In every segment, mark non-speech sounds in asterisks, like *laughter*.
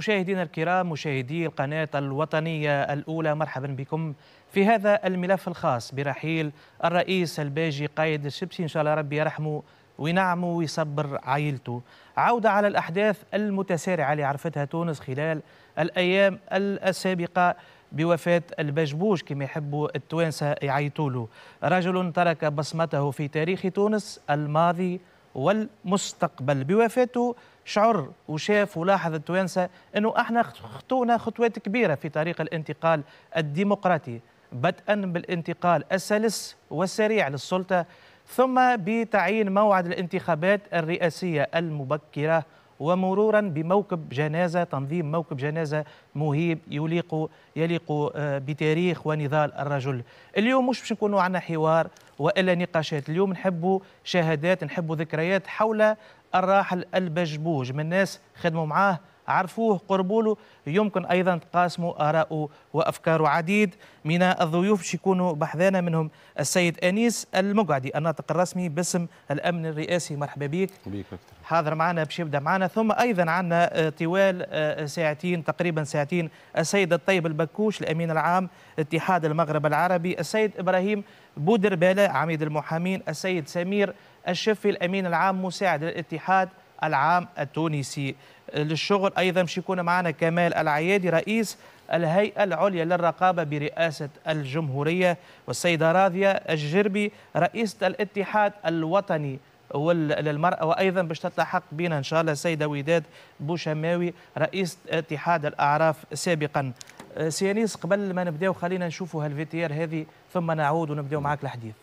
مشاهدينا الكرام مشاهدي القناة الوطنية الأولى مرحبا بكم في هذا الملف الخاص برحيل الرئيس الباجي قايد الشبسي إن شاء الله ربي يرحمه وينعمه ويصبر عائلته عودة على الأحداث المتسارعة اللي عرفتها تونس خلال الأيام السابقة بوفاة البجبوش كما يحبوا التوانسة يعيطوا له رجل ترك بصمته في تاريخ تونس الماضي والمستقبل بوفاته شعر وشاف ولاحظ التوانسة أنه احنا خطونا خطوات كبيرة في طريق الانتقال الديمقراطي بدءا بالانتقال السلس والسريع للسلطة ثم بتعيين موعد الانتخابات الرئاسية المبكرة ومرورا بموكب جنازة تنظيم موكب جنازة مهيب يليق يليق آه، بتاريخ ونضال الرجل اليوم مش باش نكونوا عندنا حوار والا نقاشات اليوم نحبوا شهادات نحبوا ذكريات حول الراحل البجبوج من ناس خدموا معاه عرفوه قربوله يمكن ايضا تقاسموا اراءه وافكاره عديد من الضيوف باش يكونوا بحذانا منهم السيد انيس المقعدي الناطق الرسمي باسم الامن الرئاسي مرحبا بك بيك حاضر معنا باش يبدا معنا ثم ايضا عندنا آه، طوال آه، ساعتين تقريبا ساعتين السيد الطيب البكوش الامين العام اتحاد المغرب العربي السيد ابراهيم بودرباله عميد المحامين السيد سمير الشفي الامين العام مساعد للاتحاد العام التونسي للشغل ايضا مش يكون معنا كمال العيادي رئيس الهيئه العليا للرقابه برئاسه الجمهوريه والسيده راضيه الجربي رئيسه الاتحاد الوطني للمرأة وأيضا باش تلتحق بنا إن شاء الله السيدة وداد بوشماوي رئيس اتحاد الأعراف سابقا سيانيس قبل ما نبداو خلينا نشوفوا هالفي هذه ثم نعود ونبداو معك الحديث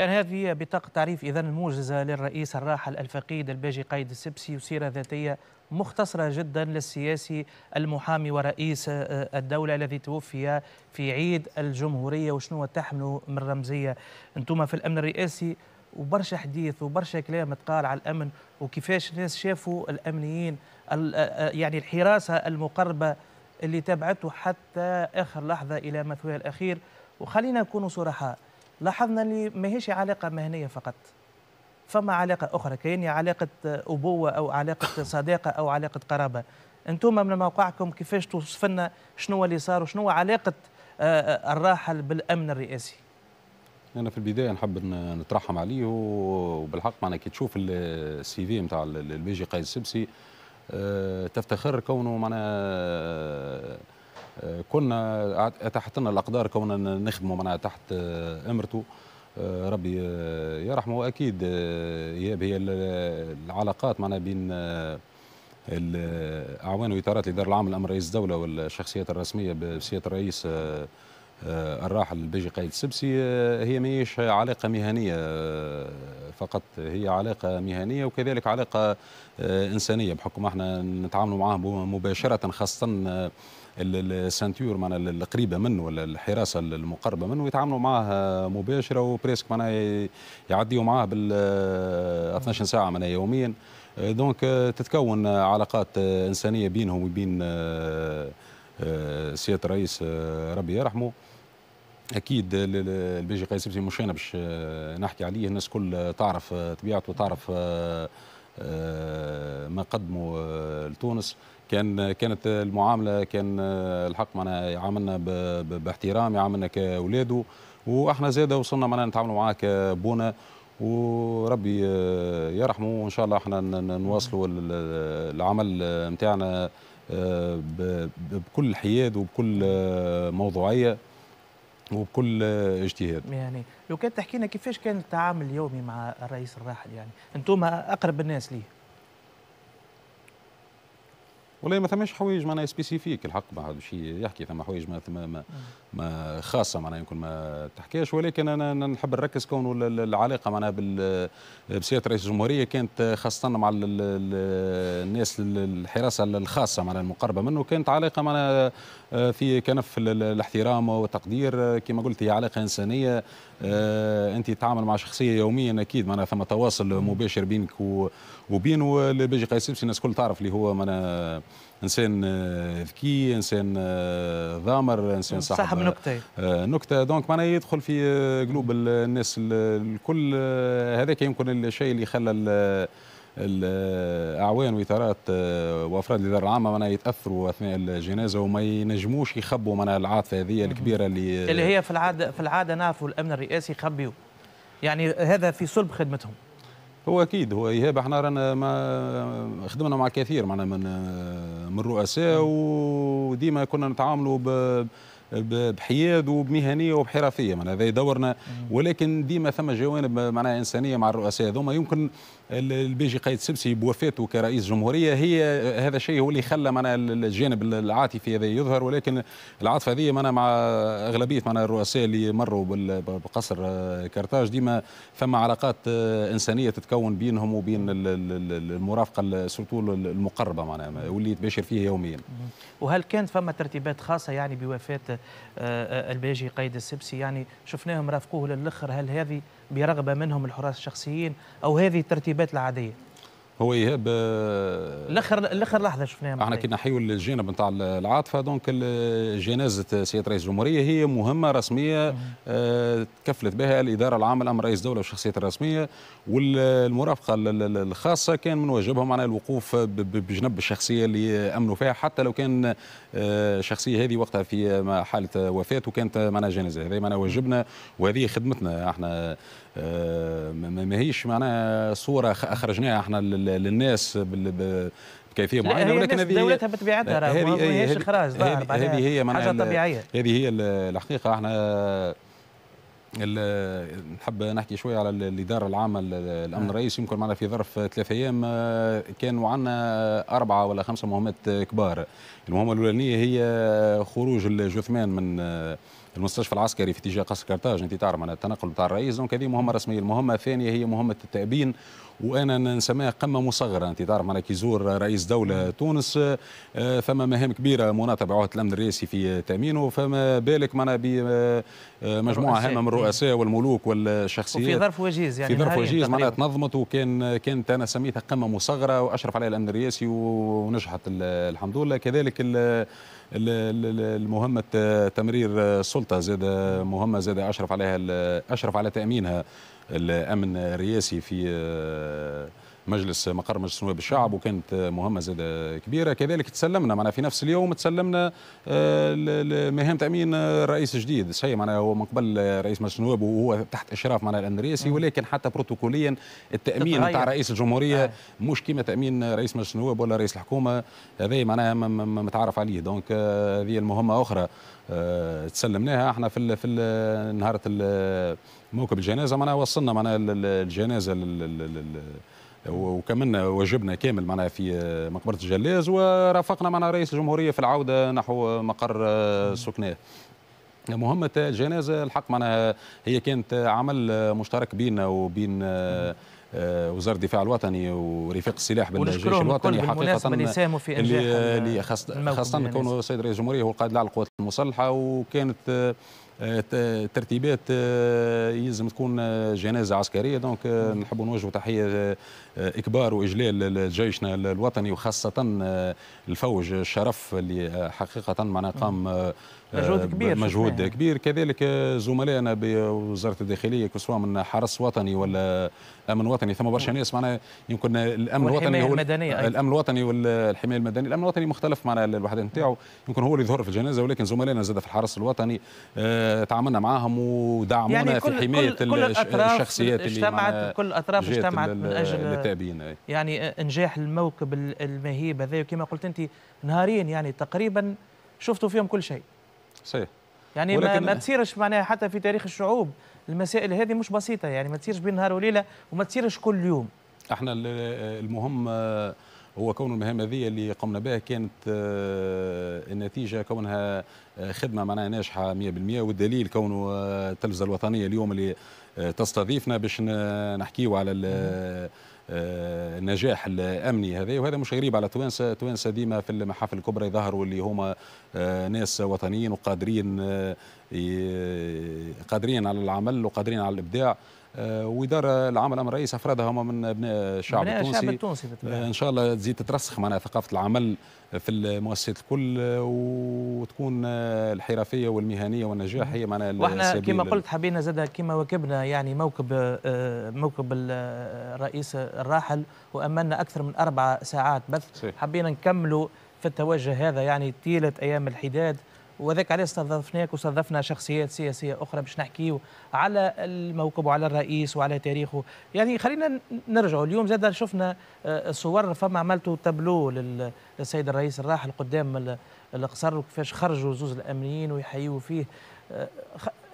كان هذه بطاقة تعريف إذا موجزة للرئيس الراحل الفقيد الباجي قايد السبسي وسيرة ذاتية مختصرة جدا للسياسي المحامي ورئيس آه، آه، الدولة الذي توفي في عيد الجمهورية وشنو تحمله من رمزية أنتم في الأمن الرئاسي وبرشا حديث وبرشا كلام تقال على الأمن وكيفاش الناس شافوا الأمنيين آه، يعني الحراسة المقربة اللي تابعته حتى آخر لحظة إلى مثواه الأخير وخلينا نكونوا صرحاء لاحظنا اللي ماهيش علاقه مهنيه فقط فما علاقه اخرى كاين يعني علاقه ابوه او علاقه صداقه او علاقه قرابه انتم من موقعكم كيفاش توصف لنا شنو اللي صار وشنو علاقه آه، آه، الراحل بالامن الرئاسي انا في البدايه نحب نترحم عليه وبالحق معنا كي تشوف السي في نتاع البيجي قايد السبسي آه، تفتخر كونه معنا كنا تحت لنا الاقدار كوننا نخدموا معناها تحت آه، امرته آه، ربي آه، يرحمه واكيد اياب هي العلاقات معناها بين الاعوان واطارات الاداره العام الامر رئيس الدوله والشخصيات الرسميه بسياده الرئيس الراحل البيجي قايد السبسي هي ماهيش علاقه مهنيه فقط هي علاقه مهنيه وكذلك علاقه انسانيه بحكم احنا نتعاملوا معاه مباشره خاصه السنتور معناها القريبه منه ولا الحراسه المقربه منه يتعاملوا معاه مباشره وبريسك معناها يعديوا معاه بال 12 آه، ساعه معناها يوميا آه، دونك آه، تتكون علاقات انسانيه بينهم وبين سياده الرئيس ربي يرحمه اكيد البيجي قيس بسي مش انا باش نحكي عليه الناس كل تعرف طبيعته وتعرف ما قدمه لتونس كان كانت المعامله كان الحق معنا يعاملنا باحترام يعاملنا كاولاده واحنا زاده وصلنا معنا نتعاملوا معاه كبونا وربي يرحمه وان شاء الله احنا نواصلوا العمل نتاعنا بكل حياد وبكل موضوعيه وبكل اجتهاد يعني لو كان تحكي لنا كيفاش كان التعامل اليومي مع الرئيس الراحل يعني انتم اقرب الناس ليه والله ما ثماش حوايج معناها سبيسيفيك الحق بعد شيء يحكي ثما حوايج ما ثما ما ما خاصه معناها يمكن ما تحكيش ولكن انا نحب نركز كون العلاقه معناها بسياده رئيس الجمهوريه كانت خاصه مع الناس الحراسه الخاصه معناها المقربه منه كانت علاقه معناها آه، في كنف الاحترام والتقدير آه، كما قلت هي علاقه انسانيه آه، انت تتعامل مع شخصيه يوميا اكيد معناها ثم تواصل مباشر بينك وبينه باجي قيس الناس الكل تعرف اللي هو معناها انسان آه، ذكي انسان آه، ضامر انسان صاحب, صاحب نكته آه، نكته دونك معناها يدخل في قلوب الناس الكل هذاك يمكن الشيء اللي خلى الاعوان وإطارات وافراد الاداره العامه معناها يتاثروا اثناء الجنازه وما ينجموش يخبوا معناها العاطفه هذه الكبيره اللي اللي هي في العاده في العاده نعرفوا الامن الرئاسي يخبيوا يعني هذا في صلب خدمتهم هو اكيد هو ايهاب احنا رانا ما خدمنا مع كثير معنا من من الرؤساء وديما كنا نتعاملوا ب بحياد وبمهنيه وبحرفيه معناها هذا دورنا ولكن ديما ثم جوانب معناها انسانيه مع الرؤساء هذوما يمكن البيجي قايد سبسي بوفاته كرئيس جمهوريه هي هذا الشيء هو اللي خلى معنا الجانب العاطفي هذا يظهر ولكن العاطفه هذه معنا مع اغلبيه معنا الرؤساء اللي مروا بقصر آه، كرتاج ديما فما علاقات آه، انسانيه تتكون بينهم وبين المرافقه السلطول المقربه معنا واللي يتباشر فيه يوميا. وهل كانت فما ترتيبات خاصه يعني بوفاه آه، البيجي قايد السبسي يعني شفناهم رافقوه للاخر هل هذه برغبة منهم الحراس الشخصيين أو هذه الترتيبات العادية هو ايهاب آه، الاخر الاخر لحظه شفناها احنا كي نحيوا الجانب نتاع العاطفه دونك جنازه سياده رئيس الجمهوريه هي مهمه رسميه آه، تكفلت بها الاداره العامه لامر رئيس الدوله والشخصيات الرسميه والمرافقه الخاصه كان من واجبهم معناها الوقوف بجنب الشخصيه اللي امنوا فيها حتى لو كان الشخصيه آه، هذه وقتها في حاله وفاه وكانت معناها جنازه هذا معناها واجبنا وهذه خدمتنا احنا آه، ما هيش معناها صوره اخرجناها احنا للناس بكيفيه معينه ولكن هذه دولتها بطبيعتها هذه هي اخراج هذه هي حاجه طبيعيه هذه هي الحقيقه احنا نحب نحكي شويه على الاداره العامه الامن آه. الرئيس يمكن معنا في ظرف ثلاثة ايام آه، كانوا عندنا اربعه ولا خمسه مهمات كبار المهمه الاولانيه هي خروج الجثمان من المستشفى العسكري في اتجاه قصر كرتاج انت تعرف معناها التنقل بتاع الرئيس دونك هذه مهمه رسميه المهمه الثانيه هي مهمه التابين وانا نسميها قمه مصغره انت تعرف معناها كي يزور رئيس دوله تونس آه، فما مهام كبيره مناطه بعهد الامن الرئاسي في تامينه فما بالك معناها بمجموعه آه، آه، هامه من الرؤساء والملوك والشخصيات وفي ظرف وجيز يعني في ظرف وجيز معناها تنظمت وكان كانت انا سميتها قمه مصغره واشرف عليها الامن الرئاسي ونجحت الحمد لله كذلك المهمة تمرير السلطة زاد مهمة زاد أشرف عليها أشرف على تأمينها الأمن الرئاسي في آه، مجلس مقر مجلس نواب الشعب وكانت مهمه زاده كبيره كذلك تسلمنا معنا في نفس اليوم تسلمنا آه، مهام تامين الرئيس الجديد صحيح معنا هو من قبل رئيس مجلس النواب وهو تحت اشراف معنا الاندريسي ولكن حتى بروتوكوليا التامين نتاع رئيس الجمهوريه آه. مش كما تامين رئيس مجلس النواب ولا رئيس الحكومه هذا معناها متعارف عليه دونك آه، هذه المهمه اخرى تسلمناها احنا في في نهار موكب الجنازه معناها وصلنا معناها الجنازه وكمان واجبنا كامل معناها في آه، مقبره الجلاز ورافقنا معنا رئيس الجمهوريه في العوده نحو مقر آه، سكناه مهمة الجنازة الحق معناها هي كانت عمل مشترك بيننا وبين آه، وزارة الدفاع الوطني ورفاق السلاح بالجيش الوطني حقيقة اللي, في اللي خاصة يعني كونه السيد رئيس الجمهورية هو القائد على للقوات المسلحة وكانت ترتيبات آه، يلزم تكون آه، جنازه عسكريه دونك آه، نحبوا نوجهوا تحيه اكبار واجلال لجيشنا الوطني وخاصه الفوج الشرف اللي حقيقه معنا قام مجهود كبير مجهود كبير كذلك زملائنا بوزاره الداخليه سواء من حرس وطني ولا امن وطني ثم برشا ناس معنا يمكن الامن الوطني هو المدنية الامن الوطني والحمايه المدنيه الامن الوطني مختلف معنا الوحدات نتاعو يمكن هو اللي ظهر في الجنازه ولكن زملائنا زاد في الحرس الوطني تعاملنا معهم ودعمونا يعني في حمايه كل كل الشخصيات اللي اجتمعت كل الاطراف اجتمعت من اجل التابعين يعني انجاح الموكب المهيب هذا كما قلت انت نهارين يعني تقريبا شفتوا فيهم كل شيء صحيح يعني ما, ما تصيرش معناها حتى في تاريخ الشعوب المسائل هذه مش بسيطه يعني ما تصيرش بين نهار وليله وما تصيرش كل يوم احنا المهم هو كون المهام هذه اللي قمنا بها كانت آه، النتيجه كونها آه، خدمه معناها ناجحه 100% والدليل كونه آه، التلفزه الوطنيه اليوم اللي تستضيفنا باش نحكيو على النجاح الامني هذا وهذا مش غريب على توانسه توانسه ديما في المحافل الكبرى يظهروا اللي هما ناس وطنيين وقادرين قادرين على العمل وقادرين على الابداع آه، واداره العمل الامر رئيس افرادها هما من ابناء الشعب التونسي الشعب التونسي آه، ان شاء الله تزيد تترسخ معناها ثقافه العمل في المؤسسات الكل آه، وتكون الحرفيه والمهنيه والنجاح هي معناها واحنا كما قلت حبينا زاد كما واكبنا يعني موكب موكب الرئيس الراحل وامنا اكثر من اربع ساعات بث حبينا نكملوا في التوجه هذا يعني طيله ايام الحداد وذاك عليه استضفناك واستضفنا شخصيات سياسيه اخرى باش نحكيو على الموكب وعلى الرئيس وعلى تاريخه يعني خلينا نرجعوا اليوم زاد شفنا آه، صور فما عملتوا تابلو للسيد الرئيس الراحل قدام القصر وكيفاش خرجوا زوز الامنيين ويحيوا فيه آه،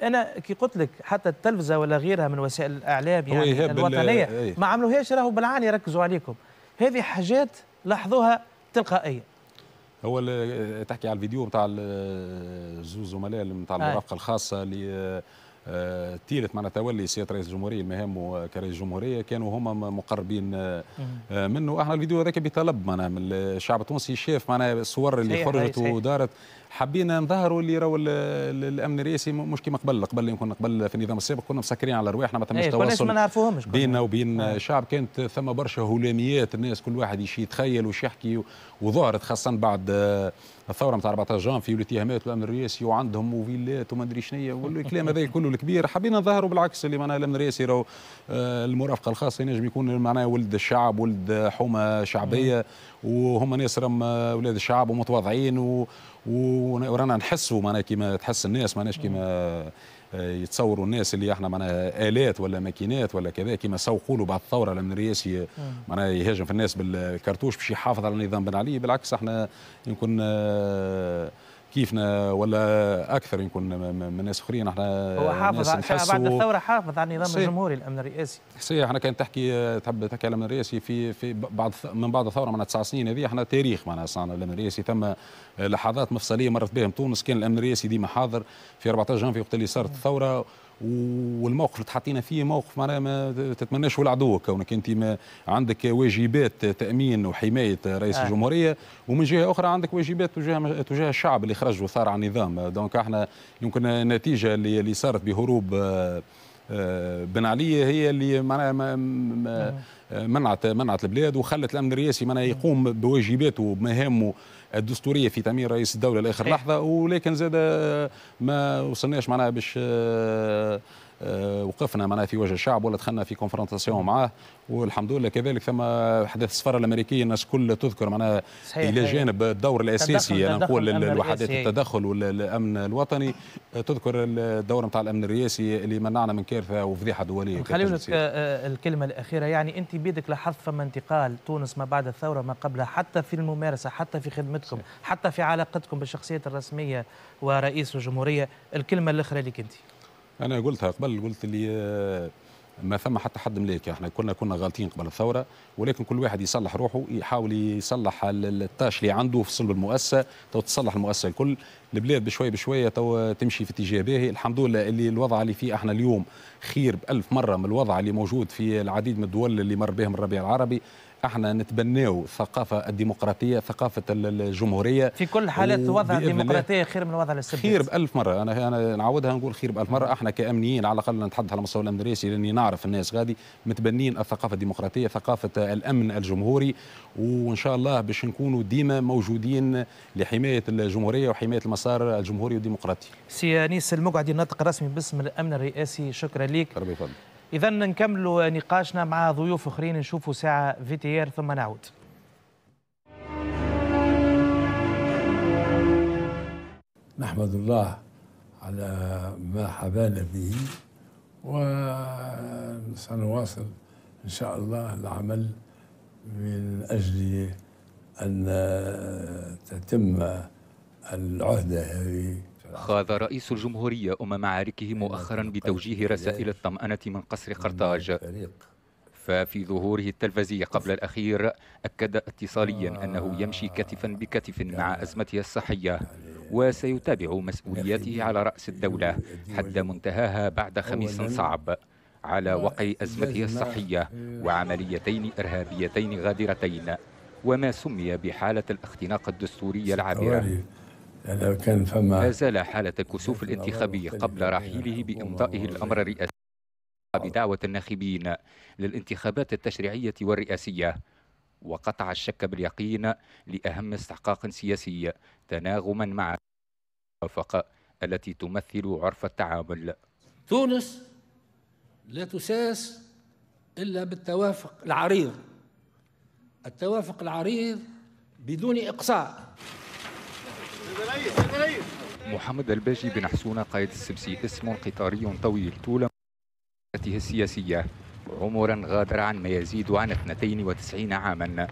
انا كي قلت لك حتى التلفزه ولا غيرها من وسائل الاعلام يعني الوطنيه إيه. ما عملوهاش راهو بالعاني ركزوا عليكم هذه حاجات لاحظوها تلقائيه هو اللي تحكي على الفيديو نتاع زوز زملاء نتاع آه. المرافقه الخاصه اللي تيلت معنا تولي سياده رئيس الجمهوريه المهام كرئيس الجمهوريه كانوا هما مقربين آه، آه، منه احنا الفيديو هذاك بطلب معنا من الشعب التونسي شاف معنا الصور اللي خرجت ودارت حبينا نظهروا اللي راهو الامن الرئاسي مش كما قبل قبل يمكن قبل في النظام السابق كنا مسكرين على رواحنا إيه، ما تمش تواصل بيننا وبين الشعب إيه. كانت ثم برشا هلاميات الناس كل واحد يشي يتخيل وش يحكي وظهرت خاصه بعد آه، الثوره نتاع 14 جون في والاتهامات الامن الرئاسي وعندهم وفيلات وما ادري شنيا والكلام هذا كله الكبير حبينا نظهروا بالعكس اللي معناها الامن الرئاسي راهو آه، المرافقه الخاصه ينجم يكون معناها ولد الشعب ولد حومه شعبيه وهم ناس راهم اولاد آه، الشعب ومتواضعين ورانا نحسوا معناها كيما تحس الناس معناها كيما آه، يتصوروا الناس اللي احنا معناها الات ولا ماكينات ولا كذا كما سوقوا له بعد الثوره لما الرئاسي معناها يهاجم في الناس بالكرتوش باش يحافظ على النظام بن علي بالعكس احنا يمكن آه، كيفنا ولا اكثر يمكن من ناس اخرين احنا هو حافظ بعد الثوره حافظ على النظام الجمهوري الامن الرئاسي صحيح احنا كان تحكي تحب تحكي على الامن الرئاسي في في بعد من بعد الثوره معناها تسع سنين هذه احنا تاريخ معناها صانع الامن الرئاسي ثم لحظات مفصليه مرت بهم تونس كان الامن الرئاسي ديما حاضر في 14 جانفي وقت اللي صارت الثوره والموقف اللي تحطينا فيه موقف معناها ما تتمناش عدوك كونك انت ما عندك واجبات تامين وحمايه رئيس آه. الجمهوريه ومن جهه اخرى عندك واجبات تجاه تجاه الشعب اللي خرج وثار على النظام دونك احنا يمكن النتيجه اللي, صارت بهروب آه، آه، بن علي هي اللي معناها آه، منعت منعت البلاد وخلت الامن الرئاسي معناها يقوم بواجباته وبمهامه الدستوريه في تأمين رئيس الدوله لاخر لحظه ولكن زاد ما وصلناش معناها باش آه، آه، وقفنا معناها في وجه الشعب ولا دخلنا في كونفرونتاسيون معاه والحمد لله كذلك ثم حدث السفاره الامريكيه الناس الكل تذكر معناها الى جانب الدور الاساسي انا يعني نقول الوحدات التدخل والامن الوطني آه، تذكر الدور نتاع الامن الرئاسي اللي منعنا من كارثه وفضيحه دوليه خلينا آه، الكلمه الاخيره يعني انت بيدك لاحظت فما انتقال تونس ما بعد الثوره ما قبلها حتى في الممارسه حتى في خدمتكم حتى في علاقتكم بالشخصيات الرسميه ورئيس الجمهوريه الكلمه الاخيره لك انت انا قلتها قبل قلت اللي آه، ما ثم حتى حد ملاك احنا كنا كنا غالطين قبل الثوره ولكن كل واحد يصلح روحه يحاول يصلح التاش اللي عنده في صلب المؤسسه تو تصلح المؤسسه الكل البلاد بشويه بشويه تو تمشي في اتجاه باهي الحمد لله اللي الوضع اللي فيه احنا اليوم خير بألف مره من الوضع اللي موجود في العديد من الدول اللي مر بهم الربيع العربي احنا نتبناو الثقافه الديمقراطيه ثقافه الجمهوريه في كل حالات وضع الديمقراطيه خير من الوضع الاستبدادي خير بألف مره انا انا نعاودها نقول خير بألف مره احنا كامنيين على الاقل نتحدث على المستوى الامنيسي لاني نعرف الناس غادي متبنين الثقافه الديمقراطيه ثقافه الامن الجمهوري وان شاء الله باش نكونوا ديما موجودين لحمايه الجمهوريه وحمايه المسار الجمهوري والديمقراطي سي انيس المقعدي الناطق الرسمي باسم الامن الرئاسي شكرا لك ربي يفضل إذا نكملوا نقاشنا مع ضيوف آخرين نشوفوا ساعة في تي آر ثم نعود نحمد الله على ما حبانا به وسنواصل إن شاء الله العمل من أجل أن تتم العهدة هذه خاض رئيس الجمهورية أم معاركه مؤخرا بتوجيه رسائل الطمأنة من قصر قرطاج ففي ظهوره التلفزي قبل الأخير أكد اتصاليا أنه يمشي كتفا بكتف يعني مع أزمته الصحية وسيتابع يعني مسؤولياته على رأس الدولة حتى منتهاها بعد خميس صعب على وقع أزمته الصحية وعمليتين إرهابيتين غادرتين وما سمي بحالة الاختناق الدستورية العابرة لا كان فما أزال حالة الكسوف الانتخابية قبل رحيله بإمضائه الأمر الرئاسي بدعوة الناخبين للانتخابات التشريعية والرئاسية وقطع الشك باليقين لأهم استحقاق سياسي تناغما مع الموافقة التي تمثل عرف التعامل تونس لا تساس إلا بالتوافق العريض التوافق العريض بدون إقصاء محمد الباجي بن حسون قائد السبسي اسم قطاري طويل طول مسيرته السياسية عمرا غادر عن ما يزيد عن 92 عاما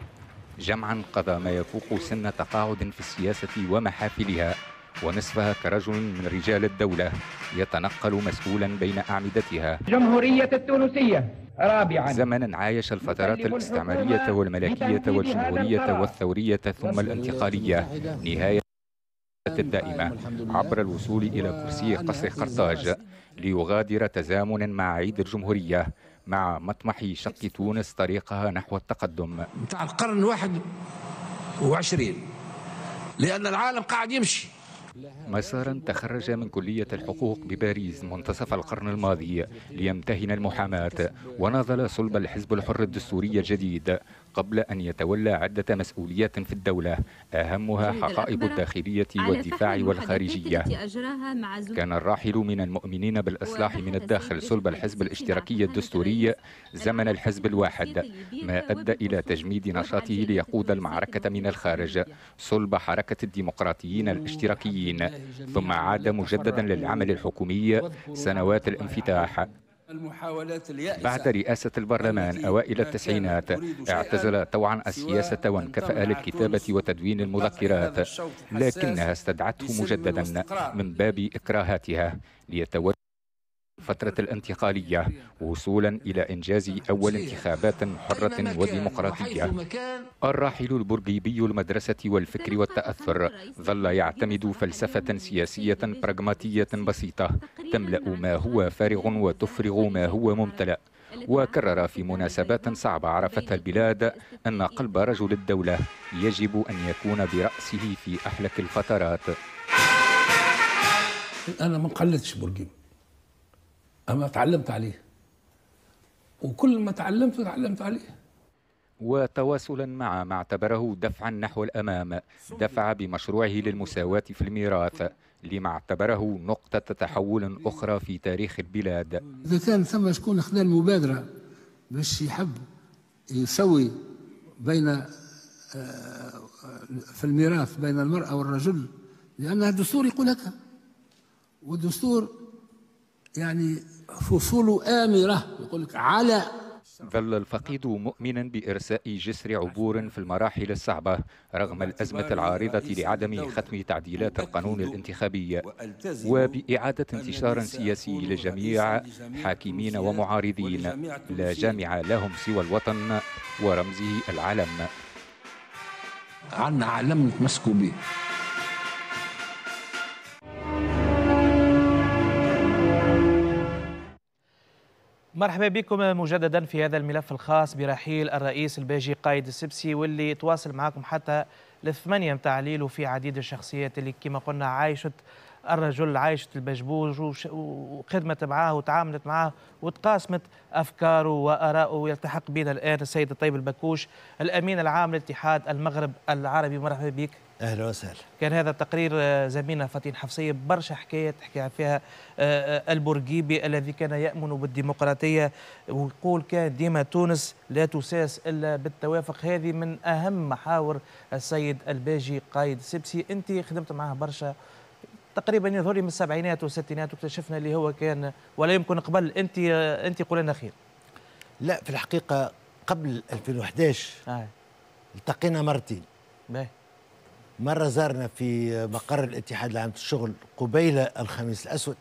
جمعا قضى ما يفوق سن تقاعد في السياسة ومحافلها ونصفها كرجل من رجال الدولة يتنقل مسؤولا بين أعمدتها جمهورية التونسية رابعا زمنا عايش الفترات الاستعمارية والملكية والجمهورية والثورية ثم الانتقالية نهاية الدائمة عبر الوصول إلى كرسي قصر قرطاج ليغادر تزامنا مع عيد الجمهورية مع مطمح شق تونس طريقها نحو التقدم متاع القرن واحد وعشرين لأن العالم قاعد يمشي مسارا تخرج من كلية الحقوق بباريس منتصف القرن الماضي ليمتهن المحاماة وناضل صلب الحزب الحر الدستوري الجديد قبل أن يتولى عدة مسؤوليات في الدولة أهمها حقائب الداخلية والدفاع والخارجية كان الراحل من المؤمنين بالإصلاح من الداخل صلب الحزب الاشتراكي الدستوري زمن الحزب الواحد ما أدى إلى تجميد نشاطه ليقود المعركة من الخارج صلب حركة الديمقراطيين الاشتراكيين ثم عاد مجددا للعمل الحكومي سنوات الانفتاح بعد رئاسة البرلمان أوائل التسعينات اعتزل طوعا السياسة وانكفأ للكتابة وتدوين المذكرات لكنها استدعته مجددا من باب إكراهاتها ليتوجه فترة الانتقالية وصولا إلى إنجاز أول انتخابات حرة وديمقراطية الراحل البرجيبي المدرسة والفكر والتأثر ظل يعتمد فلسفة سياسية براغماتية بسيطة تملأ ما هو فارغ وتفرغ ما هو ممتلئ وكرر في مناسبات صعبة عرفتها البلاد أن قلب رجل الدولة يجب أن يكون برأسه في أحلك الفترات أنا ما قلتش برجيبي أما تعلمت عليه وكل ما تعلمت تعلمت عليه وتواصلا مع ما اعتبره دفعا نحو الامام دفع بمشروعه للمساواه في الميراث لما اعتبره نقطه تحول اخرى في تاريخ البلاد. اذا كان ثم شكون خذا المبادره باش يحب يسوي بين آه، في الميراث بين المراه والرجل لانها الدستور يقول هكا والدستور يعني فصول آمرة يقول لك على ظل الفقيد مؤمنا بإرساء جسر عبور في المراحل الصعبة رغم الأزمة العارضة لعدم ختم تعديلات القانون الانتخابي وبإعادة انتشار سياسي لجميع حاكمين ومعارضين لا جامع لهم سوى الوطن ورمزه العلم عن علم نتمسكوا به مرحبا بكم مجددا في هذا الملف الخاص برحيل الرئيس الباجي قايد السبسي واللي تواصل معكم حتى الثمانية متاع الليل وفي عديد الشخصيات اللي كما قلنا عايشة الرجل عايشة البجبوج وخدمت معاه وتعاملت معاه وتقاسمت افكاره واراءه ويلتحق بنا الان السيد الطيب البكوش الامين العام لاتحاد المغرب العربي مرحبا بك اهلا وسهلا كان هذا التقرير آه، زميلنا فاتين حفصيه برشا حكايه تحكي فيها آه، آه، البورقيبي الذي كان يامن بالديمقراطيه ويقول كان ديما تونس لا تساس الا بالتوافق هذه من اهم محاور السيد الباجي قايد سبسي انت خدمت معاه برشا تقريبا يظهر لي من السبعينات والستينات واكتشفنا اللي هو كان ولا يمكن قبل انت انت قول لنا خير لا في الحقيقه قبل 2011 آه. التقينا مرتين باهي مرة زارنا في مقر الاتحاد العام للشغل قبيل الخميس الأسود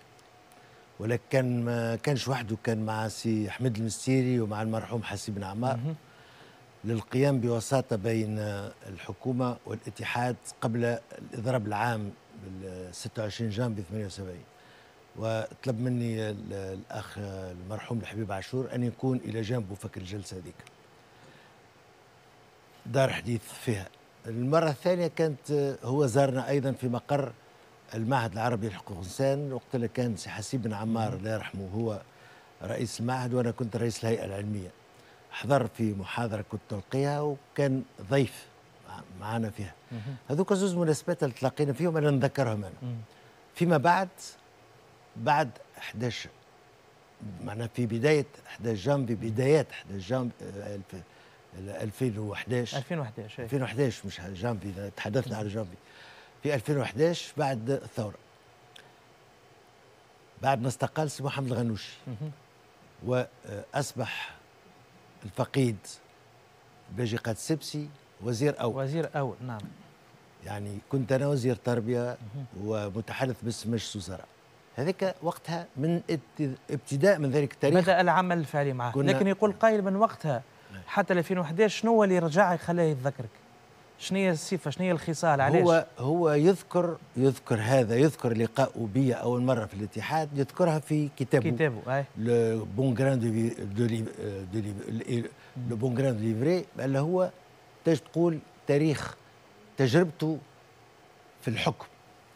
ولكن ما كانش وحده كان مع سي أحمد المستيري ومع المرحوم حسي بن عمار للقيام بوساطة بين الحكومة والاتحاد قبل الإضراب العام 26 جانب 78 وطلب مني الأخ المرحوم الحبيب عاشور أن يكون إلى جانبه فك الجلسة هذيك دار حديث فيها المرة الثانية كانت هو زارنا أيضا في مقر المعهد العربي لحقوق الإنسان وقت اللي كان سي حسيب بن عمار الله يرحمه هو رئيس المعهد وأنا كنت رئيس الهيئة العلمية حضر في محاضرة كنت ألقيها وكان ضيف معنا فيها هذوك زوز مناسبات اللي تلاقينا فيهم أنا نذكرهم أنا فيما بعد بعد 11 معناها في بداية 11 جانفي بدايات 11 جانفي آه، 2011 2011 2011 مش جامبي تحدثنا على جامبي في 2011 بعد الثوره بعد ما استقال سي محمد الغنوشي واصبح الفقيد باجي قاد سبسي وزير اول وزير اول نعم يعني كنت انا وزير تربيه ومتحدث باسم مجلس وزراء هذاك وقتها من ابتداء من ذلك التاريخ بدا العمل الفعلي معه لكن يقول قائل من وقتها حتى 2011 شنو هو اللي رجع خلاه يتذكرك شنو هي الصفه شنو هي الخصال علاش هو هو يذكر يذكر هذا يذكر لقاءه بي اول مره في الاتحاد يذكرها في كتابه كتابه اي لو بون جران دو لو بون جران دو ليفري اللي هو تاج تقول تاريخ تجربته في الحكم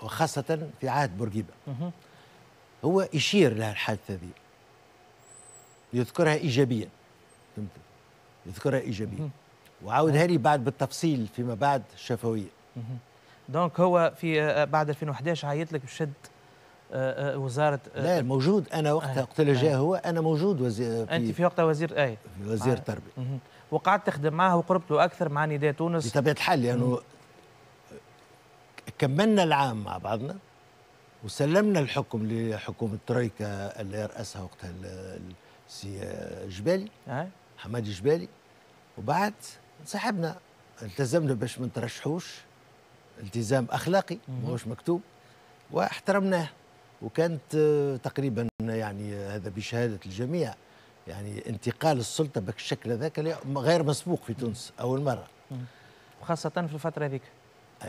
وخاصه في عهد بورقيبه هو يشير لها الحادثه ذي يذكرها ايجابيا يذكرها ايجابيه وعاودها نعم. لي بعد بالتفصيل فيما بعد شفويه دونك هو في آه، آه، بعد 2011 عيط لك بشد آه، وزاره لا موجود انا وقتها وقت اللي جاء هو انا موجود وزير في انت في وقتها وزير اي وزير التربيه وقعدت تخدم معه وقربت له اكثر مع نداء تونس بطبيعه الحال لانه يعني كملنا العام مع بعضنا وسلمنا الحكم لحكومه ترويكا اللي راسها وقتها السي جبالي حمادي جبالي وبعد انسحبنا التزمنا باش ما نترشحوش التزام اخلاقي ماهوش مكتوب واحترمناه وكانت تقريبا يعني هذا بشهاده الجميع يعني انتقال السلطه بالشكل هذاك غير مسبوق في تونس اول مره وخاصه في الفتره هذيك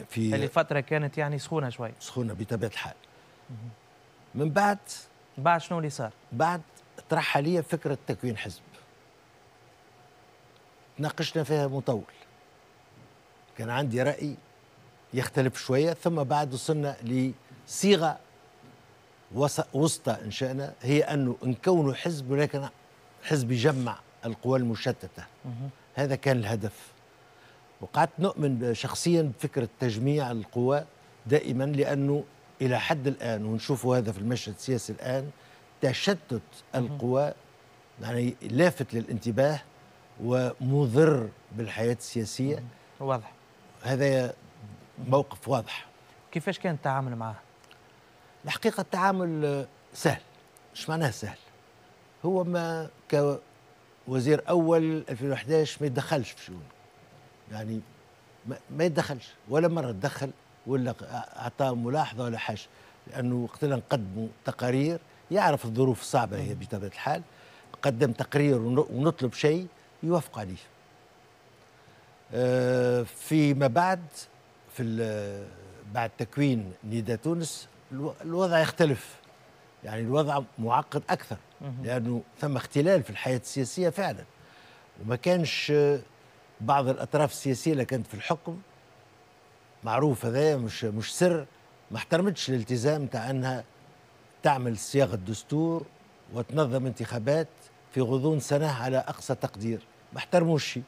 في الفتره كانت يعني سخونه شوي سخونه بطبيعه الحال من بعد بعد شنو اللي صار؟ بعد طرح لي فكره تكوين حزب تناقشنا فيها مطول كان عندي رأي يختلف شوية ثم بعد وصلنا لصيغة وسطى إنشأنا هي أنه نكونوا حزب ولكن حزب يجمع القوى المشتتة هذا كان الهدف وقعدت نؤمن شخصيا بفكرة تجميع القوى دائما لأنه إلى حد الآن ونشوف هذا في المشهد السياسي الآن تشتت القوى يعني لافت للانتباه ومضر بالحياه السياسيه واضح هذا موقف واضح كيفاش كان التعامل معه الحقيقه التعامل سهل مش معناه سهل هو ما كوزير اول 2011 ما يتدخلش في شؤون يعني ما يتدخلش ولا مره تدخل ولا اعطى ملاحظه ولا حاجه لانه وقتنا نقدموا تقارير يعرف الظروف الصعبه هي بطبيعه الحال قدم تقرير ونطلب شيء عليه آه، فيما بعد في بعد تكوين نيدا تونس الوضع يختلف يعني الوضع معقد اكثر لانه ثم اختلال في الحياه السياسيه فعلا وما كانش آه، بعض الاطراف السياسيه اللي كانت في الحكم معروف هذا مش مش سر ما احترمتش الالتزام تاع انها تعمل صياغه دستور وتنظم انتخابات في غضون سنة على أقصى تقدير ما احترموش شيء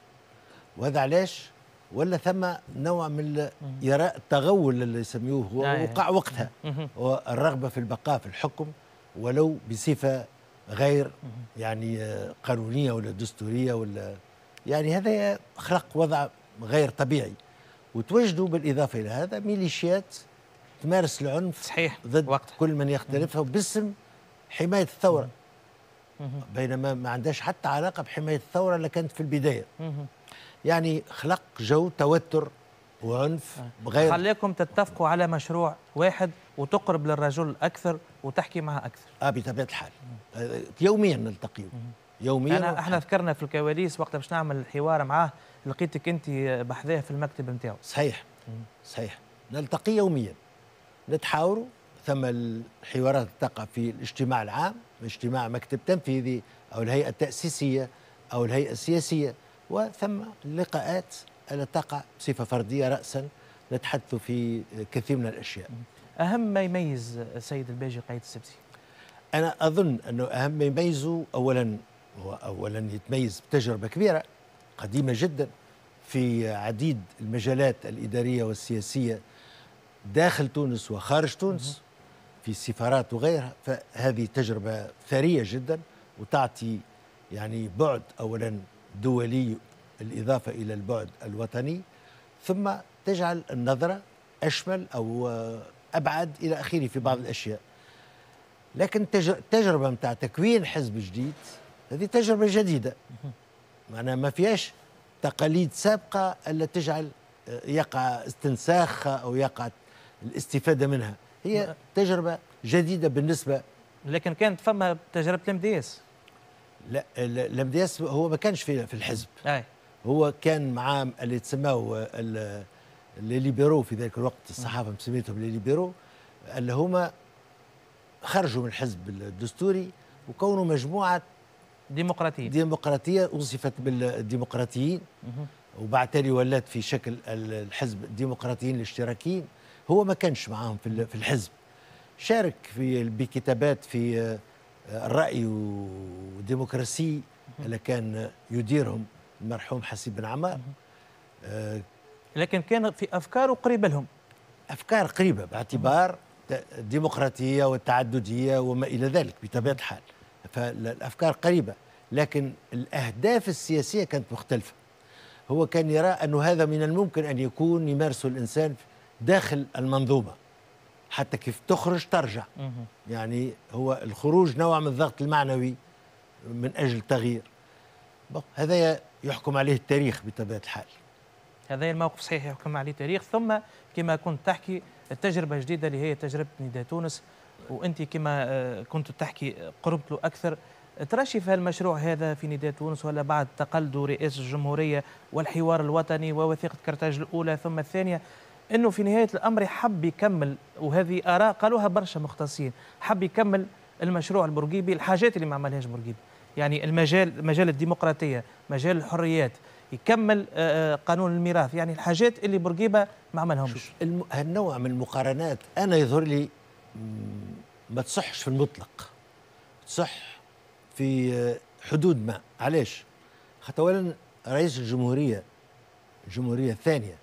وهذا علاش ولا ثم نوع من يراء التغول اللي يسميوه هو آه. وقع وقتها والرغبة في البقاء في الحكم ولو بصفة غير يعني آه، قانونية ولا دستورية ولا يعني هذا خلق وضع غير طبيعي وتوجدوا بالإضافة إلى هذا ميليشيات تمارس العنف صحيح ضد وقت. كل من يختلفها وباسم حماية الثورة بينما ما عندهاش حتى علاقه بحمايه الثوره اللي كانت في البدايه يعني خلق جو توتر وعنف آه. غير خليكم تتفقوا على مشروع واحد وتقرب للرجل اكثر وتحكي معه اكثر اه بطبيعه الحال آه، يوميا نلتقي يوميا أنا احنا ذكرنا في الكواليس وقت باش نعمل الحوار معاه لقيتك انت بحذاه في المكتب نتاعو صحيح صحيح نلتقي يوميا نتحاوروا ثم الحوارات تقع في الاجتماع العام اجتماع مكتب تنفيذي أو الهيئة التأسيسية أو الهيئة السياسية وثم لقاءات تقع بصفة فردية رأسا نتحدث في كثير من الأشياء أهم ما يميز السيد الباجي قايد السبسي أنا أظن أنه أهم ما يميزه أولا هو أولا يتميز بتجربة كبيرة قديمة جدا في عديد المجالات الإدارية والسياسية داخل تونس وخارج تونس في السفارات وغيرها فهذه تجربة ثرية جدا وتعطي يعني بعد أولا دولي الإضافة إلى البعد الوطني ثم تجعل النظرة أشمل أو أبعد إلى آخره في بعض الأشياء لكن التجربة متاع تكوين حزب جديد هذه تجربة جديدة معناها ما فيهاش تقاليد سابقة ألا تجعل آه، يقع استنساخها أو يقع الاستفادة منها هي تجربه جديده بالنسبه لكن كانت فما تجربه الام دي اس لا الام دي اس هو ما كانش في في الحزب أي. هو كان مع اللي اللي الليبيرو في ذلك الوقت الصحافه مسميتهم الليبيرو اللي هما خرجوا من الحزب الدستوري وكونوا مجموعه ديمقراطية ديمقراطيه وصفت بالديمقراطيين وبعد تالي ولات في شكل الحزب الديمقراطيين الاشتراكيين هو ما كانش معاهم في في الحزب شارك في بكتابات في آه، الرأي والديمقراسي اللي كان يديرهم المرحوم حسيب بن عمار آه، لكن كان في أفكاره قريبة لهم أفكار قريبة باعتبار الديمقراطية والتعددية وما إلى ذلك بطبيعة الحال فالأفكار قريبة لكن الأهداف السياسية كانت مختلفة هو كان يرى انه هذا من الممكن أن يكون يمارسه الإنسان في داخل المنظومه حتى كيف تخرج ترجع يعني هو الخروج نوع من الضغط المعنوي من اجل التغيير هذا يحكم عليه التاريخ بطبيعه الحال هذا الموقف صحيح يحكم عليه التاريخ ثم كما كنت تحكي التجربه الجديده اللي هي تجربه نداء تونس وانت كما آه، كنت تحكي قربت له اكثر ترشي في المشروع هذا في نداء تونس ولا بعد تقلد رئيس الجمهوريه والحوار الوطني ووثيقه كرتاج الاولى ثم الثانيه انه في نهايه الامر حب يكمل وهذه اراء قالوها برشا مختصين حب يكمل المشروع البورقيبي الحاجات اللي ما عملهاش بورقيبي يعني المجال مجال الديمقراطيه مجال الحريات يكمل آه، آه، قانون الميراث يعني الحاجات اللي بورقيبه ما عملهمش هالنوع من المقارنات انا يظهر لي ما تصحش في المطلق تصح في آه، حدود ما علاش خاطر اولا رئيس الجمهوريه الجمهوريه الثانيه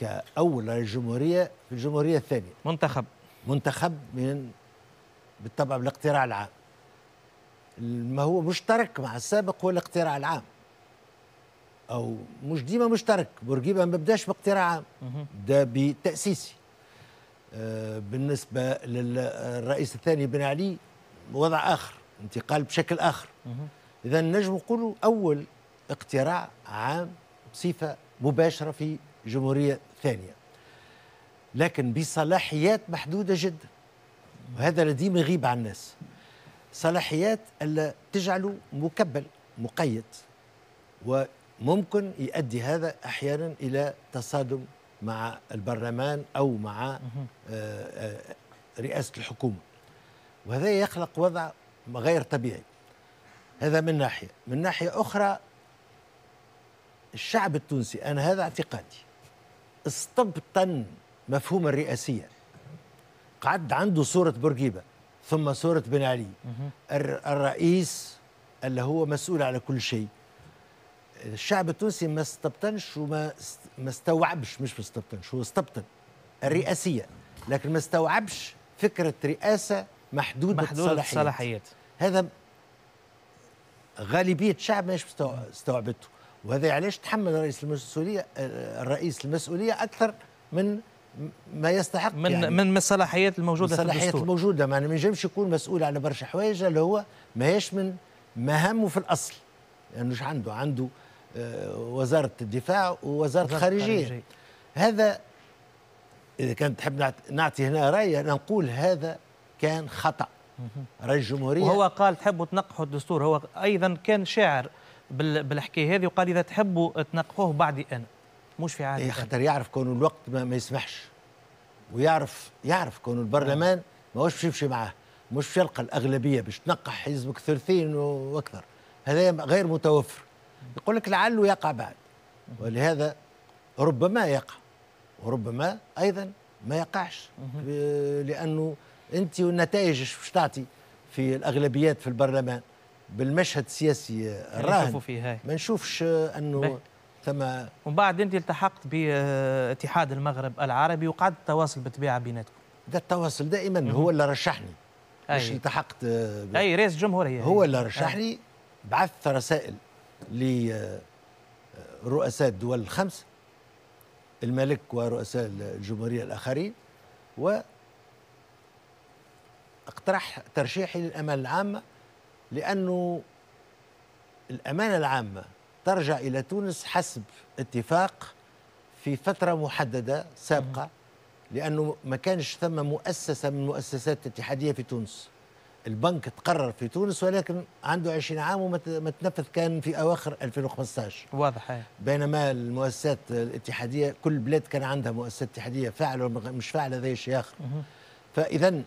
كأول رئيس جمهورية في الجمهورية الثانية منتخب منتخب من بالطبع بالاقتراع العام ما هو مشترك مع السابق هو الاقتراع العام او مش ديما مشترك بورقيبه ما بداش باقتراع عام ده بتاسيسي آه، بالنسبه للرئيس الثاني بن علي وضع اخر انتقال بشكل اخر اذا نجم نقولوا اول اقتراع عام بصفه مباشره في جمهوريه ثانية لكن بصلاحيات محدودة جدا وهذا الذي يغيب عن الناس صلاحيات اللي تجعله مكبل مقيد وممكن يؤدي هذا أحيانا إلى تصادم مع البرلمان أو مع آه، آه، رئاسة الحكومة وهذا يخلق وضع غير طبيعي هذا من ناحية من ناحية أخرى الشعب التونسي أنا هذا اعتقادي استبطن مفهوم الرئاسية قعد عنده صورة بورقيبة ثم صورة بن علي الرئيس اللي هو مسؤول على كل شيء الشعب التونسي ما استبطنش وما ما استوعبش مش ما استبطنش هو استبطن الرئاسية لكن ما استوعبش فكرة رئاسة محدودة, محدودة الصلاحيات. هذا غالبية الشعب ما استوعبته وهذا علاش تحمل رئيس المسؤوليه الرئيس المسؤوليه اكثر من ما يستحق من يعني من الصلاحيات الموجوده في الصلاحيات الموجوده ما يعني ينجمش يكون مسؤول على برشا حوايج اللي هو ماهيش من مهامه في الاصل لانه يعني عنده عنده آه، وزاره الدفاع ووزاره الخارجيه هذا اذا كان تحب نعطي هنا راي انا نقول هذا كان خطا رئيس الجمهوريه وهو قال تحبوا تنقحوا الدستور هو ايضا كان شاعر بالحكايه هذه وقال اذا تحبوا تنقحوه بعدي انا مش في عهدي خاطر يعرف كون الوقت ما, ما يسمحش ويعرف يعرف كون البرلمان ماهوش باش يمشي معاه مش باش يلقى الاغلبيه باش تنقح حزبك ثلثين واكثر هذا غير متوفر يقول لك لعله يقع بعد ولهذا ربما يقع وربما ايضا ما يقعش لانه انت والنتائج باش تعطي في الاغلبيات في البرلمان بالمشهد السياسي يعني آه، الراهن ما نشوفش آه، انه ثم ومن بعد انت التحقت باتحاد المغرب العربي وقعدت التواصل بالطبيعه بيناتكم ده التواصل دائما هو اللي رشحني أي. مش التحقت ب... اي رئيس الجمهوريه هو اللي رشحني بعث رسائل لرؤساء آه، الدول الخمس الملك ورؤساء الجمهوريه الاخرين و اقترح ترشيحي للامل العامه لأنه الأمانة العامة ترجع إلى تونس حسب اتفاق في فترة محددة سابقة لأنه ما كانش ثم مؤسسة من مؤسسات الاتحادية في تونس البنك تقرر في تونس ولكن عنده 20 عام وما تنفذ كان في اواخر 2015 واضح هي. بينما المؤسسات الاتحاديه كل بلاد كان عندها مؤسسات اتحاديه فاعله ومش فاعله ذي شيء اخر فاذا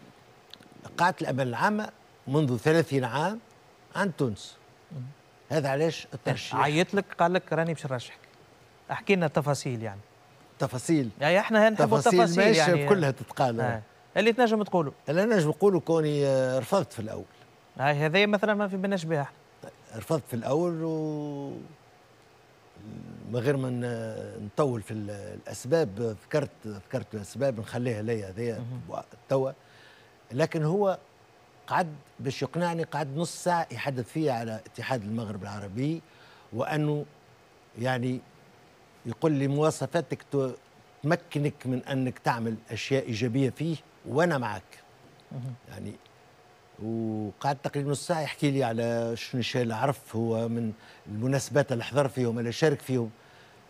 قاعده الامل العامه منذ 30 عام عن تونس هذا علاش الترشيح عيط لك قال لك راني باش نرشحك احكي لنا تفاصيل يعني تفاصيل يعني احنا نحبوا التفاصيل تفاصيل يعني كلها تتقال آه. اللي تنجم تقولوا اللي نجم نقولوا كوني آه، رفضت في الاول هاي آه، هذايا مثلا ما في بالناش بها رفضت في الاول و من غير ما نطول في الاسباب ذكرت ذكرت الاسباب نخليها ليا هذايا توا لكن هو قعد باش يقنعني قعد نص ساعه يحدث فيا على اتحاد المغرب العربي وانه يعني يقول لي مواصفاتك تمكنك من انك تعمل اشياء ايجابيه فيه وانا معك يعني وقعد تقريبا نص ساعه يحكي لي على شنو الشيء اللي عرف هو من المناسبات اللي حضر فيهم اللي شارك فيهم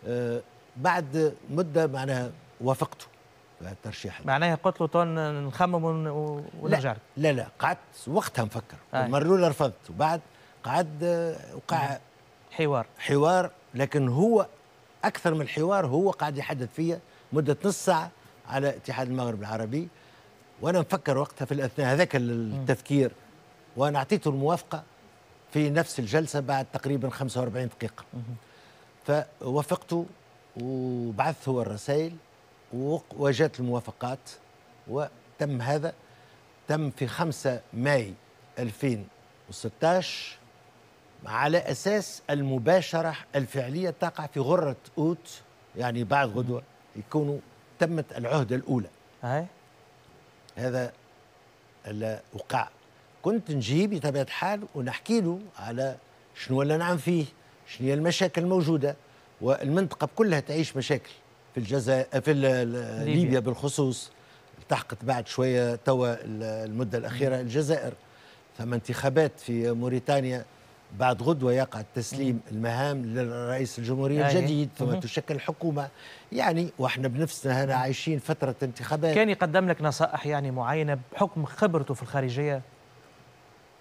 آه بعد مده معناها وافقته الترشيح معناها قلت له طن نخمم ونرجع لا, لا لا قعدت وقتها نفكر آه. الاولى رفضت وبعد قعد آه، وقع حوار حوار لكن هو اكثر من حوار هو قاعد يحدث فيا مده نص ساعه على اتحاد المغرب العربي وانا نفكر وقتها في الاثناء هذاك التفكير وانا اعطيته الموافقه في نفس الجلسه بعد تقريبا 45 دقيقه فوافقته وبعث هو الرسائل وجدت الموافقات وتم هذا تم في 5 ماي 2016 على أساس المباشرة الفعلية تقع في غرة أوت يعني بعد غدوة يكونوا تمت العهدة الأولى أي. هذا اللي وقع كنت نجيب بطبيعة الحال ونحكي له على شنو اللي نعم فيه شنو هي المشاكل الموجودة والمنطقة كلها تعيش مشاكل في الجزائر في ليبيا بالخصوص التحقت بعد شويه توا المده الاخيره الجزائر ثم انتخابات في موريتانيا بعد غدوه يقع تسليم المهام للرئيس الجمهوريه يعني الجديد ثم تشكل حكومه يعني واحنا بنفسنا هنا عايشين فتره انتخابات كان يقدم لك نصائح يعني معينه بحكم خبرته في الخارجيه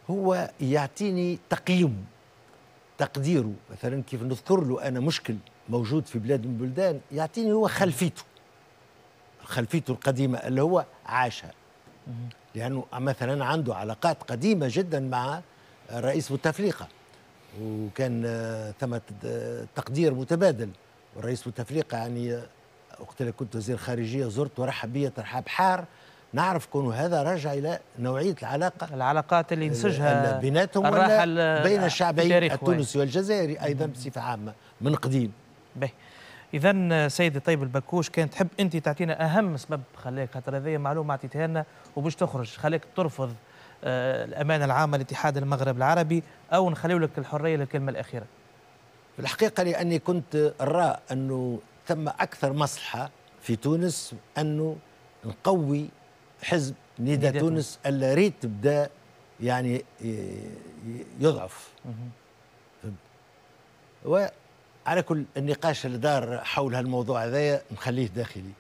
هو يعطيني تقييم تقديره مثلا كيف نذكر له انا مشكل موجود في بلاد من البلدان يعطيني هو خلفيته خلفيته القديمة اللي هو عاشها لأنه مثلا عنده علاقات قديمة جدا مع رئيس بوتفليقة وكان آه، ثمة آه، تقدير متبادل والرئيس بوتفليقة يعني آه، وقت اللي كنت وزير خارجية زرت ورحب بي ترحاب حار نعرف كونه هذا راجع إلى نوعية العلاقة العلاقات اللي نسجها بيناتهم ولا بين الشعبين التونسي والجزائري أيضا بصفة عامة من قديم به اذا سيدي طيب البكوش كان تحب انت تعطينا اهم سبب خلاك خاطر هذه معلومه اعطيتها لنا وباش تخرج خلاك ترفض آه، الامانه العامه لاتحاد المغرب العربي او نخليو لك الحريه للكلمه الاخيره في الحقيقه لاني كنت أرى انه ثم اكثر مصلحه في تونس انه نقوي حزب نيدا تونس, تونس. اللي ريت بدا يعني آه، يضعف و على كل النقاش اللي دار حول هالموضوع هذايا نخليه داخلي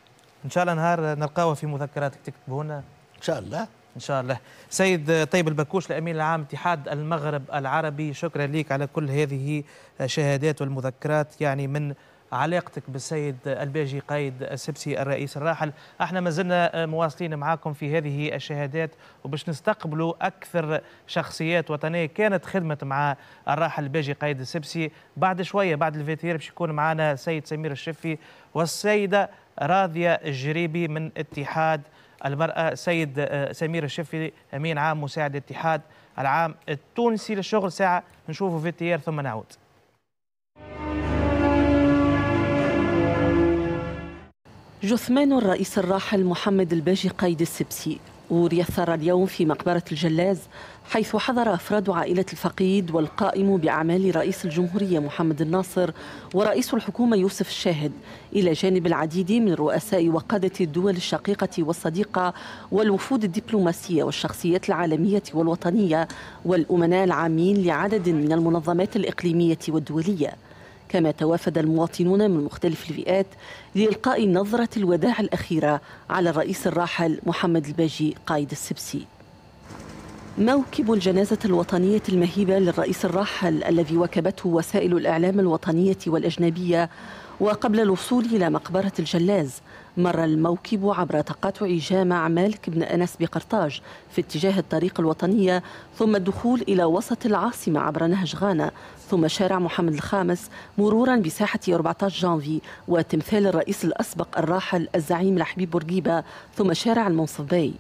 ان شاء الله نهار نلقاوه في مذكراتك تكتبه لنا ان شاء الله ان شاء الله سيد طيب البكوش الامين العام اتحاد المغرب العربي شكرا لك على كل هذه الشهادات والمذكرات يعني من علاقتك بالسيد الباجي قايد السبسي الرئيس الراحل احنا ما زلنا مواصلين معاكم في هذه الشهادات وباش نستقبلوا اكثر شخصيات وطنيه كانت خدمت مع الراحل الباجي قايد السبسي بعد شويه بعد الفيتير باش يكون معنا السيد سمير الشفي والسيده راضيه الجريبي من اتحاد المرأة سيد آه، سمير الشفي أمين عام مساعد الاتحاد العام التونسي للشغل ساعة نشوفه في التيار ثم نعود جثمان الرئيس الراحل محمد الباجي قيد السبسي وريثر اليوم في مقبرة الجلاز حيث حضر أفراد عائلة الفقيد والقائم بأعمال رئيس الجمهورية محمد الناصر ورئيس الحكومة يوسف الشاهد إلى جانب العديد من رؤساء وقادة الدول الشقيقة والصديقة والوفود الدبلوماسية والشخصيات العالمية والوطنية والأمناء العامين لعدد من المنظمات الإقليمية والدولية كما توافد المواطنون من مختلف الفئات لإلقاء نظرة الوداع الأخيرة على الرئيس الراحل محمد الباجي قائد السبسي موكب الجنازة الوطنية المهيبة للرئيس الراحل الذي وكبته وسائل الإعلام الوطنية والأجنبية وقبل الوصول إلى مقبرة الجلاز مر الموكب عبر تقاطع جامع مالك بن أنس بقرطاج في اتجاه الطريق الوطنية ثم الدخول إلى وسط العاصمة عبر نهج غانا ثم شارع محمد الخامس مرورا بساحة 14 جانفي وتمثال الرئيس الأسبق الراحل الزعيم الحبيب بورقيبة ثم شارع المنصف باي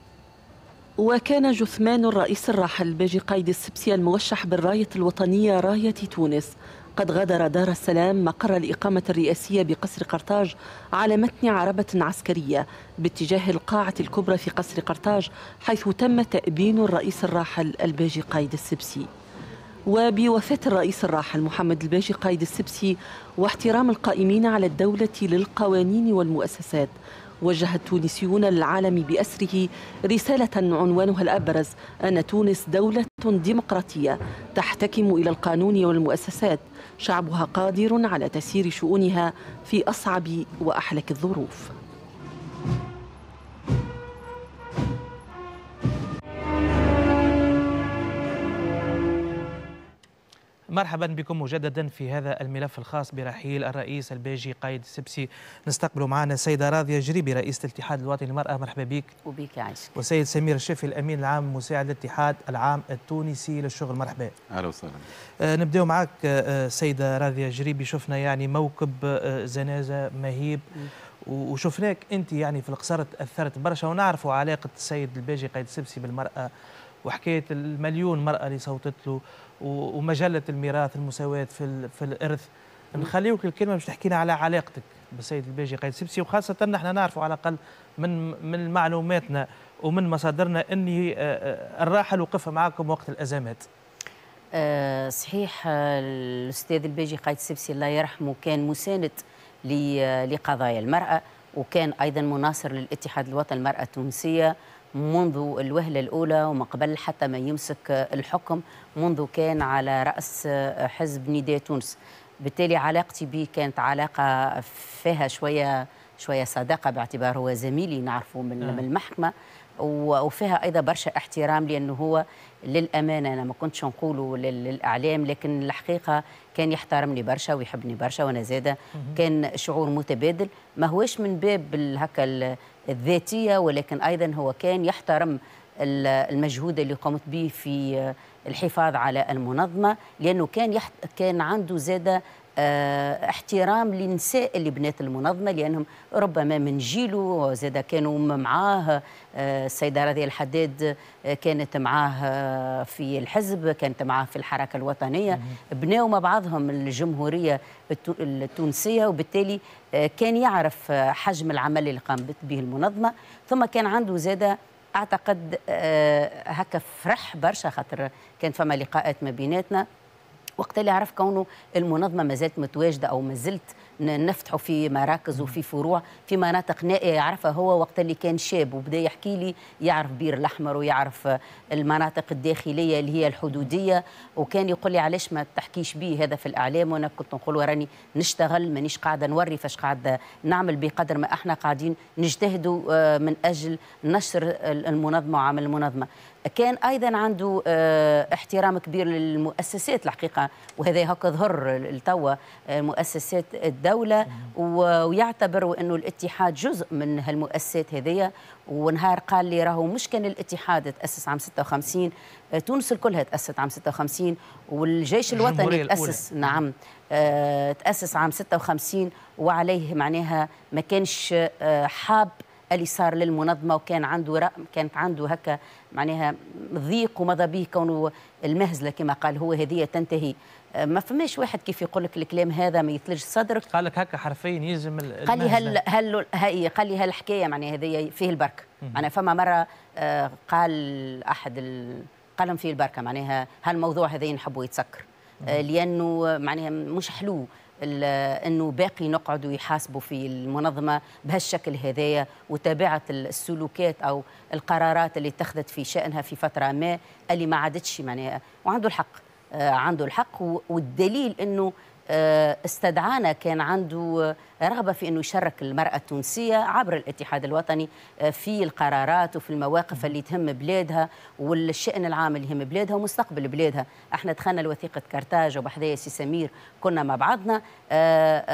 وكان جثمان الرئيس الراحل باجي قايد السبسي الموشح بالراية الوطنية راية تونس قد غادر دار السلام مقر الإقامة الرئاسية بقصر قرطاج على متن عربة عسكرية باتجاه القاعة الكبرى في قصر قرطاج حيث تم تأبين الرئيس الراحل الباجي قايد السبسي وبوفاة الرئيس الراحل محمد الباجي قايد السبسي واحترام القائمين على الدولة للقوانين والمؤسسات وجه التونسيون للعالم بأسره رسالة عنوانها الأبرز أن تونس دولة ديمقراطية تحتكم إلى القانون والمؤسسات شعبها قادر على تسيير شؤونها في أصعب وأحلك الظروف مرحبا بكم مجددا في هذا الملف الخاص برحيل الرئيس البيجي قايد السبسي نستقبل معنا السيده راضيه جريبي رئيسه الاتحاد الوطني للمراه مرحبا بك وبك عايش والسيد سمير الشفي الامين العام مساعد الاتحاد العام التونسي للشغل مرحبا اهلا وسهلا آه، نبدأ نبداو معك السيده آه، راضيه جريبي شفنا يعني موكب آه، زنازه مهيب وشفناك انت يعني في القصر تاثرت برشا ونعرفوا علاقه السيد الباجي قايد السبسي بالمراه وحكايه المليون مراه اللي صوتت له ومجله الميراث المساواه في في الارث نخليوك الكلمه باش تحكي لنا على علاقتك بالسيد الباجي قايد سبسي وخاصه احنا نعرفوا على الاقل من من معلوماتنا ومن مصادرنا اني آه، آه، الراحل وقف معاكم وقت الازمات. أه صحيح آه، الاستاذ الباجي قايد سبسي الله يرحمه كان مساند لقضايا المراه وكان ايضا مناصر للاتحاد الوطني للمراه التونسيه منذ الوهلة الأولى وما قبل حتى ما يمسك الحكم منذ كان على رأس حزب نداء تونس بالتالي علاقتي به كانت علاقة فيها شوية شوية صداقة باعتبار هو زميلي نعرفه من, آه. المحكمة وفيها أيضا برشا احترام لأنه هو للأمانة أنا ما كنتش نقوله للإعلام لكن الحقيقة كان يحترمني برشا ويحبني برشا وأنا زادة كان شعور متبادل ما هوش من باب هكا الذاتيه ولكن ايضا هو كان يحترم المجهود اللي قمت به في الحفاظ على المنظمه لانه كان يحت... كان عنده زاده آه، احترام للنساء اللي بنات المنظمه لانهم ربما من جيله زاد كانوا معاه آه، السيده رضي الحداد آه، كانت معاه في الحزب كانت معاه في الحركه الوطنيه بناوا مع بعضهم الجمهوريه التونسيه وبالتالي كان يعرف حجم العمل اللي قامت به المنظمه ثم كان عنده زاده اعتقد هكا فرح برشا خاطر كان فما لقاءات ما بيناتنا وقت اللي عرف كونه المنظمه ما زالت متواجده او ما زلت نفتحوا في مراكز وفي فروع في مناطق نائية يعرفها هو وقت اللي كان شاب وبدا يحكي لي يعرف بير الاحمر ويعرف المناطق الداخليه اللي هي الحدوديه وكان يقول لي علاش ما تحكيش بيه هذا في الاعلام وانا كنت نقول راني نشتغل مانيش قاعده نوري فاش قاعده نعمل بقدر ما احنا قاعدين نجتهدوا آه، من اجل نشر المنظمه وعمل المنظمه كان ايضا عنده آه، احترام كبير للمؤسسات الحقيقه وهذا هكا ظهر التوا آه، مؤسسات الدوله الدولة ويعتبروا أنه الاتحاد جزء من هالمؤسسات هذية ونهار قال لي راهو مش كان الاتحاد تأسس عام 56 آه، تونس الكلها تأسست عام 56 والجيش الوطني تأسس نعم آه، تأسس عام 56 وعليه معناها ما كانش آه، حاب اللي صار للمنظمه وكان عنده رأ... كانت عنده هكا معناها ضيق ومضى به كونه المهزله كما قال هو هذه تنتهي آه، ما فماش واحد كيف يقول لك الكلام هذا ما يثلج صدرك قال لك هكا حرفيا يلزم قال لي هل هل هي قال لي هالحكايه معناها هذه فيه البركه انا فما مره آه، قال احد قال لهم فيه البركه معناها هالموضوع هذا نحبوا يتسكر آه، لانه معناها مش حلو انه باقي نقعدوا يحاسبوا في المنظمه بهالشكل هذايا وتابعه السلوكات او القرارات اللي اتخذت في شانها في فتره ما اللي ما عادتش معناها وعنده الحق آه، عنده الحق والدليل انه آه، استدعانا كان عنده آه، رغبة في أنه يشرك المرأة التونسية عبر الاتحاد الوطني في القرارات وفي المواقف اللي تهم بلادها والشأن العام اللي يهم بلادها ومستقبل بلادها احنا دخلنا لوثيقة كارتاج وبحذايا سي سمير كنا مع بعضنا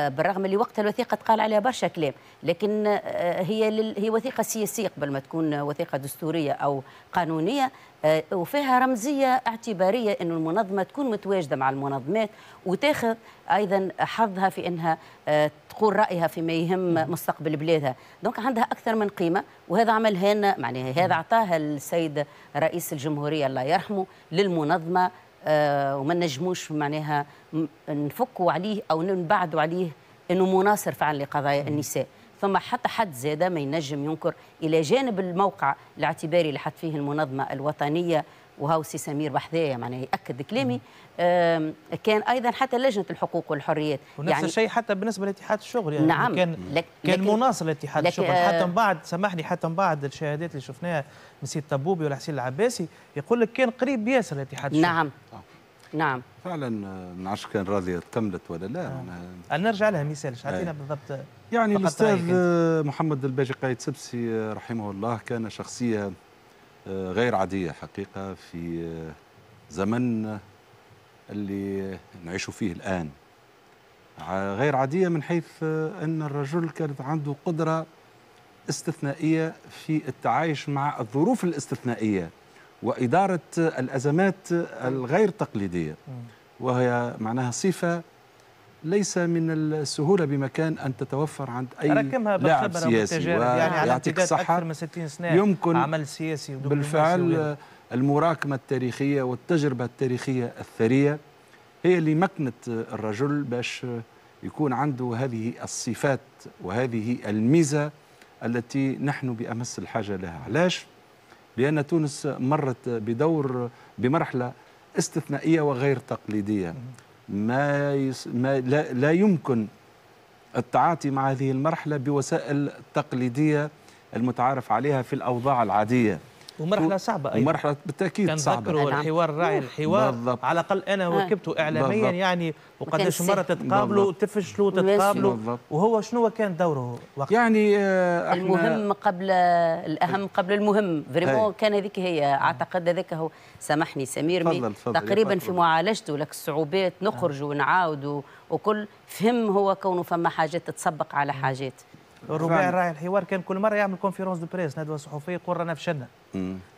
بالرغم اللي وقت الوثيقة تقال عليها برشا كلام لكن هي هي وثيقة سياسية قبل ما تكون وثيقة دستورية أو قانونية آه، وفيها رمزيه اعتباريه انه المنظمه تكون متواجده مع المنظمات وتاخذ ايضا حظها في انها آه، تقول رايها فيما يهم مستقبل بلادها دونك عندها اكثر من قيمه وهذا عملها لنا معناها هذا اعطاها السيد رئيس الجمهوريه الله يرحمه للمنظمه آه، وما نجموش معناها نفكوا عليه او نبعدوا عليه انه مناصر فعلا لقضايا النساء ثم حتى حد زاده ما ينجم ينكر الى جانب الموقع الاعتباري اللي حط فيه المنظمه الوطنيه وهو سي سمير بحذايا معناه ياكد كلامي كان ايضا حتى لجنه الحقوق والحريات ونفس يعني الشيء حتى بالنسبه لاتحاد الشغل يعني نعم كان لك كان مناصر لاتحاد الشغل حتى من آه، بعد سامحني حتى من بعد الشهادات اللي شفناها من سيد طبوبي ولا حسين العباسي يقول لك كان قريب ياسر لاتحاد الشغل نعم نعم فعلا آه، ما نعرفش كان راضيه تكملت ولا لا آه. أنا نرجع لها مثال عطينا آه. بالضبط يعني الاستاذ آه، محمد الباجي قايد سبسي رحمه الله كان شخصيه غير عاديه حقيقه في زمن اللي نعيش فيه الان غير عاديه من حيث ان الرجل كانت عنده قدره استثنائيه في التعايش مع الظروف الاستثنائيه وإدارة الأزمات الغير تقليدية وهي معناها صفة ليس من السهولة بمكان أن تتوفر عند أي لاعب سياسي يعني على يعطيك صحة أكثر من 60 سنة يمكن عمل سياسي بالفعل المراكمة التاريخية والتجربة التاريخية الثرية هي اللي مكنت الرجل باش يكون عنده هذه الصفات وهذه الميزة التي نحن بأمس الحاجة لها علاش؟ بان تونس مرت بدور بمرحلة استثنائية وغير تقليدية ما, يس ما لا, لا يمكن التعاطي مع هذه المرحلة بوسائل تقليدية المتعارف عليها في الأوضاع العادية ومرحله صعبه ايضا ومرحله بالتاكيد صعبه كان نعم. الحوار راعي الحوار بالضبط. على الاقل انا آه. واكبته اعلاميا بالضبط. يعني وقداش مره تتقابلوا تفشلوا تتقابلوا وهو شنو كان دوره وقت يعني آه المهم قبل الاهم قبل المهم فريمون كان هذيك هي اعتقد هذاك هو سامحني سمير فضل فضل تقريبا فضل. في معالجته لك الصعوبات نخرج آه. ونعاود وكل فهم هو كونه فما حاجات تتسبق على حاجات الرباعي الراعي الحوار كان كل مره يعمل كونفيرونس دو بريس ندوه صحفيه يقول رانا فشلنا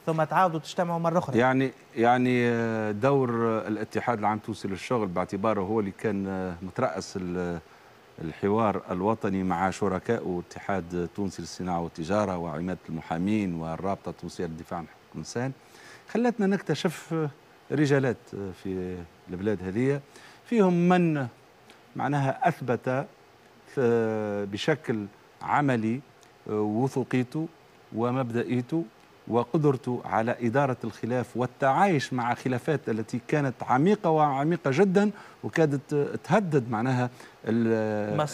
ثم تعاودوا تجتمعوا مره اخرى يعني يعني آه، دور الاتحاد العام التونسي للشغل باعتباره هو اللي كان آه، متراس آه، الحوار الوطني مع شركائه اتحاد التونسي للصناعه والتجاره وعماده المحامين والرابطه التونسيه للدفاع عن حقوق الانسان خلتنا نكتشف رجالات في البلاد هذه فيهم من معناها اثبت بشكل عملي آه، وثوقيته ومبدئيته وقدرته على إدارة الخلاف والتعايش مع خلافات التي كانت عميقة وعميقة جدا وكادت آه، تهدد معناها آه،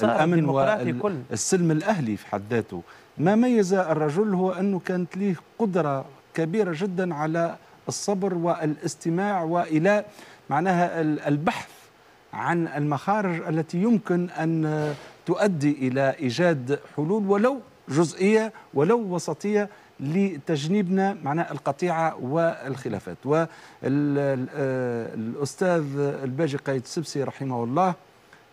الأمن والسلم الأهلي في حد ذاته ما ميز الرجل هو أنه كانت له قدرة كبيرة جدا على الصبر والاستماع وإلى معناها البحث عن المخارج التي يمكن أن تؤدي إلى إيجاد حلول ولو جزئية ولو وسطية لتجنيبنا معنى القطيعة والخلافات والأستاذ الباجي قايد السبسي رحمه الله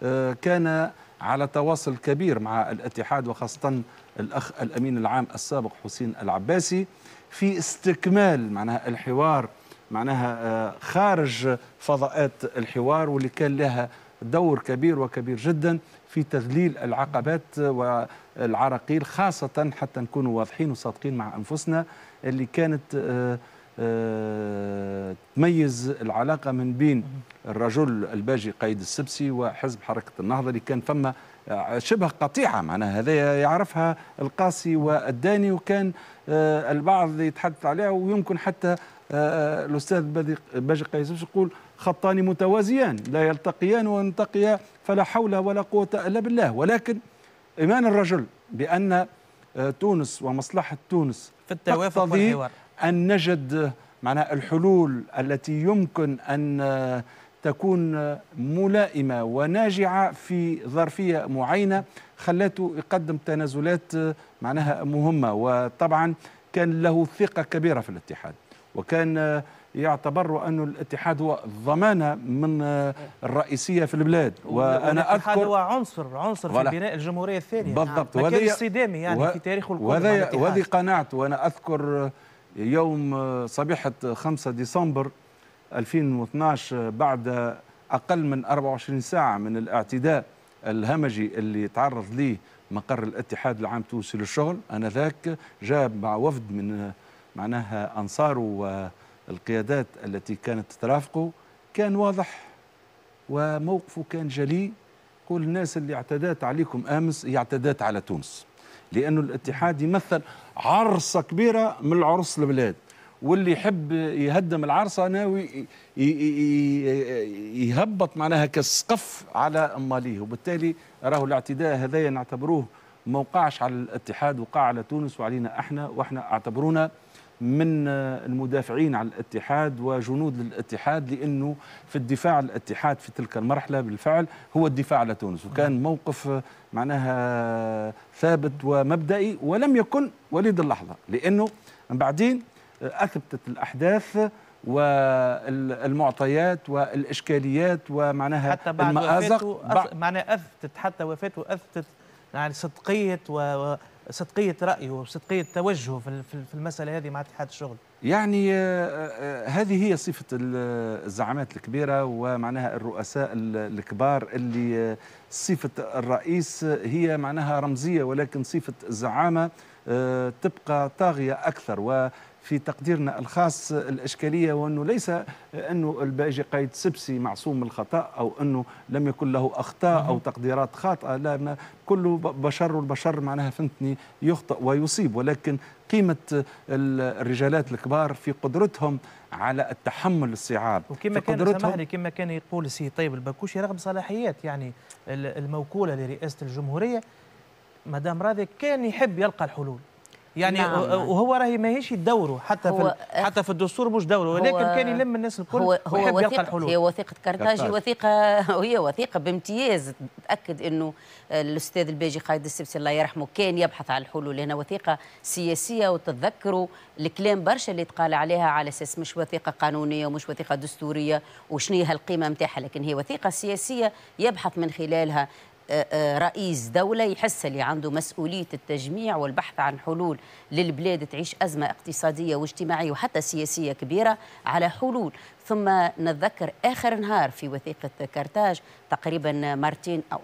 آه، كان على تواصل كبير مع الاتحاد وخاصة الأخ الأمين العام السابق حسين العباسي في استكمال معناها الحوار معناها آه، خارج فضاءات الحوار واللي كان لها دور كبير وكبير جدا في تذليل العقبات والعراقيل خاصة حتى نكونوا واضحين وصادقين مع أنفسنا اللي كانت آه، آه، تميز العلاقة من بين الرجل الباجي قايد السبسي وحزب حركة النهضة اللي كان فما آه، شبه قطيعة معناها هذا يعرفها القاسي والداني وكان البعض يتحدث عليها ويمكن حتى الأستاذ باجي قايد السبسي يقول خطان متوازيان لا يلتقيان وان التقيا فلا حول ولا قوه الا بالله ولكن ايمان الرجل بان آه، تونس ومصلحه تونس في التوافق والحوار ان نجد آه، معناها الحلول التي يمكن ان آه، تكون ملائمة وناجعة في ظرفية معينة خلاته يقدم تنازلات معناها مهمة وطبعا كان له ثقة كبيرة في الاتحاد وكان يعتبر أن الاتحاد هو ضمانة من الرئيسية في البلاد وأنا الاتحاد أذكر هو عنصر عنصر في بناء الجمهورية الثانية بالضبط يعني. نعم. وهذا الصدامي يعني و... في تاريخ الكل وهذه قناعت وأنا أذكر يوم صبيحة 5 ديسمبر 2012 بعد أقل من 24 ساعة من الاعتداء الهمجي اللي تعرض ليه مقر الاتحاد العام التونسي للشغل أنا ذاك جاب مع وفد من معناها أنصاره القيادات التي كانت تترافقه كان واضح وموقفه كان جلي كل الناس اللي اعتدات عليكم امس هي اعتدات على تونس لانه الاتحاد يمثل عرصه كبيره من العرص البلاد واللي يحب يهدم العرصه ناوي يهبط معناها كالسقف على اماليه وبالتالي راهو الاعتداء هذايا نعتبروه ما وقعش على الاتحاد وقع على تونس وعلينا احنا واحنا اعتبرونا من آه، المدافعين على الاتحاد وجنود الاتحاد لانه في الدفاع الاتحاد في تلك المرحله بالفعل هو الدفاع على تونس وكان نعم. موقف آه، معناها آه، ثابت ومبدئي ولم يكن وليد اللحظه لانه من بعدين اثبتت الاحداث والمعطيات والاشكاليات ومعناها حتى بعد المازق وفاته أث... معناها اثبتت حتى وفاته اثبتت يعني صدقيه و... صدقيه رايه وصدقيه توجهه في المساله هذه مع اتحاد الشغل يعني آه، آه، هذه هي صفه الزعامات الكبيره ومعناها الرؤساء الكبار اللي آه، صفه الرئيس هي معناها رمزيه ولكن صفه الزعامه تبقى طاغيه اكثر و في تقديرنا الخاص الإشكالية وأنه ليس أنه الباجي قايد سبسي معصوم من الخطأ أو أنه لم يكن له أخطاء أو تقديرات خاطئة لا كل بشر والبشر معناها فهمتني يخطئ ويصيب ولكن قيمة الرجالات الكبار في قدرتهم على التحمل الصعاب وكما كان سامحني كما كان يقول السي طيب البكوشي رغم صلاحيات يعني الموكولة لرئاسة الجمهورية مدام راضي كان يحب يلقى الحلول يعني نعم. وهو راهي ماهيش دوره حتى في حتى في الدستور مش دوره ولكن كان يلم الناس الكل هو ويحب يلقى الحلول هي وثيقه كرتاجي وثيقه وهي *laughs* وثيقه بامتياز تاكد انه الاستاذ الباجي قائد السبسي الله يرحمه كان يبحث على الحلول لانها وثيقه سياسيه وتتذكروا الكلام برشا اللي تقال عليها على اساس مش وثيقه قانونيه ومش وثيقه دستوريه وشنو هي القيمه نتاعها لكن هي وثيقه سياسيه يبحث من خلالها آه، آه، رئيس دولة يحس اللي عنده مسؤولية التجميع والبحث عن حلول للبلاد تعيش أزمة اقتصادية واجتماعية وحتى سياسية كبيرة على حلول ثم نتذكر آخر نهار في وثيقة كرتاج تقريبا مرتين أو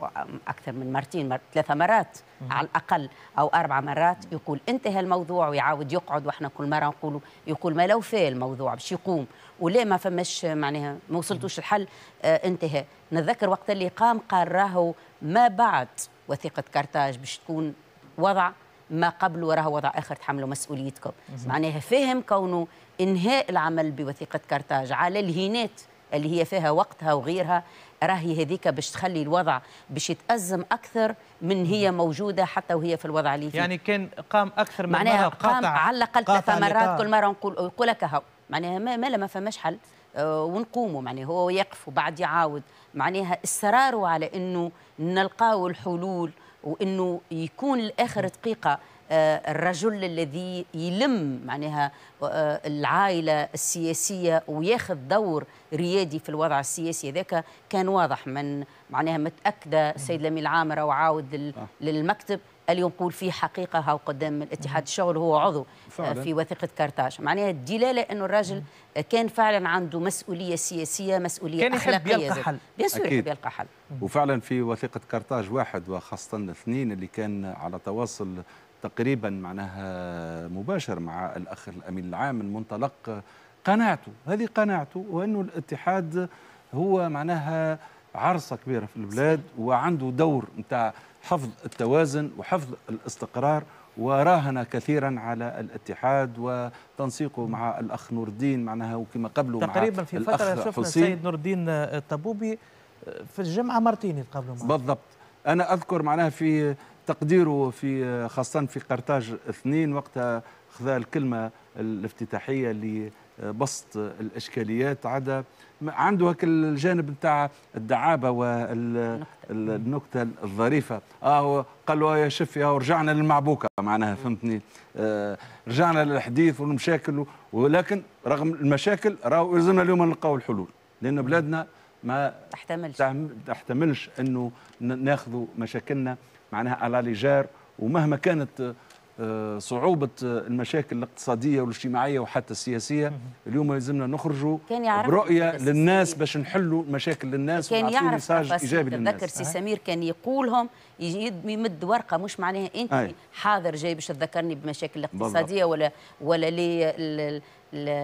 أكثر من مرتين مر... ثلاثة مرات على الأقل أو أربع مرات يقول انتهى الموضوع ويعاود يقعد وإحنا كل مرة نقول يقول ما لو فيه الموضوع باش يقوم ولا ما فماش معناها ما وصلتوش الحل آه، انتهى نتذكر وقت اللي قام قال راهو ما بعد وثيقه كارتاج باش تكون وضع ما قبل وراه وضع اخر تحملوا مسؤوليتكم معناها فاهم كونه انهاء العمل بوثيقه كارتاج على الهينات اللي هي فيها وقتها وغيرها راهي هذيك باش تخلي الوضع باش يتأزم أكثر من هي موجودة حتى وهي في الوضع اللي فيه يعني كان قام أكثر من معناها مرة قام قطع على الأقل ثلاث مرات كل مرة نقول يقول لك هاو معناها ما, ما لما فماش حل آه، ونقوموا معناها هو يقف وبعد يعاود معناها اصراره على انه نلقاو الحلول وانه يكون لاخر دقيقه آه، الرجل الذي يلم معناها آه، العائله السياسيه وياخذ دور ريادي في الوضع السياسي ذاك كان واضح من معناها متاكده السيد لمي العامره وعاود للمكتب اليوم نقول فيه حقيقه هاو قدام الاتحاد الشغل هو عضو آه، فعلا. في وثيقه كارتاج معناها الدلاله انه الراجل كان فعلا عنده مسؤوليه سياسيه مسؤوليه كان اخلاقيه يحب يلقى حل بيان سور يحب يلقى حل وفعلا في وثيقه كارتاج واحد وخاصه اثنين اللي كان على تواصل تقريبا معناها مباشر مع الاخ الامين العام من منطلق قناعته هذه قناعته وانه الاتحاد هو معناها عرصه كبيره في البلاد وعنده دور نتاع حفظ التوازن وحفظ الاستقرار وراهن كثيرا على الاتحاد وتنسيقه مع الاخ نور الدين معناها وكما قبله تقريبا مع في فتره شفنا السيد نور الدين الطبوبي آه، آه، في الجمعه مرتين يتقابلوا معه بالضبط انا اذكر معناها في تقديره في آه، خاصه في قرطاج اثنين وقتها خذا الكلمه الافتتاحيه اللي بسط الاشكاليات عدا عنده هك الجانب نتاع الدعابه والنكته الظريفه اه قالوا يا شفي يا رجعنا للمعبوكه معناها فهمتني آه رجعنا للحديث والمشاكل ولكن رغم المشاكل راهو لازمنا اليوم نلقاو الحلول لان بلادنا ما تحتملش تحتملش انه ناخذوا مشاكلنا معناها على ليجار ومهما كانت آه، صعوبة آه، المشاكل الاقتصادية والاجتماعية وحتى السياسية اليوم يلزمنا نخرجوا برؤية للناس باش نحلوا مشاكل للناس كان يعرف مساج إيجابي للناس تذكر سي أه؟ سمير كان يقولهم يمد ورقة مش معناها أنت أي. حاضر جاي باش تذكرني بمشاكل الاقتصادية ولا ولا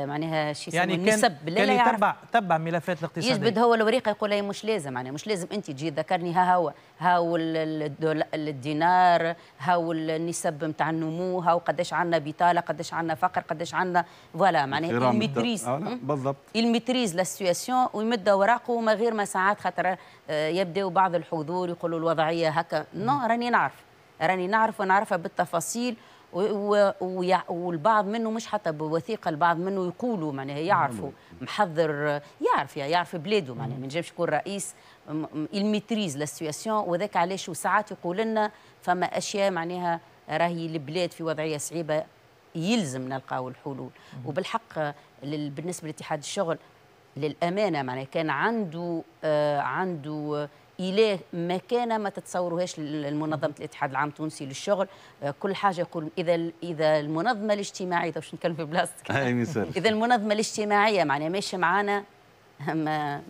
معناها شي يعني النسب لا كان يتبع تبع ملفات الاقتصاديه يجبد هو الوريقه يقول لي مش لازم معناها مش لازم انت تجي تذكرني ها هو ها هو الدينار ها هو النسب نتاع النمو ها قداش عندنا بطاله قداش عندنا فقر قداش عندنا فوالا معناها آه، الميتريز بالضبط الميتريز لا سيتياسيون ويمد اوراقه من غير ما ساعات خاطر آه، يبداو بعض الحضور يقولوا الوضعيه هكا نو راني نعرف راني نعرف ونعرفها بالتفاصيل والبعض منه مش حتى بوثيقه البعض منه يقولوا معناها يعرفوا نعم. محضر يعرف يعني، يعرف بلاده معناها نعم. ما نجمش يكون رئيس الميتريز لا سيتواسيون وذاك علاش وساعات يقول لنا فما اشياء معناها راهي البلاد في وضعيه صعيبه يلزم نلقاو الحلول وبالحق بالنسبه لاتحاد الشغل للامانه معناها كان عنده آه عنده الى مكانه ما تتصوروهاش لمنظمه الاتحاد العام التونسي للشغل آه، كل حاجه يقول اذا اذا المنظمه الاجتماعيه باش نتكلم في بلاصتك *laughs* اذا المنظمه الاجتماعيه معناها ماشي معانا ما,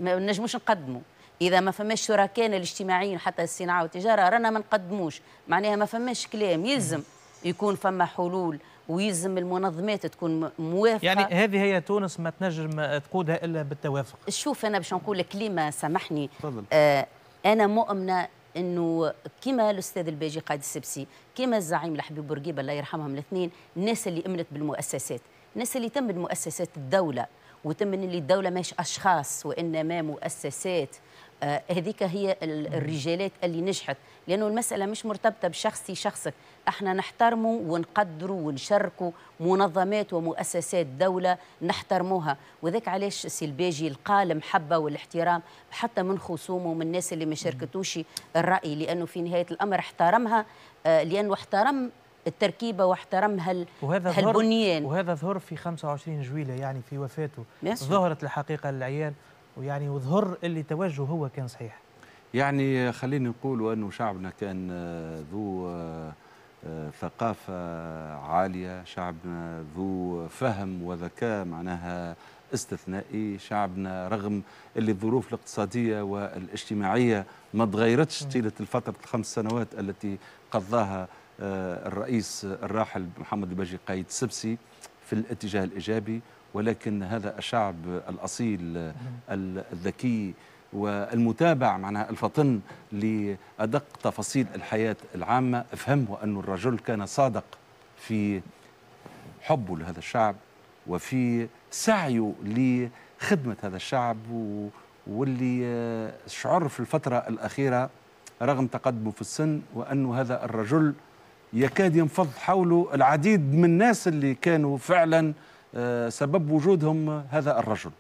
ما نجموش نقدموا اذا ما فماش شركائنا الاجتماعيين حتى الصناعه والتجاره رانا ما نقدموش معناها ما فماش كلام يلزم يكون فما حلول ويلزم المنظمات تكون موافقه يعني هذه هي تونس ما تنجم تقودها الا بالتوافق شوف انا باش نقول كلمه سامحني آه انا مؤمنه انه كما الاستاذ الباجي قائد السبسي كما الزعيم الحبيب بورقيبه الله يرحمهم الاثنين الناس اللي امنت بالمؤسسات الناس اللي تم مؤسسات الدوله وتم ان الدوله ماش اشخاص وانما مؤسسات آه هذيك هي الرجالات اللي نجحت لانه المساله مش مرتبطه بشخصي شخصك احنا نحترمه ونقدره ونشاركه منظمات ومؤسسات دولة نحترموها وذاك علاش سلباجي لقى المحبة والاحترام حتى من خصومه ومن الناس اللي ما شاركتوش الرأي لأنه في نهاية الأمر احترمها آه، لأنه احترم التركيبه واحترم هال وهذا هالبنيان وهذا ظهر في 25 جويلة يعني في وفاته ظهرت الحقيقه للعيان ويعني وظهر اللي توجه هو كان صحيح يعني خليني نقول انه شعبنا كان ذو ثقافة عالية شعبنا ذو فهم وذكاء معناها استثنائي شعبنا رغم اللي الظروف الاقتصادية والاجتماعية ما تغيرتش طيلة الفترة الخمس سنوات التي قضاها آه، الرئيس الراحل محمد الباجي قايد سبسي في الاتجاه الإيجابي ولكن هذا الشعب الأصيل الذكي والمتابع معناها الفطن لأدق تفاصيل الحياة العامة افهم أن الرجل كان صادق في حبه لهذا الشعب وفي سعيه لخدمة هذا الشعب واللي شعر في الفترة الأخيرة رغم تقدمه في السن وأن هذا الرجل يكاد ينفض حوله العديد من الناس اللي كانوا فعلا آه، سبب وجودهم هذا الرجل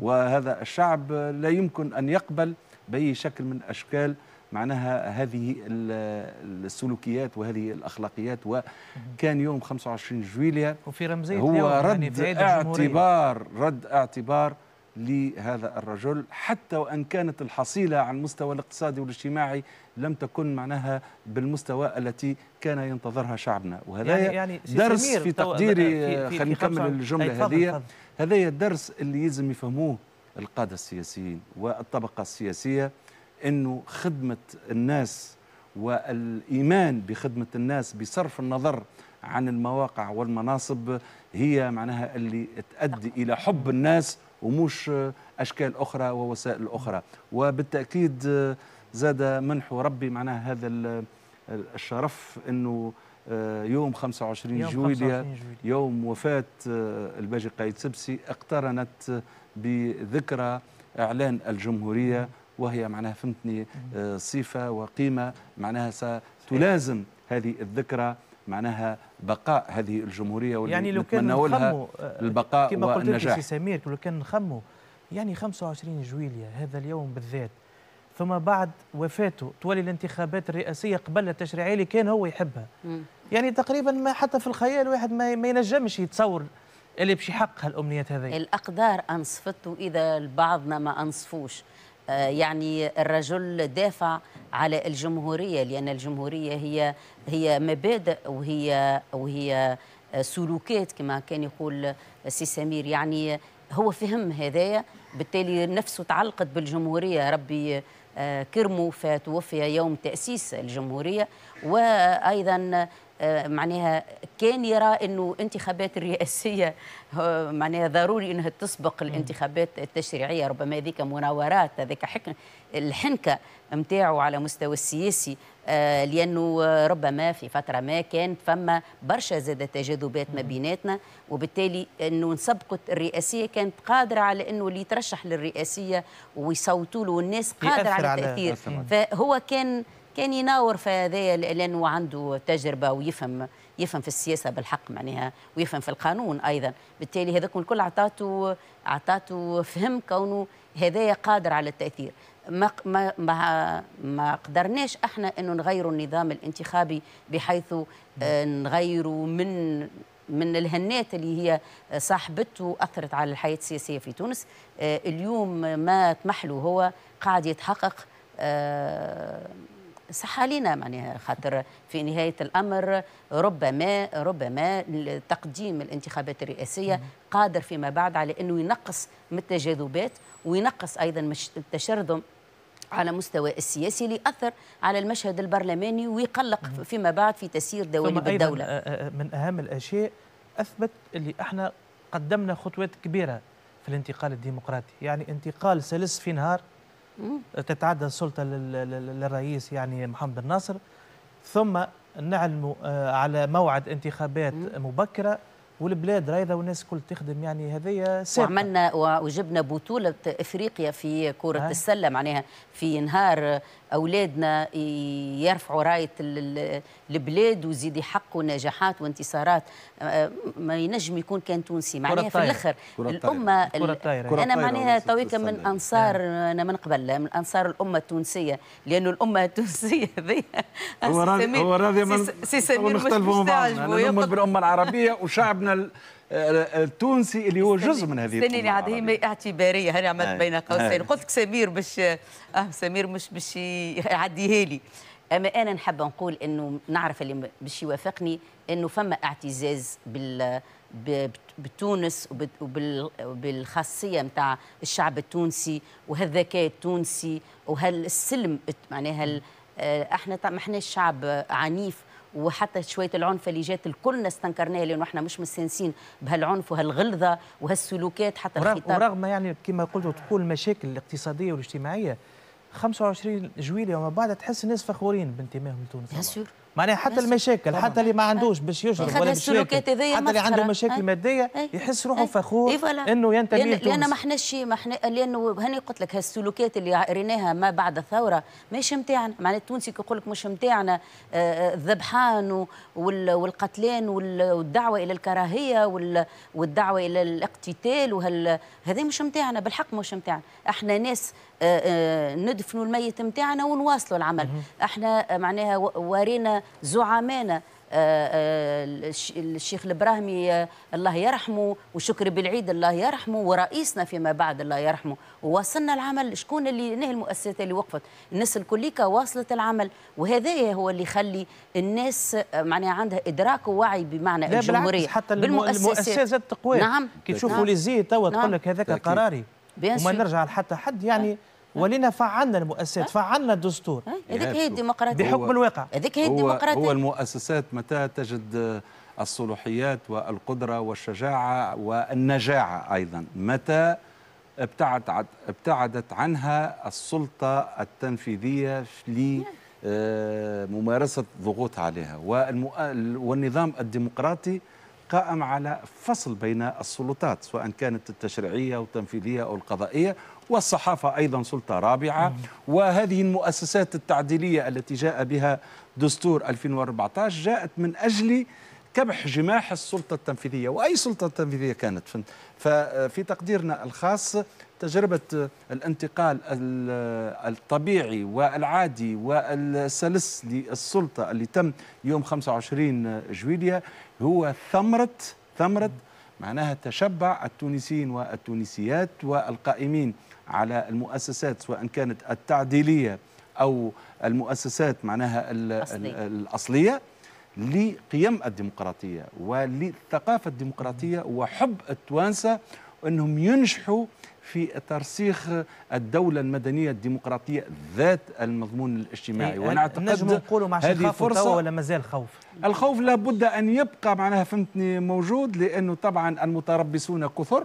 وهذا الشعب لا يمكن أن يقبل بأي شكل من أشكال معناها هذه السلوكيات وهذه الاخلاقيات وكان يوم 25 جويليا وفي رمزيه هو يعني رد يعني اعتبار رد اعتبار لهذا الرجل حتى وان كانت الحصيله على المستوى الاقتصادي والاجتماعي لم تكن معناها بالمستوى التي كان ينتظرها شعبنا وهذا يعني, يعني درس في تقديري خلينا نكمل الجمله هذه هذا الدرس اللي يلزم يفهموه القاده السياسيين والطبقه السياسيه انه خدمه الناس والايمان بخدمه الناس بصرف النظر عن المواقع والمناصب هي معناها اللي تؤدي الى حب الناس ومش أشكال أخرى ووسائل أخرى وبالتأكيد زاد منح ربي معناها هذا الشرف أنه آه، يوم 25 يوم جويليا يوم وفاة آه، الباجي قايد سبسي اقترنت بذكرى إعلان الجمهورية وهي معناها فهمتني آه، صفة وقيمة معناها ستلازم هذه الذكرى معناها بقاء هذه الجمهوريه واللي يعني لو كان لها آه، البقاء كما قلت لك سي سمير لو كان نخموا يعني 25 جويليا هذا اليوم بالذات ثم بعد وفاته تولي الانتخابات الرئاسيه قبل التشريعيه اللي كان هو يحبها يعني تقريبا ما حتى في الخيال واحد ما, ينجمش يتصور اللي باش يحقق هالامنيات هذه الاقدار انصفت واذا بعضنا ما انصفوش آه، يعني الرجل دافع على الجمهوريه لان الجمهوريه هي هي مبادئ وهي وهي سلوكات كما كان يقول السي سمير يعني هو فهم هذايا بالتالي نفسه تعلقت بالجمهوريه ربي آه، كرمه فتوفي يوم تأسيس الجمهورية وأيضا آه، معناها كان يرى انه انتخابات الرئاسيه آه، معناها ضروري انها تسبق الانتخابات التشريعيه ربما هذيك مناورات هذيك حكم الحنكه نتاعو على مستوى السياسي آه، لانه ربما في فتره ما كان فما برشا زاد تجاذبات ما بيناتنا وبالتالي انه نسبقت الرئاسيه كانت قادره على انه اللي يترشح للرئاسيه ويصوتوا له الناس قادره على التاثير فهو كان كان يناور في هذايا لانه عنده تجربه ويفهم يفهم في السياسه بالحق معناها ويفهم في القانون ايضا بالتالي هذاك الكل عطاته عطاته فهم كونه هذايا قادر على التاثير ما ما ما قدرناش احنا انه نغيروا النظام الانتخابي بحيث آه، نغيروا من من الهنات اللي هي صاحبته واثرت على الحياه السياسيه في تونس آه، اليوم ما تمحلو هو قاعد يتحقق آه، صحة لنا معناها خاطر في نهاية الأمر ربما ربما تقديم الانتخابات الرئاسية قادر فيما بعد على أنه ينقص من التجاذبات وينقص أيضا التشرذم على مستوى السياسي ليأثر على المشهد البرلماني ويقلق فيما بعد في تسيير دولة الدولة آه، آه، آه، من أهم الأشياء أثبت اللي احنا قدمنا خطوات كبيرة في الانتقال الديمقراطي يعني انتقال سلس في نهار تتعدى السلطة للرئيس يعني محمد بن ناصر ثم نعلم آه، على موعد انتخابات مبكرة والبلاد رايضه والناس الكل تخدم يعني هذه سابقة. وعملنا وجبنا بطوله افريقيا في كره آه. السله معناها في نهار اولادنا يرفعوا رايه البلاد ويزيد يحققوا نجاحات وانتصارات آه، ما ينجم يكون كان تونسي معناها في الاخر الامه انا معناها تويك من انصار آه، انا من قبل من انصار الامه التونسيه لانه الامه التونسيه هذه *laughs* هو راضي هو راضي من نختلفوا مع الامه العربيه وشعبنا آه، آه، التونسي اللي هو جزء من هذه عاد هي اعتباريه هاني عملت بين قوسين قلت لك سمير باش اه سمير مش باش يعديها لي اما انا نحب نقول انه نعرف اللي باش يوافقني انه فما اعتزاز بال بتونس وبالخاصيه نتاع الشعب التونسي وهالذكاء التونسي وهالسلم معناها آه، احنا ما احناش شعب عنيف وحتى شويه العنف اللي جات الكلنا استنكرناها لانه احنا مش مستانسين بهالعنف وهالغلظه وهالسلوكات حتى الخطاب ورغم يعني كما قلت تقول المشاكل الاقتصاديه والاجتماعيه 25 جويليه وما بعد تحس الناس فخورين بانتمائهم لتونس بيان سور معناها حتى المشاكل حتى اللي ما أه. عندوش باش يشرب ولا باش حتى اللي عنده مشاكل أه. ماديه أه. يحس روحه فخور إيه، انه ينتمي لتونس لان ما احناش ما احنا لانه هاني قلت لك هالسلوكات اللي ريناها ما بعد الثوره مش نتاعنا معناها التونسي كيقول لك مش نتاعنا الذبحان والقتلان والدعوه الى الكراهيه والدعوه الى الاقتتال وهذا مش نتاعنا بالحق مش نتاعنا احنا ناس آه، آه، ندفنوا الميت نتاعنا ونواصلوا العمل احنا آه، معناها ورينا زعمائنا الشيخ البراهمي الله يرحمه وشكر بالعيد الله يرحمه ورئيسنا فيما بعد الله يرحمه وواصلنا العمل شكون اللي نهي المؤسسات اللي وقفت الناس الكليكا واصلت العمل وهذا هو اللي يخلي الناس معناها عندها ادراك ووعي بمعنى لا الجمهوريه حتى المؤسسات نعم كي تشوفوا نعم. ليزي توا نعم. تقول لك هذاك قراري وما نرجع لحتى حد يعني نعم. ولينا فعلنا المؤسسات فعلنا الدستور هذيك هي الديمقراطيه بحكم الواقع هذيك هي الديمقراطيه هو المؤسسات متى تجد الصلوحيات والقدره والشجاعه والنجاعه ايضا متى ابتعدت ابتعدت عنها السلطه التنفيذيه لممارسه آه، ضغوط عليها والنظام الديمقراطي قائم على فصل بين السلطات سواء كانت التشريعيه او التنفيذيه او القضائيه والصحافة أيضا سلطة رابعة وهذه المؤسسات التعديلية التي جاء بها دستور 2014 جاءت من أجل كبح جماح السلطة التنفيذية وأي سلطة تنفيذية كانت ففي تقديرنا الخاص تجربة الانتقال الطبيعي والعادي والسلس للسلطة اللي تم يوم 25 جويلية هو ثمرة ثمرة معناها تشبع التونسيين والتونسيات والقائمين على المؤسسات سواء كانت التعديلية أو المؤسسات معناها الأصلية, الأصلية لقيم الديمقراطية وللثقافة الديمقراطية وحب التوانسة أنهم ينجحوا في ترسيخ الدولة المدنية الديمقراطية ذات المضمون الاجتماعي إيه، وأنا أعتقد نجم نقولوا مع هذه فرصة ولا مازال خوف الخوف لابد أن يبقى معناها فهمتني موجود لأنه طبعا المتربصون كثر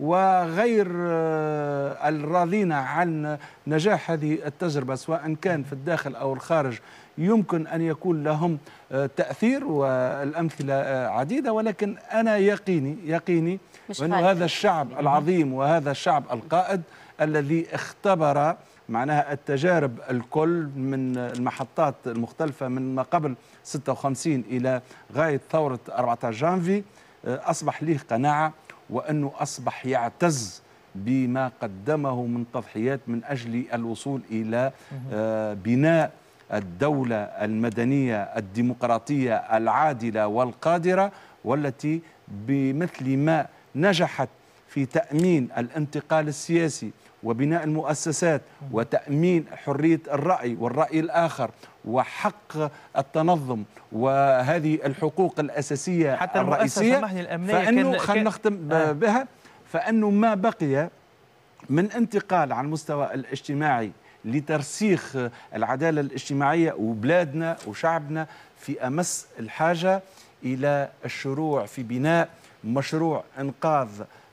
وغير آه، الراضين عن نجاح هذه التجربة سواء كان في الداخل أو الخارج يمكن أن يكون لهم آه، تأثير والأمثلة آه، عديدة ولكن أنا يقيني يقيني أن هذا الشعب العظيم وهذا الشعب القائد الذي اختبر معناها التجارب الكل من المحطات المختلفة من ما قبل 56 إلى غاية ثورة 14 جانفي أصبح له قناعة وأنه أصبح يعتز بما قدمه من تضحيات من أجل الوصول إلى آه، بناء الدولة المدنية الديمقراطية العادلة والقادرة والتي بمثل ما نجحت في تأمين الانتقال السياسي وبناء المؤسسات وتأمين حرية الرأي والرأي الآخر وحق التنظم وهذه الحقوق الأساسية حتى الرئيسية فأنه خلينا نختم آه. بها فأنه ما بقي من انتقال على المستوى الاجتماعي لترسيخ العدالة الاجتماعية وبلادنا وشعبنا في أمس الحاجة إلى الشروع في بناء مشروع إنقاذ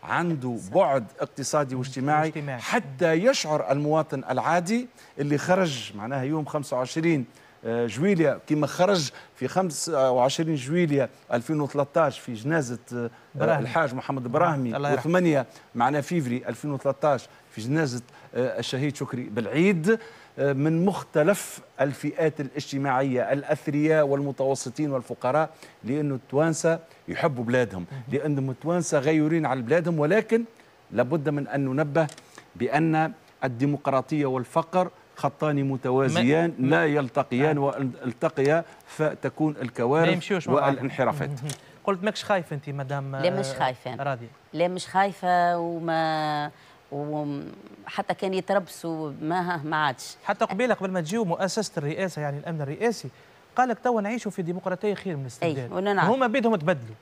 عنده بعد اقتصادي واجتماعي اجتماعي. حتى يشعر المواطن العادي اللي خرج معناها يوم 25 آه، جويليا كما خرج في 25 جويليا 2013 في جنازه آه، براهمي. الحاج محمد براهمي و8 معناها فيفري 2013 في جنازه آه، الشهيد شكري بالعيد من مختلف الفئات الاجتماعية الأثرياء والمتوسطين والفقراء لأن التوانسة يحبوا بلادهم لأن التوانسة غيورين على بلادهم ولكن لابد من أن ننبه بأن الديمقراطية والفقر خطان متوازيان لا يلتقيان نعم. والتقيا فتكون الكوارث والانحرافات قلت ماكش خايفه انت مدام لا مش خايفه راضيه لا مش خايفه وما وحتى كان يتربصوا ما ما عادش حتى قبيله قبل ما تجيو مؤسسه الرئاسه يعني الامن الرئاسي قال لك توا نعيشوا في ديمقراطيه خير من نعم. هما بيدهم تبدلوا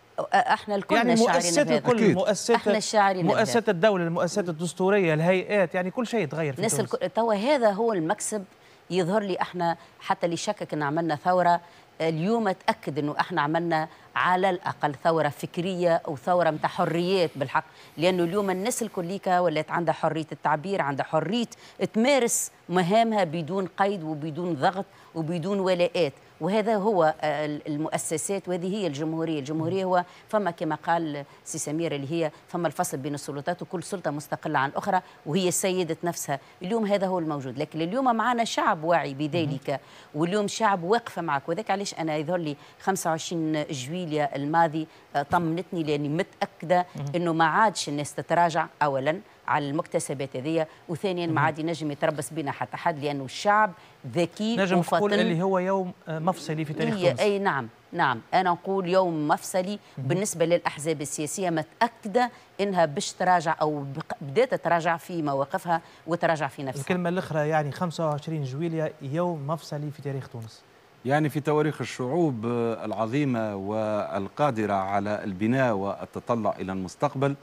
احنا الكل يعني مؤسسات الكل مؤسسات مؤسسات الدوله المؤسسات الدستوريه الهيئات يعني كل شيء تغير في الناس الكل توا هذا هو المكسب يظهر لي احنا حتى اللي شكك ان عملنا ثوره اليوم اتاكد انه احنا عملنا على الاقل ثوره فكريه او ثوره متاع حريات بالحق لانه اليوم الناس الكليكا ولات عندها حريه التعبير عندها حريه تمارس مهامها بدون قيد وبدون ضغط وبدون ولاءات وهذا هو آه، المؤسسات وهذه هي الجمهورية الجمهورية هو فما كما قال سي سمير اللي هي فما الفصل بين السلطات وكل سلطة مستقلة عن الأخرى وهي سيدة نفسها اليوم هذا هو الموجود لكن اليوم معنا شعب واعي بذلك واليوم شعب واقفة معك وذاك علاش أنا يظهر لي 25 جويلية الماضي آه، طمنتني لأني متأكدة أنه ما عادش الناس تتراجع أولا على المكتسبات هذيا وثانيا ما عاد ينجم يتربص بنا حتى حد لانه الشعب ذكي نجم وفطن اللي هو يوم مفصلي في تاريخ تونس اي نعم نعم انا نقول يوم مفصلي بالنسبه للاحزاب السياسيه متاكده انها باش تراجع او بدات تراجع في مواقفها وتراجع في نفسها الكلمه الاخرى يعني 25 جويليا يوم مفصلي في تاريخ تونس يعني في تواريخ الشعوب العظيمه والقادره على البناء والتطلع الى المستقبل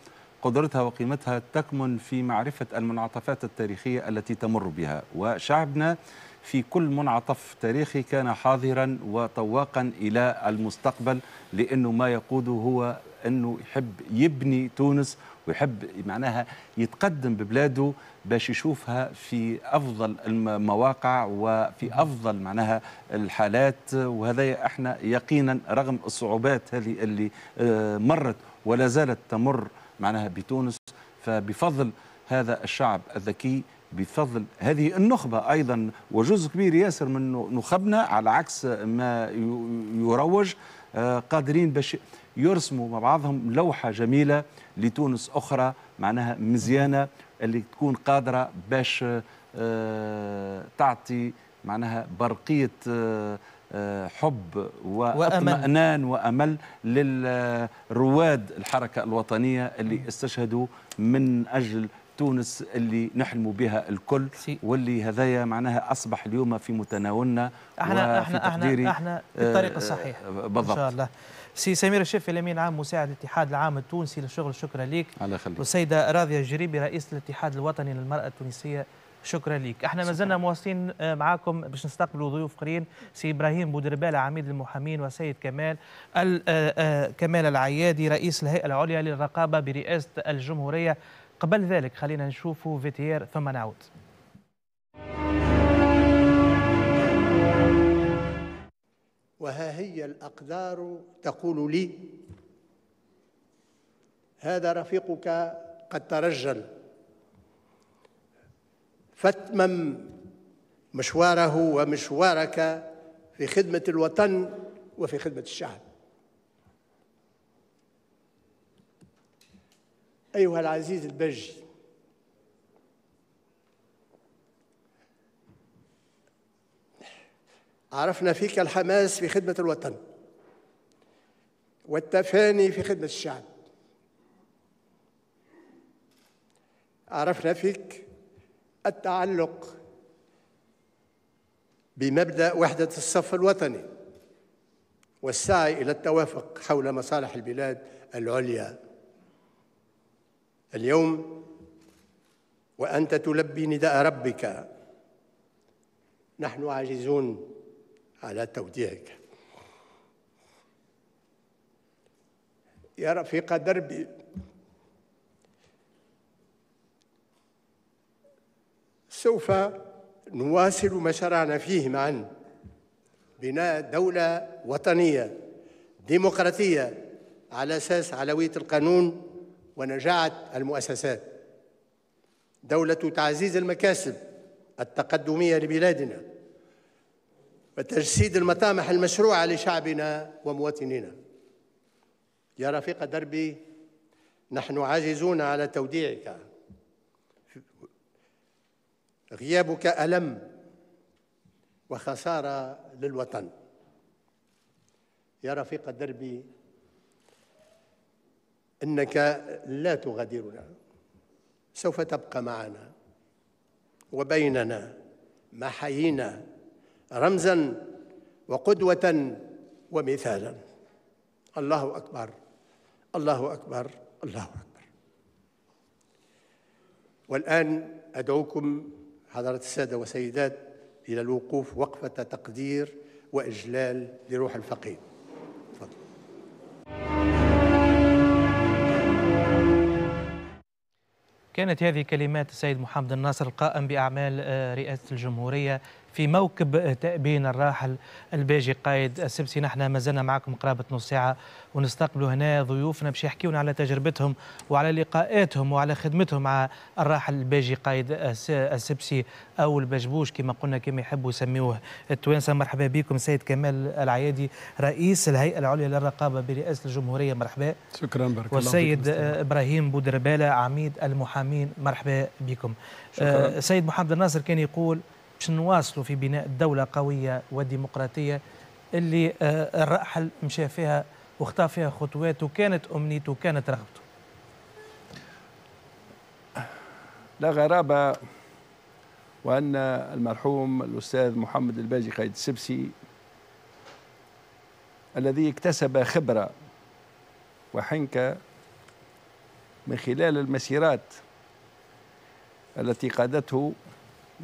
قدرتها وقيمتها تكمن في معرفة المنعطفات التاريخية التي تمر بها وشعبنا في كل منعطف تاريخي كان حاضرا وطواقا إلى المستقبل لأنه ما يقوده هو أنه يحب يبني تونس ويحب معناها يتقدم ببلاده باش يشوفها في افضل المواقع وفي افضل معناها الحالات وهذا احنا يقينا رغم الصعوبات هذه اللي آه، مرت ولا زالت تمر معناها بتونس فبفضل هذا الشعب الذكي بفضل هذه النخبة أيضا وجزء كبير ياسر من نخبنا على عكس ما يروج آه، قادرين باش يرسموا مع بعضهم لوحة جميلة لتونس أخرى معناها مزيانة اللي تكون قادرة باش آه، تعطي معناها برقية آه، حب واطمئنان وامل للرواد الحركه الوطنيه اللي استشهدوا من اجل تونس اللي نحلم بها الكل واللي هذايا معناها اصبح اليوم في متناولنا احنا احنا احنا في الطريق الصحيح بالضبط ان شاء الله سي سمير الشفي الامين العام مساعد الاتحاد العام التونسي للشغل شكرا لك الله يخليك والسيده راضيه الجريبي رئيس الاتحاد الوطني للمراه التونسيه شكرا لك احنا ما زلنا مواصلين آه، معاكم باش نستقبلوا ضيوف اخرين سي ابراهيم بودربالة عميد المحامين وسيد كمال آه، آه، كمال العيادي رئيس الهيئه العليا للرقابه برئاسه الجمهوريه قبل ذلك خلينا نشوفوا فيتير ثم نعود وها هي الأقدار تقول لي هذا رفيقك قد ترجل فاتمم مشواره ومشوارك في خدمة الوطن وفي خدمة الشعب أيها العزيز البجي عرفنا فيك الحماس في خدمة الوطن والتفاني في خدمة الشعب عرفنا فيك التعلق بمبدا وحده الصف الوطني والسعي الى التوافق حول مصالح البلاد العليا اليوم وانت تلبي نداء ربك نحن عاجزون على توديعك يا رفيق دربي سوف نواصل ما فيه معا بناء دولة وطنية ديمقراطية على أساس علوية القانون ونجاعة المؤسسات دولة تعزيز المكاسب التقدمية لبلادنا وتجسيد المطامح المشروعة لشعبنا ومواطنينا يا رفيق دربي نحن عاجزون على توديعك غيابك ألم وخسارة للوطن يا رفيق دربي انك لا تغادرنا سوف تبقى معنا وبيننا ما حيينا رمزا وقدوه ومثالا الله اكبر الله اكبر الله اكبر والان ادعوكم حضرة السادة وسيدات إلى الوقوف وقفة تقدير وإجلال لروح الفقيد كانت هذه كلمات السيد محمد الناصر القائم بأعمال آه، رئاسة الجمهورية في موكب تأبين الراحل الباجي قايد السبسي نحن ما زلنا معكم قرابة نص ساعة ونستقبلوا هنا ضيوفنا باش يحكيونا على تجربتهم وعلى لقاءاتهم وعلى خدمتهم مع الراحل الباجي قايد السبسي أو البجبوش كما قلنا كما يحبوا يسميوه التوانسة مرحبا بكم سيد كمال العيادي رئيس الهيئة العليا للرقابة برئاسة الجمهورية مرحبا شكرا بارك الله والسيد إبراهيم بودربالة عميد المحامين مرحبا بكم شكرا. آه، سيد محمد الناصر كان يقول باش نواصلوا في بناء الدوله قويه وديمقراطيه اللي آه، الرحل مشى فيها وخطا فيها خطوات وكانت امنيته وكانت رغبته لا غرابه وان المرحوم الاستاذ محمد الباجي قايد السبسي الذي اكتسب خبره وحنكه من خلال المسيرات التي قادته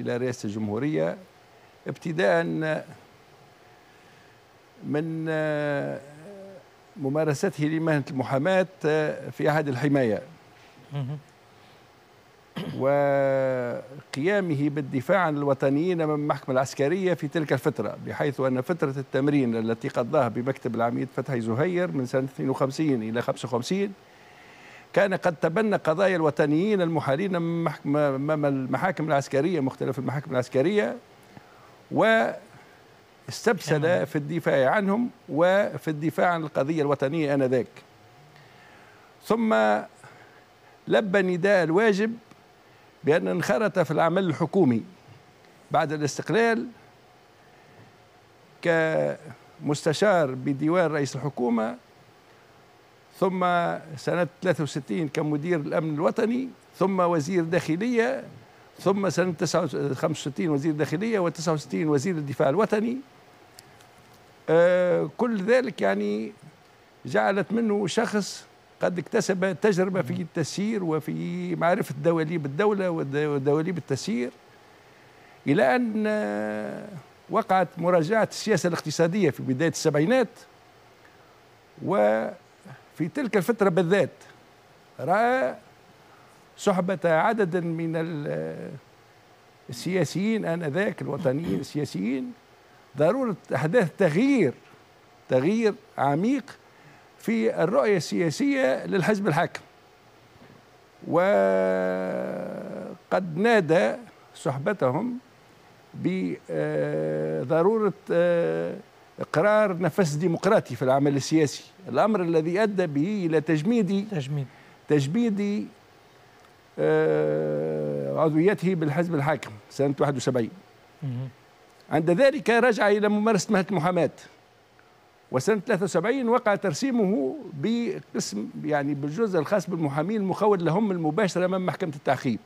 إلى رئاسة الجمهورية ابتداء من ممارسته لمهنة المحاماة في عهد الحماية وقيامه بالدفاع عن الوطنيين أمام المحكمة العسكرية في تلك الفترة بحيث أن فترة التمرين التي قضاها بمكتب العميد فتحي زهير من سنة 52 إلى 55 كان قد تبنى قضايا الوطنيين المحالين أمام المحاكم العسكرية مختلف المحاكم العسكرية واستبسل نعم. في الدفاع عنهم وفي الدفاع عن القضية الوطنية آنذاك ثم لبى نداء الواجب بأن انخرط في العمل الحكومي بعد الاستقلال كمستشار بديوان رئيس الحكومة ثم سنة 63 كمدير الأمن الوطني ثم وزير داخلية ثم سنة 65 وزير داخلية و69 وزير الدفاع الوطني آه كل ذلك يعني جعلت منه شخص قد اكتسب تجربة في التسيير وفي معرفة دواليب الدولة ودواليب التسيير إلى أن آه، وقعت مراجعة السياسة الاقتصادية في بداية السبعينات و في تلك الفترة بالذات رأى صحبة عدد من السياسيين آنذاك الوطنيين السياسيين ضرورة أحداث تغيير تغيير عميق في الرؤية السياسية للحزب الحاكم وقد نادى صحبتهم بضرورة آه، إقرار نفس ديمقراطي في العمل السياسي الأمر الذي أدى به إلى تجميد تجميد تجميد آه، عضويته بالحزب الحاكم سنة 71 عند ذلك رجع إلى ممارسة مهنة المحاماة وسنة 73 وقع ترسيمه بقسم يعني بالجزء الخاص بالمحامين المخول لهم المباشر أمام محكمة التعقيب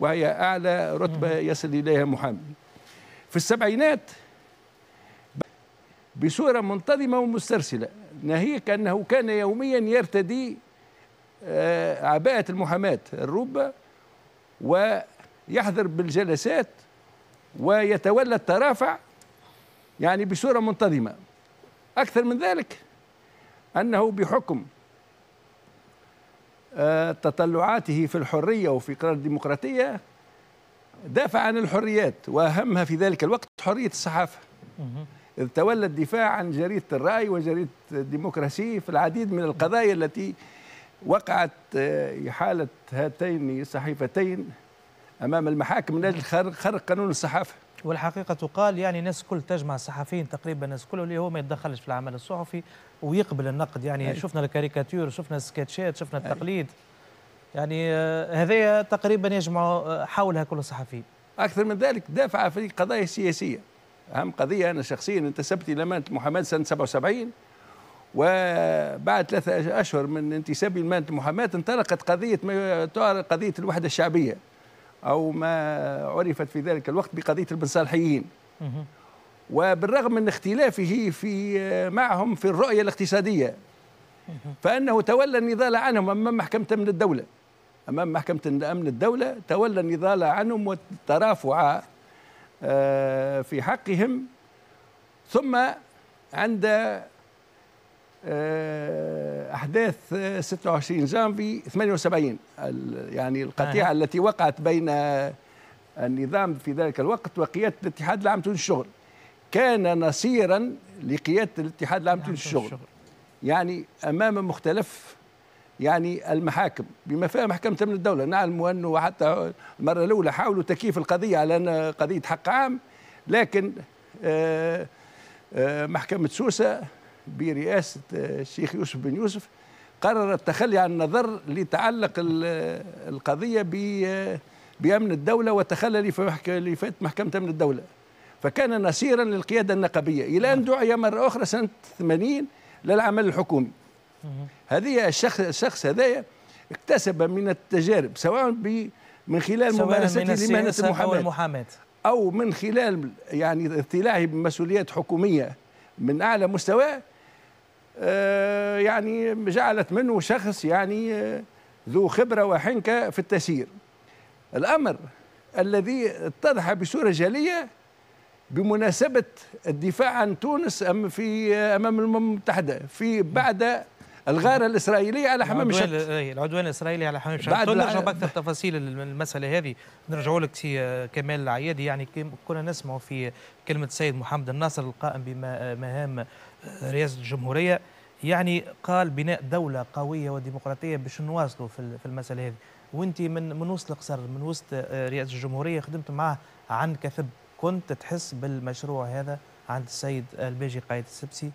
وهي أعلى رتبة يصل إليها محامي في السبعينات بصورة منتظمة ومسترسلة ناهيك أنه كان يوميا يرتدي آه، عباءة المحاماة الروبه ويحضر بالجلسات ويتولى الترافع يعني بصورة منتظمة أكثر من ذلك أنه بحكم آه، تطلعاته في الحرية وفي قرار الديمقراطية دافع عن الحريات وأهمها في ذلك الوقت حرية الصحافة إذ تولى الدفاع عن جريدة الرأي وجريدة الديمقراسي في العديد من القضايا التي وقعت إحالة آه، هاتين الصحيفتين أمام المحاكم من أجل خرق قانون الصحافة والحقيقة تقال يعني الناس الكل تجمع الصحفيين تقريبا الناس الكل اللي هو ما يتدخلش في العمل الصحفي ويقبل النقد يعني أي. شفنا الكاريكاتير شفنا السكتشات شفنا التقليد أي. يعني آه، هذا تقريبا يجمع حولها كل الصحفيين أكثر من ذلك دافع في قضايا سياسية اهم قضيه انا شخصيا انتسبت الى مانت المحاماه سنه 77 وبعد ثلاثة أشهر من انتسابي لمانت المحاماة انطلقت قضية قضية الوحدة الشعبية أو ما عرفت في ذلك الوقت بقضية البنصالحيين وبالرغم من اختلافه في معهم في الرؤية الاقتصادية فأنه تولى النضال عنهم أمام محكمة أمن الدولة أمام محكمة أمن الدولة تولى النضال عنهم والترافع آه، في حقهم ثم عند آه، احداث 26 جانفي 78 يعني القطيعه آه. التي وقعت بين آه، النظام في ذلك الوقت وقياده الاتحاد العام تونس للشغل كان نصيرا لقياده الاتحاد العام نعم، تونس للشغل يعني امام مختلف يعني المحاكم بما فيها محكمة أمن الدولة نعلم أنه حتى المرة الأولى حاولوا تكييف القضية على أنها قضية حق عام لكن آه، آه، محكمة سوسة برئاسة آه، الشيخ يوسف بن يوسف قرر التخلي عن النظر لتعلق القضية بأمن الدولة وتخلى لفئة محكمة أمن الدولة فكان نصيرا للقيادة النقبية إلى أن نعم. دعي مرة أخرى سنة 80 للعمل الحكومي هذه الشخص الشخص هذايا اكتسب من التجارب سواء ب من خلال ممارسته لمهنه المحاماه, المحاماة. أو من خلال يعني اطلاعه بمسؤوليات حكومية من أعلى مستوى آه يعني جعلت منه شخص يعني آه ذو خبرة وحنكة في التسيير الأمر الذي اتضح بصورة جلية بمناسبة الدفاع عن تونس أم في آه، أمام الأمم المتحدة في بعد الغارة الإسرائيلية على حمام الشط العدوان الإسرائيلي على حمام بعد نرجع أكثر تفاصيل المسألة هذه نرجع لك سي آه، كمال العيادي يعني كنا نسمع في كلمة السيد محمد الناصر القائم بمهام آه، آه، رئاسة الجمهورية يعني قال بناء دولة قوية وديمقراطية باش نواصلوا في المسألة هذه وانت من من وسط القصر من وسط رئاسة الجمهورية خدمت معاه عن كثب كنت تحس بالمشروع هذا عند السيد الباجي قائد السبسي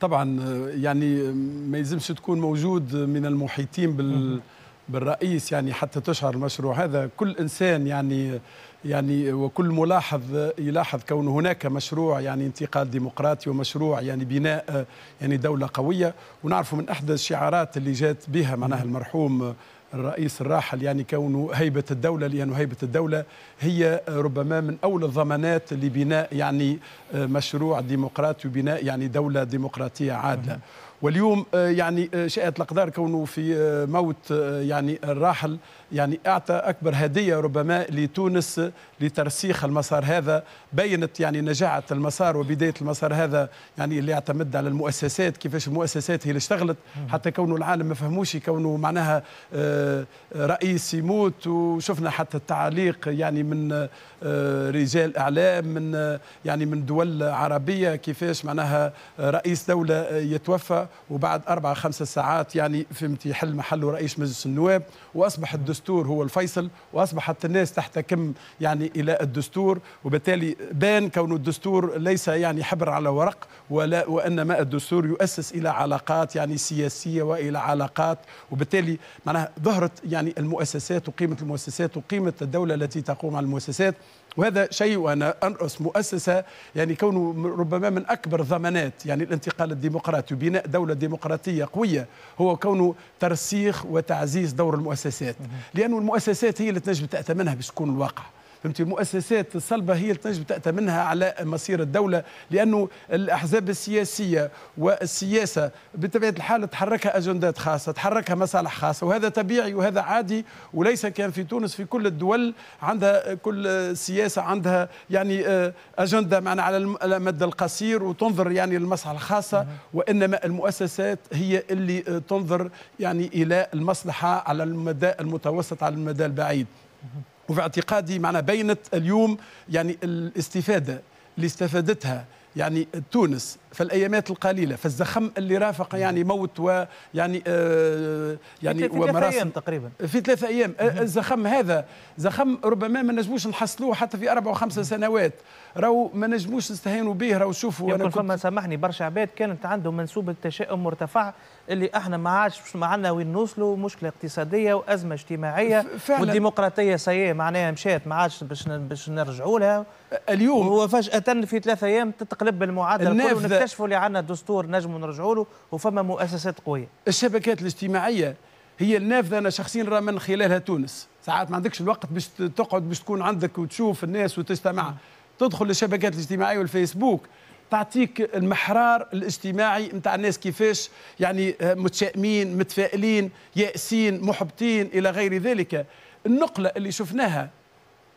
طبعا يعني ما يلزمش تكون موجود من المحيطين بال بالرئيس يعني حتى تشعر المشروع هذا كل انسان يعني يعني وكل ملاحظ يلاحظ كون هناك مشروع يعني انتقال ديمقراطي ومشروع يعني بناء يعني دوله قويه ونعرف من احدى الشعارات اللي جات بها معناها المرحوم الرئيس الراحل يعني كونه هيبة الدولة لأن يعني هيبة الدولة هي ربما من أول الضمانات لبناء يعني آه، مشروع ديمقراطي وبناء يعني دولة ديمقراطية عادلة واليوم آه، يعني آه، شاءت الأقدار كونه في موت يعني الراحل يعني اعطى اكبر هديه ربما لتونس لترسيخ المسار هذا بينت يعني نجاعه المسار وبدايه المسار هذا يعني اللي اعتمد على المؤسسات كيفاش المؤسسات هي اللي اشتغلت حتى كونه العالم ما فهموش كونه معناها آه، رئيس يموت وشفنا حتى التعاليق يعني من آه، رجال اعلام من آه، يعني من دول عربيه كيفاش معناها رئيس دوله يتوفى وبعد اربع خمسة ساعات يعني فهمت يحل محله رئيس مجلس النواب واصبح الدستور الدستور هو الفيصل واصبحت الناس تحتكم يعني الى الدستور وبالتالي بان كون الدستور ليس يعني حبر على ورق ولا وانما الدستور يؤسس الى علاقات يعني سياسيه والى علاقات وبالتالي معناها ظهرت يعني المؤسسات وقيمه المؤسسات وقيمه الدوله التي تقوم على المؤسسات وهذا شيء وانا انرس مؤسسه يعني كونه ربما من اكبر ضمانات يعني الانتقال الديمقراطي وبناء دوله ديمقراطيه قويه هو كونه ترسيخ وتعزيز دور المؤسسات لانه المؤسسات هي اللي تنجم تاتمنها باش تكون الواقع فهمت مؤسسات صلبه هي اللي تنجم تاتمنها على مصير الدوله لانه الاحزاب السياسيه والسياسه بطبيعه الحال تحركها اجندات خاصه تحركها مصالح خاصه وهذا طبيعي وهذا عادي وليس كان في تونس في كل الدول عندها كل سياسه عندها يعني آه، اجنده معنا على المدى القصير وتنظر يعني للمصلحه الخاصه وانما المؤسسات هي اللي آه، تنظر يعني الى المصلحه على المدى المتوسط على المدى البعيد وفي اعتقادي معنا بينت اليوم يعني الاستفاده اللي استفادتها يعني تونس فالايامات القليله فالزخم اللي رافق يعني موت ويعني آه يعني في ومراسم أيام تقريبا في ثلاثة ايام آه، الزخم هذا زخم ربما ما نجموش نحصلوه حتى في اربع وخمسه سنوات راهو ما نجموش نستهينوا به راهو شوفوا انا فما سامحني برشا عباد كانت عندهم منسوب التشاؤم مرتفع اللي احنا ما عادش ما عندنا وين نوصلوا مشكله اقتصاديه وازمه اجتماعيه فعلا والديمقراطيه سيئه معناها مشات ما عادش باش باش نرجعوا لها اليوم هو فجاه في ثلاثة ايام تتقلب المعادله كلها نكتشفوا اللي عندنا دستور نجموا نرجعوا له وفما مؤسسات قويه الشبكات الاجتماعيه هي النافذه انا شخصيا راه من خلالها تونس ساعات ما عندكش الوقت باش تقعد باش تكون عندك وتشوف الناس وتجتمع تدخل للشبكات الاجتماعيه والفيسبوك تعطيك المحرار الاجتماعي نتاع الناس كيفاش يعني آه، متشائمين متفائلين يائسين محبطين الى غير ذلك النقله اللي شفناها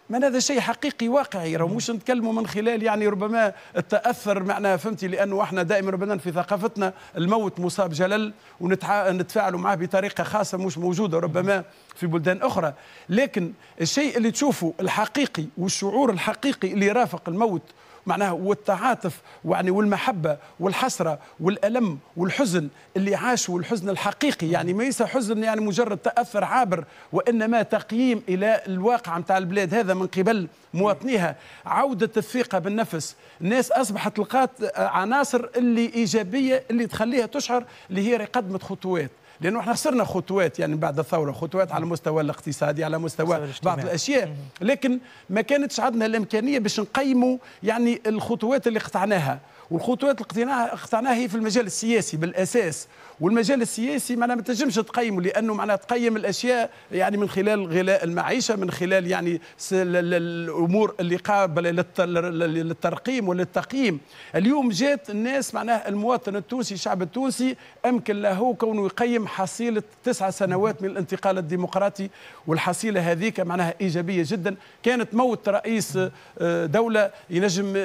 من هذا شيء حقيقي واقعي راه مش نتكلموا من خلال يعني ربما التاثر معنا فهمتي لانه احنا دائما ربما في ثقافتنا الموت مصاب جلل ونتفاعلوا معه بطريقه خاصه مش موجوده ربما في بلدان اخرى لكن الشيء اللي تشوفه الحقيقي والشعور الحقيقي اللي يرافق الموت معناها والتعاطف يعني والمحبه والحسره والالم والحزن اللي عاشوا الحزن الحقيقي يعني ليس حزن يعني مجرد تاثر عابر وانما تقييم الى الواقع نتاع البلاد هذا من قبل مواطنيها عوده الثقه بالنفس الناس اصبحت لقات عناصر اللي ايجابيه اللي تخليها تشعر اللي هي قدمت خطوات لانه احنا صرنا خطوات يعني بعد الثوره خطوات على المستوى الاقتصادي على مستوى بعض الاشياء لكن ما كانتش عندنا الامكانيه باش نقيموا يعني الخطوات اللي قطعناها والخطوات اللي قطعناها هي في المجال السياسي بالاساس والمجال السياسي معناها ما تنجمش تقيمه لانه معناها تقيم الاشياء يعني من خلال غلاء المعيشه من خلال يعني الامور اللي قابله للترقيم وللتقييم اليوم جات الناس معناها المواطن التونسي الشعب التونسي امكن له كونه يقيم حصيله تسعة سنوات من الانتقال الديمقراطي والحصيله هذيك معناها ايجابيه جدا كانت موت رئيس آه، دوله ينجم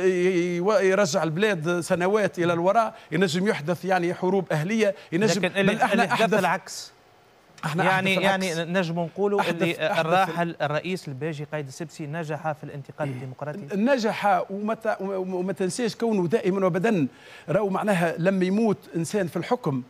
يرجع البلاد سنوات الى الوراء ينجم يحدث يعني حروب اهليه نجم لكن بل احنا احدث العكس احنا يعني احدث يعني نجم نقولوا اللي الراحل الرئيس الباجي قايد السبسي نجح في الانتقال إيه. الديمقراطي نجح ومتى وما تنساش كونه دائما وابدا راهو معناها لما يموت انسان في الحكم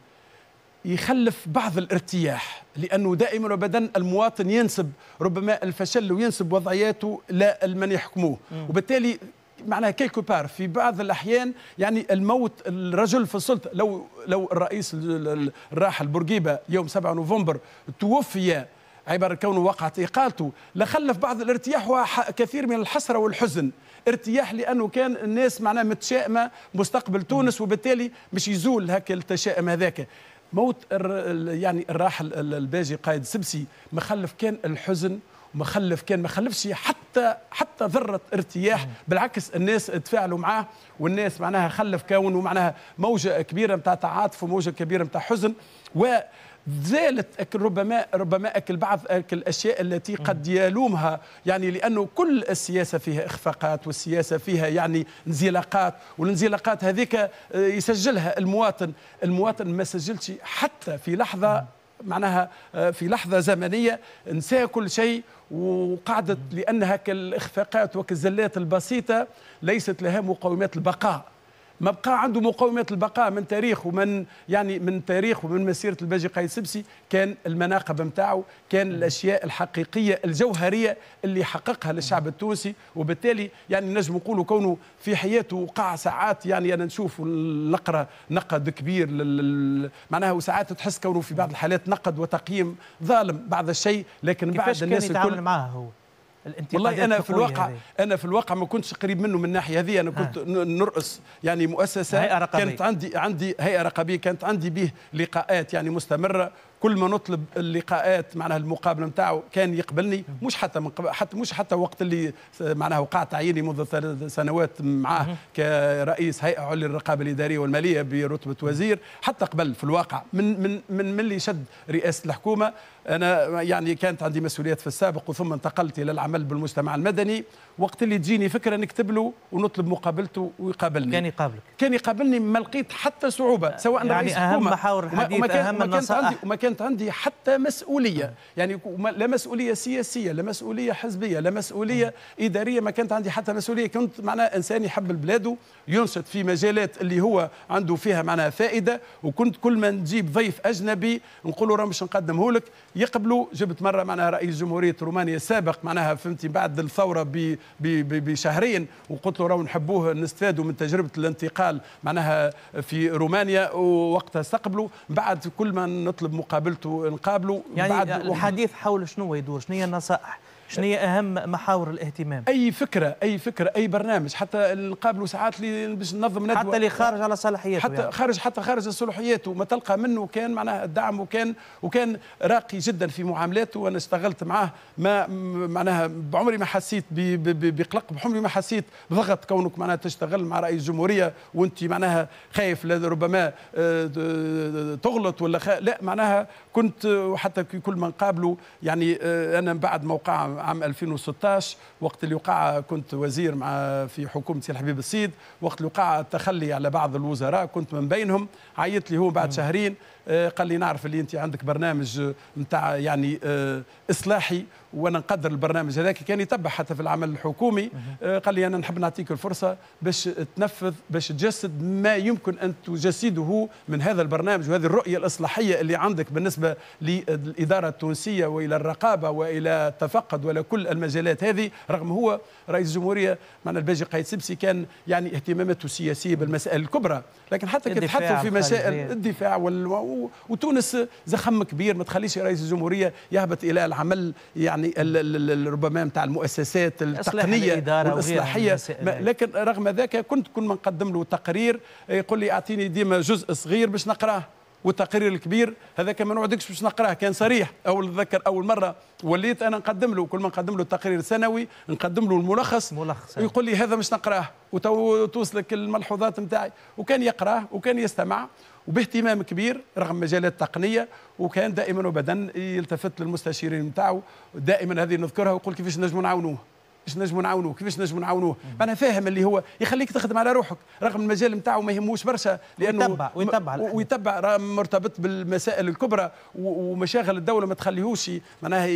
يخلف بعض الارتياح لانه دائما وابدا المواطن ينسب ربما الفشل وينسب وضعياته لمن يحكموه وبالتالي معناها كيلكو بار في بعض الاحيان يعني الموت الرجل في السلطه لو لو الرئيس الراحل بورقيبه يوم 7 نوفمبر توفي عبر كونه وقعت اقالته لخلف بعض الارتياح وكثير من الحسره والحزن ارتياح لانه كان الناس معناها متشائمه مستقبل تونس وبالتالي مش يزول هكا التشائم هذاك موت يعني الراحل الباجي قائد سبسي مخلف كان الحزن وما خلف كان ما خلفش حتى حتى ذره ارتياح بالعكس الناس تفاعلوا معاه والناس معناها خلف كون ومعناها موجه كبيره نتاع تعاطف وموجه كبيره نتاع حزن و زالت أكل ربما ربما أكل بعض أكل الاشياء التي قد يلومها يعني لانه كل السياسه فيها اخفاقات والسياسه فيها يعني انزلاقات والانزلاقات هذيك آه، يسجلها المواطن المواطن ما سجلش حتى في لحظه معناها آه، في لحظه زمنيه نسى كل شيء وقعدت لأنها كالإخفاقات وكالزلات البسيطة ليست لها مقومات البقاء ما بقى عنده مقومات البقاء من تاريخ ومن يعني من تاريخ ومن مسيره الباجي قايد سبسي كان المناقب نتاعو كان الاشياء الحقيقيه الجوهريه اللي حققها للشعب التونسي وبالتالي يعني نجم نقولوا كونه في حياته وقع ساعات يعني انا نشوف نقرا نقد كبير لل... معناها وساعات تحس كونه في بعض الحالات نقد وتقييم ظالم بعض الشيء لكن بعد الناس كان يتعامل معاه هو والله انا في الواقع انا في الواقع ما كنتش قريب منه من الناحيه هذه انا كنت نرأس يعني مؤسسه هيئة رقبية. كانت عندي عندي هيئه رقابيه كانت عندي به لقاءات يعني مستمره كل ما نطلب اللقاءات معناها المقابله نتاعو كان يقبلني مش حتى من قبل حتى مش حتى وقت اللي معناها وقع تعييني منذ ثلاث سنوات معاه كرئيس هيئه عليا للرقابه الاداريه والماليه برتبه وزير حتى قبل في الواقع من من من, من اللي شد رئاسه الحكومه انا يعني كانت عندي مسؤوليات في السابق وثم انتقلت الى العمل بالمجتمع المدني وقت اللي تجيني فكره نكتب له ونطلب مقابلته ويقابلني كان يقابلك كان يقابلني ما لقيت حتى صعوبه سواء يعني رئيس اهم محاور الحديث وما كان اهم النصائح عندي وما كانت عندي حتى مسؤوليه م. يعني لا مسؤوليه سياسيه لا مسؤوليه حزبيه لا مسؤوليه م. اداريه ما كانت عندي حتى مسؤوليه كنت معناها انسان يحب البلاد ينشط في مجالات اللي هو عنده فيها معناها فائده وكنت كل ما نجيب ضيف اجنبي نقول له راه مش نقدمه لك يقبلوا جبت مره معناها رئيس جمهوريه رومانيا السابق معناها فهمتي بعد الثوره بشهرين وقلت له راهو نحبوه نستفادوا من تجربه الانتقال معناها في رومانيا ووقتها استقبلوا بعد كل ما نطلب مقابلته نقابله يعني بعد الحديث حول شنو يدور شنو هي النصائح شنو هي اهم محاور الاهتمام اي فكره اي فكره اي برنامج حتى نقابلوا ساعات اللي باش ننظم ندوه حتى اللي خارج على صلاحياته حتى يعني. خارج حتى خارج صلاحياته ما تلقى منه كان معناه الدعم وكان وكان راقي جدا في معاملاته وانا اشتغلت معاه ما معناها بعمري ما حسيت بقلق بعمري ما حسيت بضغط كونك معناها تشتغل مع رئيس الجمهوريه وانت معناها خايف ربما آه، تغلط ولا خ... لا معناها كنت وحتى كل ما نقابله يعني آه، انا بعد موقع عام 2016 وقت اللي وقع كنت وزير مع في حكومة الحبيب السيد وقت اللي وقع التخلي على بعض الوزراء كنت من بينهم عيط لي هو بعد شهرين آه، قال لي نعرف اللي انت عندك برنامج آه، نتاع يعني آه، اصلاحي وانا نقدر البرنامج هذاك كان يتبع حتى في العمل الحكومي قال لي انا نحب نعطيك الفرصه باش تنفذ باش تجسد ما يمكن ان تجسده من هذا البرنامج وهذه الرؤيه الاصلاحيه اللي عندك بالنسبه للاداره التونسيه والى الرقابه والى التفقد والى كل المجالات هذه رغم هو رئيس الجمهوريه معنا الباجي قايد سبسي كان يعني اهتماماته السياسيه بالمسائل الكبرى لكن حتى كي تحطوا في مسائل الدفاع وال... وتونس زخم كبير ما تخليش رئيس الجمهوريه يهبط الى العمل يعني ربما نتاع المؤسسات التقنيه والاصلاحيه لكن رغم ذاك كنت كل ما نقدم له تقرير يقول لي اعطيني ديما جزء صغير باش نقراه والتقرير الكبير هذا كما نوعدكش باش نقراه كان صريح اول ذكر اول مره وليت انا نقدم له كل ما نقدم له التقرير السنوي نقدم له الملخص ملخص يقول لي هذا مش نقراه وتوصلك الملحوظات نتاعي وكان يقراه وكان يستمع وباهتمام كبير رغم مجالات تقنيه وكان دائما وابدا يلتفت للمستشارين نتاعو دائما هذه نذكرها ويقول كيفاش نجموا نعاونوه كيفاش نجموا نعاونوه كيفاش نجموا نعاونوه انا فاهم اللي هو يخليك تخدم على روحك رغم المجال نتاعو ما يهموش برشا لانه ويتبع ويتبع ويتبع مرتبط بالمسائل الكبرى ومشاغل الدوله ما تخليهوش معناها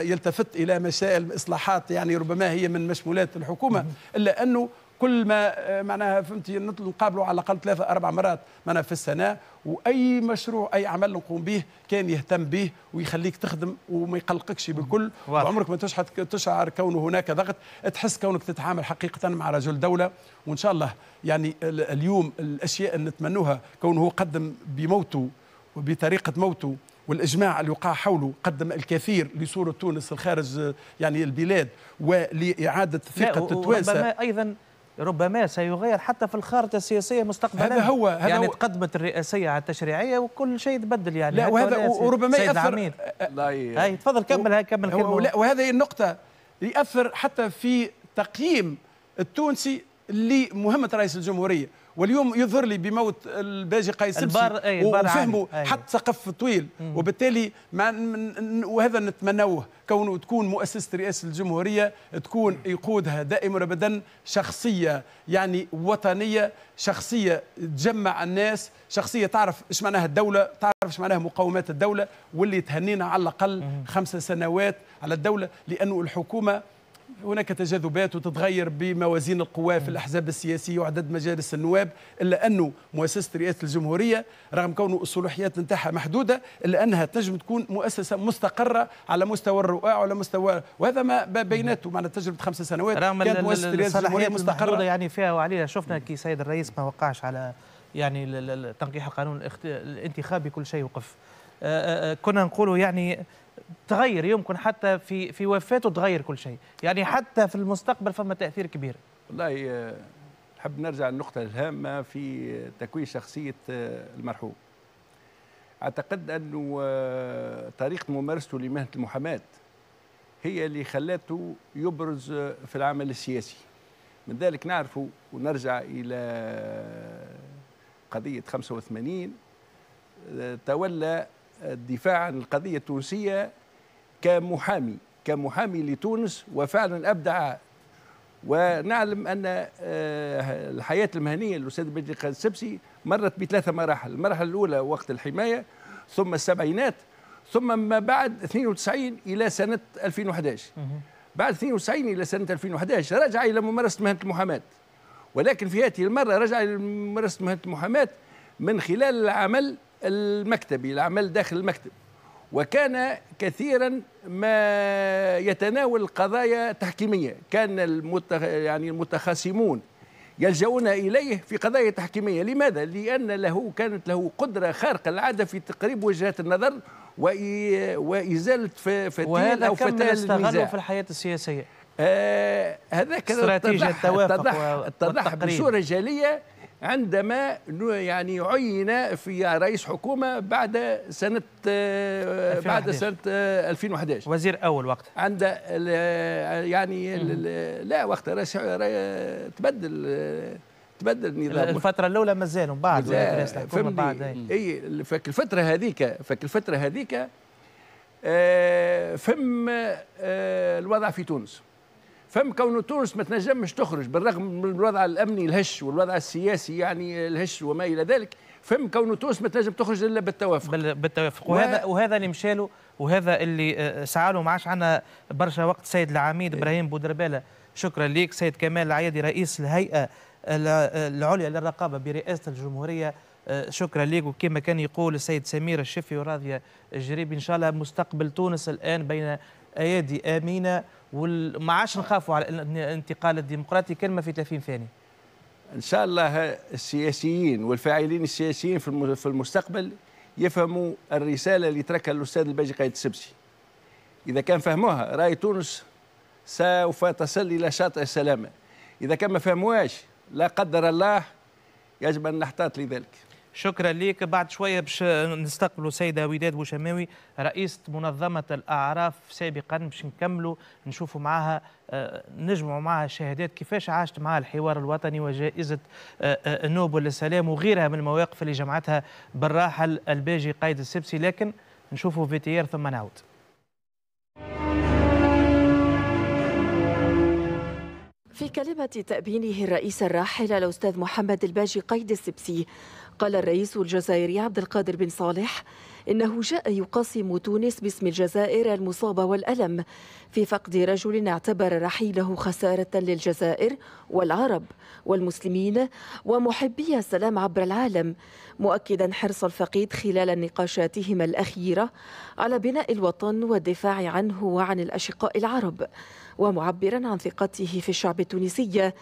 يلتفت الى مسائل اصلاحات يعني ربما هي من مشمولات الحكومه الا انه كل ما آه، معناها فهمتي نقابلوا على الاقل ثلاثه اربع مرات معناها في السنه واي مشروع اي عمل نقوم به كان يهتم به ويخليك تخدم وما يقلقكش بالكل واضح. وعمرك ما تشعر تشعر كونه هناك ضغط تحس كونك تتعامل حقيقه مع رجل دوله وان شاء الله يعني اليوم الاشياء اللي نتمنوها كونه قدم بموته وبطريقه موته والاجماع اللي وقع حوله قدم الكثير لصوره تونس الخارج يعني البلاد ولاعاده ثقه التوانسه ايضا ربما سيغير حتى في الخارطه السياسيه مستقبلا هذا هو هذا يعني هو تقدمت الرئاسيه على التشريعيه وكل شيء تبدل يعني لا وهذا وربما ياثر لا هاي تفضل كمل هاي كمل كلمه لا وهذه النقطه ياثر حتى في تقييم التونسي لمهمه رئيس الجمهوريه واليوم يظهر لي بموت الباجي قيس البار أي وفهموا حط سقف طويل مم. وبالتالي ما وهذا نتمنوه كونه تكون مؤسسه رئاسه الجمهوريه تكون يقودها دائما ابدا شخصيه يعني وطنيه شخصيه تجمع الناس شخصيه تعرف ايش معناها الدوله تعرف ايش معناها مقومات الدوله واللي تهنينا على الاقل خمس سنوات على الدوله لانه الحكومه هناك تجاذبات وتتغير بموازين القوى في الاحزاب السياسيه وعدد مجالس النواب الا انه مؤسسه رئاسه الجمهوريه رغم كونه الصلاحيات نتاعها محدوده الا انها تنجم تكون مؤسسه مستقره على مستوى الرؤى وعلى مستوى وهذا ما بيناته معنا تجربه خمس سنوات رغم كانت مؤسسه رئاسه الجمهوريه مستقره يعني فيها وعليها شفنا كي سيد الرئيس ما وقعش على يعني تنقيح القانون الانتخابي كل شيء وقف آه، آه، آه، كنا نقولوا يعني تغير يمكن حتى في في وفاته تغير كل شيء يعني حتى في المستقبل فما تاثير كبير والله آه، نحب نرجع للنقطه الهامه في تكوين شخصيه آه، المرحوم اعتقد انه آه، طريقه ممارسته لمهنه المحاماه هي اللي خلاته يبرز في العمل السياسي من ذلك نعرفه ونرجع الى قضيه 85 تولى الدفاع عن القضية التونسية كمحامي كمحامي لتونس وفعلا أبدع ونعلم أن آه، الحياة المهنية للأستاذ قاسم السبسي مرت بثلاثة مراحل المرحلة الأولى وقت الحماية ثم السبعينات ثم ما بعد 92 إلى سنة 2011 بعد 92 إلى سنة 2011 رجع إلى ممارسة مهنة المحاماة ولكن في هذه المرة رجع إلى ممارسة مهنة المحاماة من خلال العمل المكتبي الأعمال داخل المكتب وكان كثيرا ما يتناول قضايا تحكيمية كان المتخ... يعني المتخاصمون يلجؤون إليه في قضايا تحكيمية لماذا؟ لأن له كانت له قدرة خارقة العادة في تقريب وجهات النظر وإزالة فتيل أو فتاة الميزان في الحياة السياسية آه هذا كان استراتيجية التوافق التضح بصورة جلية عندما يعني عين في رئيس حكومه بعد سنه 2011. آه، بعد سنه 2011 آه، وزير اول وقت عند آه، يعني لا وقت رئيس تبدل تبدل النظام الفتره الاولى مازالوا بعد رئيس الحكومه بعد اي فك الفتره هذيك فك الفتره هذيك فم الوضع في تونس فهم كون تونس ما تنجمش تخرج بالرغم من الوضع الامني الهش والوضع السياسي يعني الهش وما الى ذلك فهم كون تونس ما تنجم تخرج الا بالتوافق بالتوافق وهذا و... وهذا اللي مشاله وهذا اللي آه، آه، سعاله ما عادش عندنا برشا وقت سيد العميد ابراهيم بودرباله شكرا ليك سيد كمال العيادي رئيس الهيئه العليا للرقابه برئاسه الجمهوريه آه، شكرا ليك وكما كان يقول السيد سمير الشفي وراضيه الجريبي ان شاء الله مستقبل تونس الان بين ايادي امينه وما عادش نخافوا على الانتقال الديمقراطي كلمه في 30 ثانيه ان شاء الله السياسيين والفاعلين السياسيين في المستقبل يفهموا الرساله اللي تركها الاستاذ الباجي قايد السبسي اذا كان فهموها راي تونس سوف تصل الى شاطئ السلامه اذا كان ما فهموهاش لا قدر الله يجب ان نحتاط لذلك شكرا لك بعد شويه باش نستقبلوا سيده وداد بوشماوي رئيسه منظمه الاعراف سابقا باش نكملوا نشوفوا معاها آه، نجمعوا معها الشهادات كيفاش عاشت معها الحوار الوطني وجائزه آه، آه، نوبل للسلام وغيرها من المواقف اللي جمعتها بالراحل الباجي قايد السبسي لكن نشوفوا في تيار ثم نعود في كلمة تأبينه الرئيس الراحل الأستاذ محمد الباجي قيد السبسي قال الرئيس الجزائري عبد القادر بن صالح إنه جاء يقاسم تونس باسم الجزائر المصاب والألم في فقد رجل اعتبر رحيله خسارة للجزائر والعرب والمسلمين ومحبي السلام عبر العالم مؤكدا حرص الفقيد خلال نقاشاتهما الأخيرة على بناء الوطن والدفاع عنه وعن الأشقاء العرب ومعبرا عن ثقته في الشعب التونسي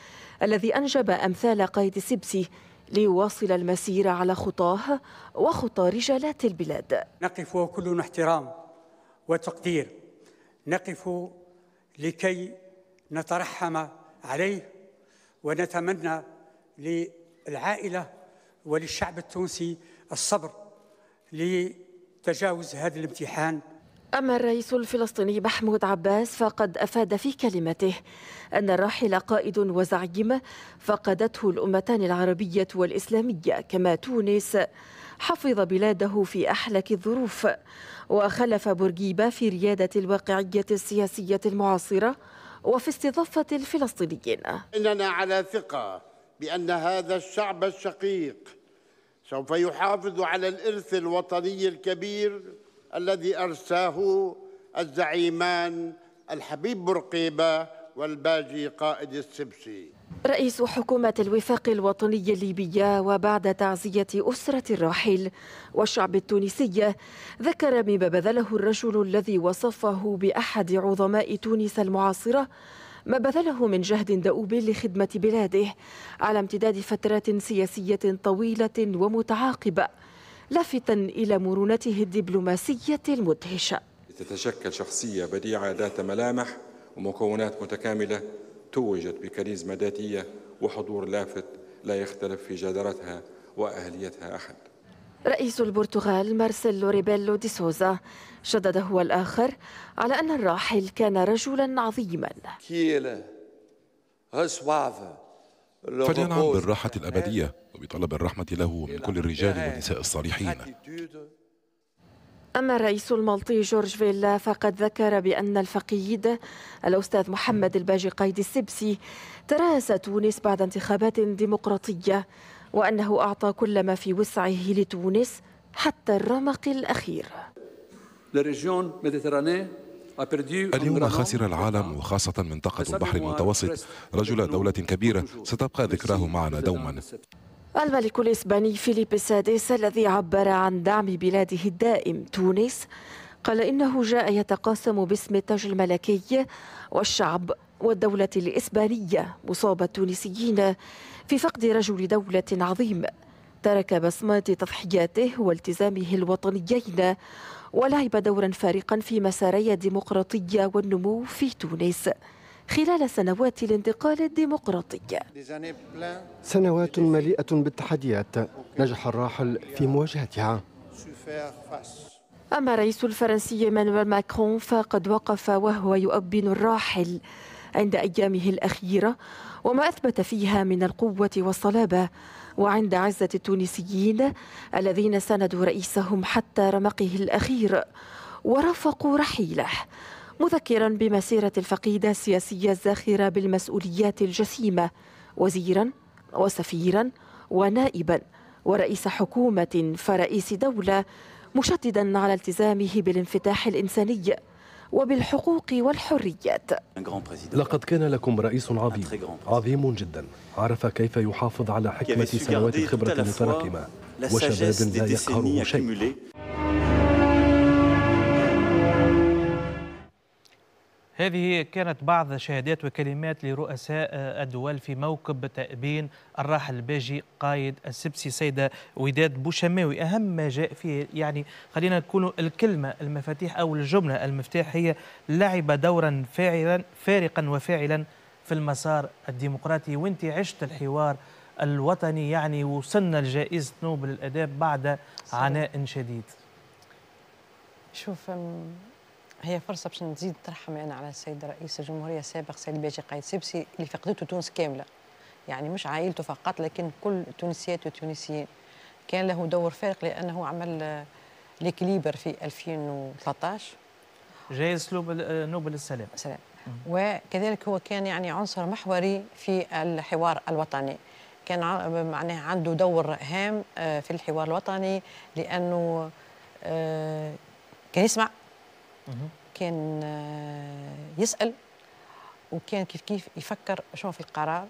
الذي أنجب أمثال قايد السبسي ليواصل المسير على خطاه وخطى رجالات البلاد نقف كلنا احترام وتقدير نقف لكي نترحم عليه ونتمنى للعائلة وللشعب التونسي الصبر لتجاوز هذا الامتحان أما الرئيس الفلسطيني محمود عباس فقد أفاد في كلمته أن الراحل قائد وزعيم فقدته الأمتان العربية والإسلامية كما تونس حفظ بلاده في أحلك الظروف وخلف بورقيبة في ريادة الواقعية السياسية المعاصرة وفي استضافة الفلسطينيين إننا على ثقة بأن هذا الشعب الشقيق سوف يحافظ على الإرث الوطني الكبير الذي أرساه الزعيمان الحبيب برقيبة والباجي قائد السبسي رئيس حكومة الوفاق الوطني الليبية وبعد تعزية أسرة الراحل والشعب التونسي ذكر بما بذله الرجل الذي وصفه بأحد عظماء تونس المعاصرة ما بذله من جهد دؤوب لخدمة بلاده على امتداد فترات سياسية طويلة ومتعاقبة لافتا إلى مرونته الدبلوماسية المدهشة تتشكل شخصية بديعة ذات ملامح ومكونات متكاملة توجت بكاريزما ذاتية وحضور لافت لا يختلف في جدارتها وأهليتها أحد رئيس البرتغال مارسيلو ريبيلو دي سوزا شدد هو الآخر على أن الراحل كان رجلا عظيما فلينعم بالراحة الأبدية وبطلب الرحمة له من كل الرجال والنساء الصالحين أما الرئيس المالطي جورج فيلا فقد ذكر بأن الفقيد الأستاذ محمد الباجي قيد السبسي تراس تونس بعد انتخابات ديمقراطية وأنه أعطى كل ما في وسعه لتونس حتى الرمق الأخير اليوم خسر العالم وخاصة منطقة البحر المتوسط رجل دولة كبيرة ستبقى ذكراه معنا دوما الملك الإسباني فيليب السادس الذي عبر عن دعم بلاده الدائم تونس قال إنه جاء يتقاسم باسم التاج الملكي والشعب والدولة الإسبانية مصاب التونسيين في فقد رجل دولة عظيم ترك بصمات تضحياته والتزامه الوطنيين ولعب دورا فارقا في مساري الديمقراطية والنمو في تونس خلال سنوات الانتقال الديمقراطي سنوات مليئة بالتحديات نجح الراحل في مواجهتها أما الرئيس الفرنسي مانويل ماكرون فقد وقف وهو يؤبن الراحل عند أيامه الأخيرة وما أثبت فيها من القوة والصلابة وعند عزة التونسيين الذين سندوا رئيسهم حتى رمقه الأخير ورافقوا رحيله مذكرا بمسيرة الفقيدة السياسية الزاخرة بالمسؤوليات الجسيمة وزيرا وسفيرا ونائبا ورئيس حكومة فرئيس دولة مشددا على التزامه بالانفتاح الإنساني وبالحقوق والحريات لقد كان لكم رئيس عظيم عظيم جدا عرف كيف يحافظ على حكمة سنوات الخبرة المتراكمة وشباب لا يقهره شيء هذه كانت بعض شهادات وكلمات لرؤساء الدول في موكب تأبين الراحل الباجي قائد السبسي سيدة وداد بوشماوي أهم ما جاء فيه يعني خلينا نكون الكلمة المفاتيح أو الجملة المفتاح هي لعب دورا فاعلا فارقا وفاعلا في المسار الديمقراطي وانت عشت الحوار الوطني يعني وصلنا لجائزة نوبل للآداب بعد عناء شديد شوف هي فرصه باش نزيد ترحم انا على السيد رئيس الجمهوريه السابق سيد باجي قايد سبسي اللي فقدته تونس كامله يعني مش عائلته فقط لكن كل التونسيات والتونسيين كان له دور فارق لانه عمل ليكليبر في 2013 جايز نوبل السلام سلام وكذلك هو كان يعني عنصر محوري في الحوار الوطني كان معناه عنده دور هام آه، في الحوار الوطني لانه آه، كان يسمع كان آه، يسال وكان كيف كيف يفكر شنو في القرار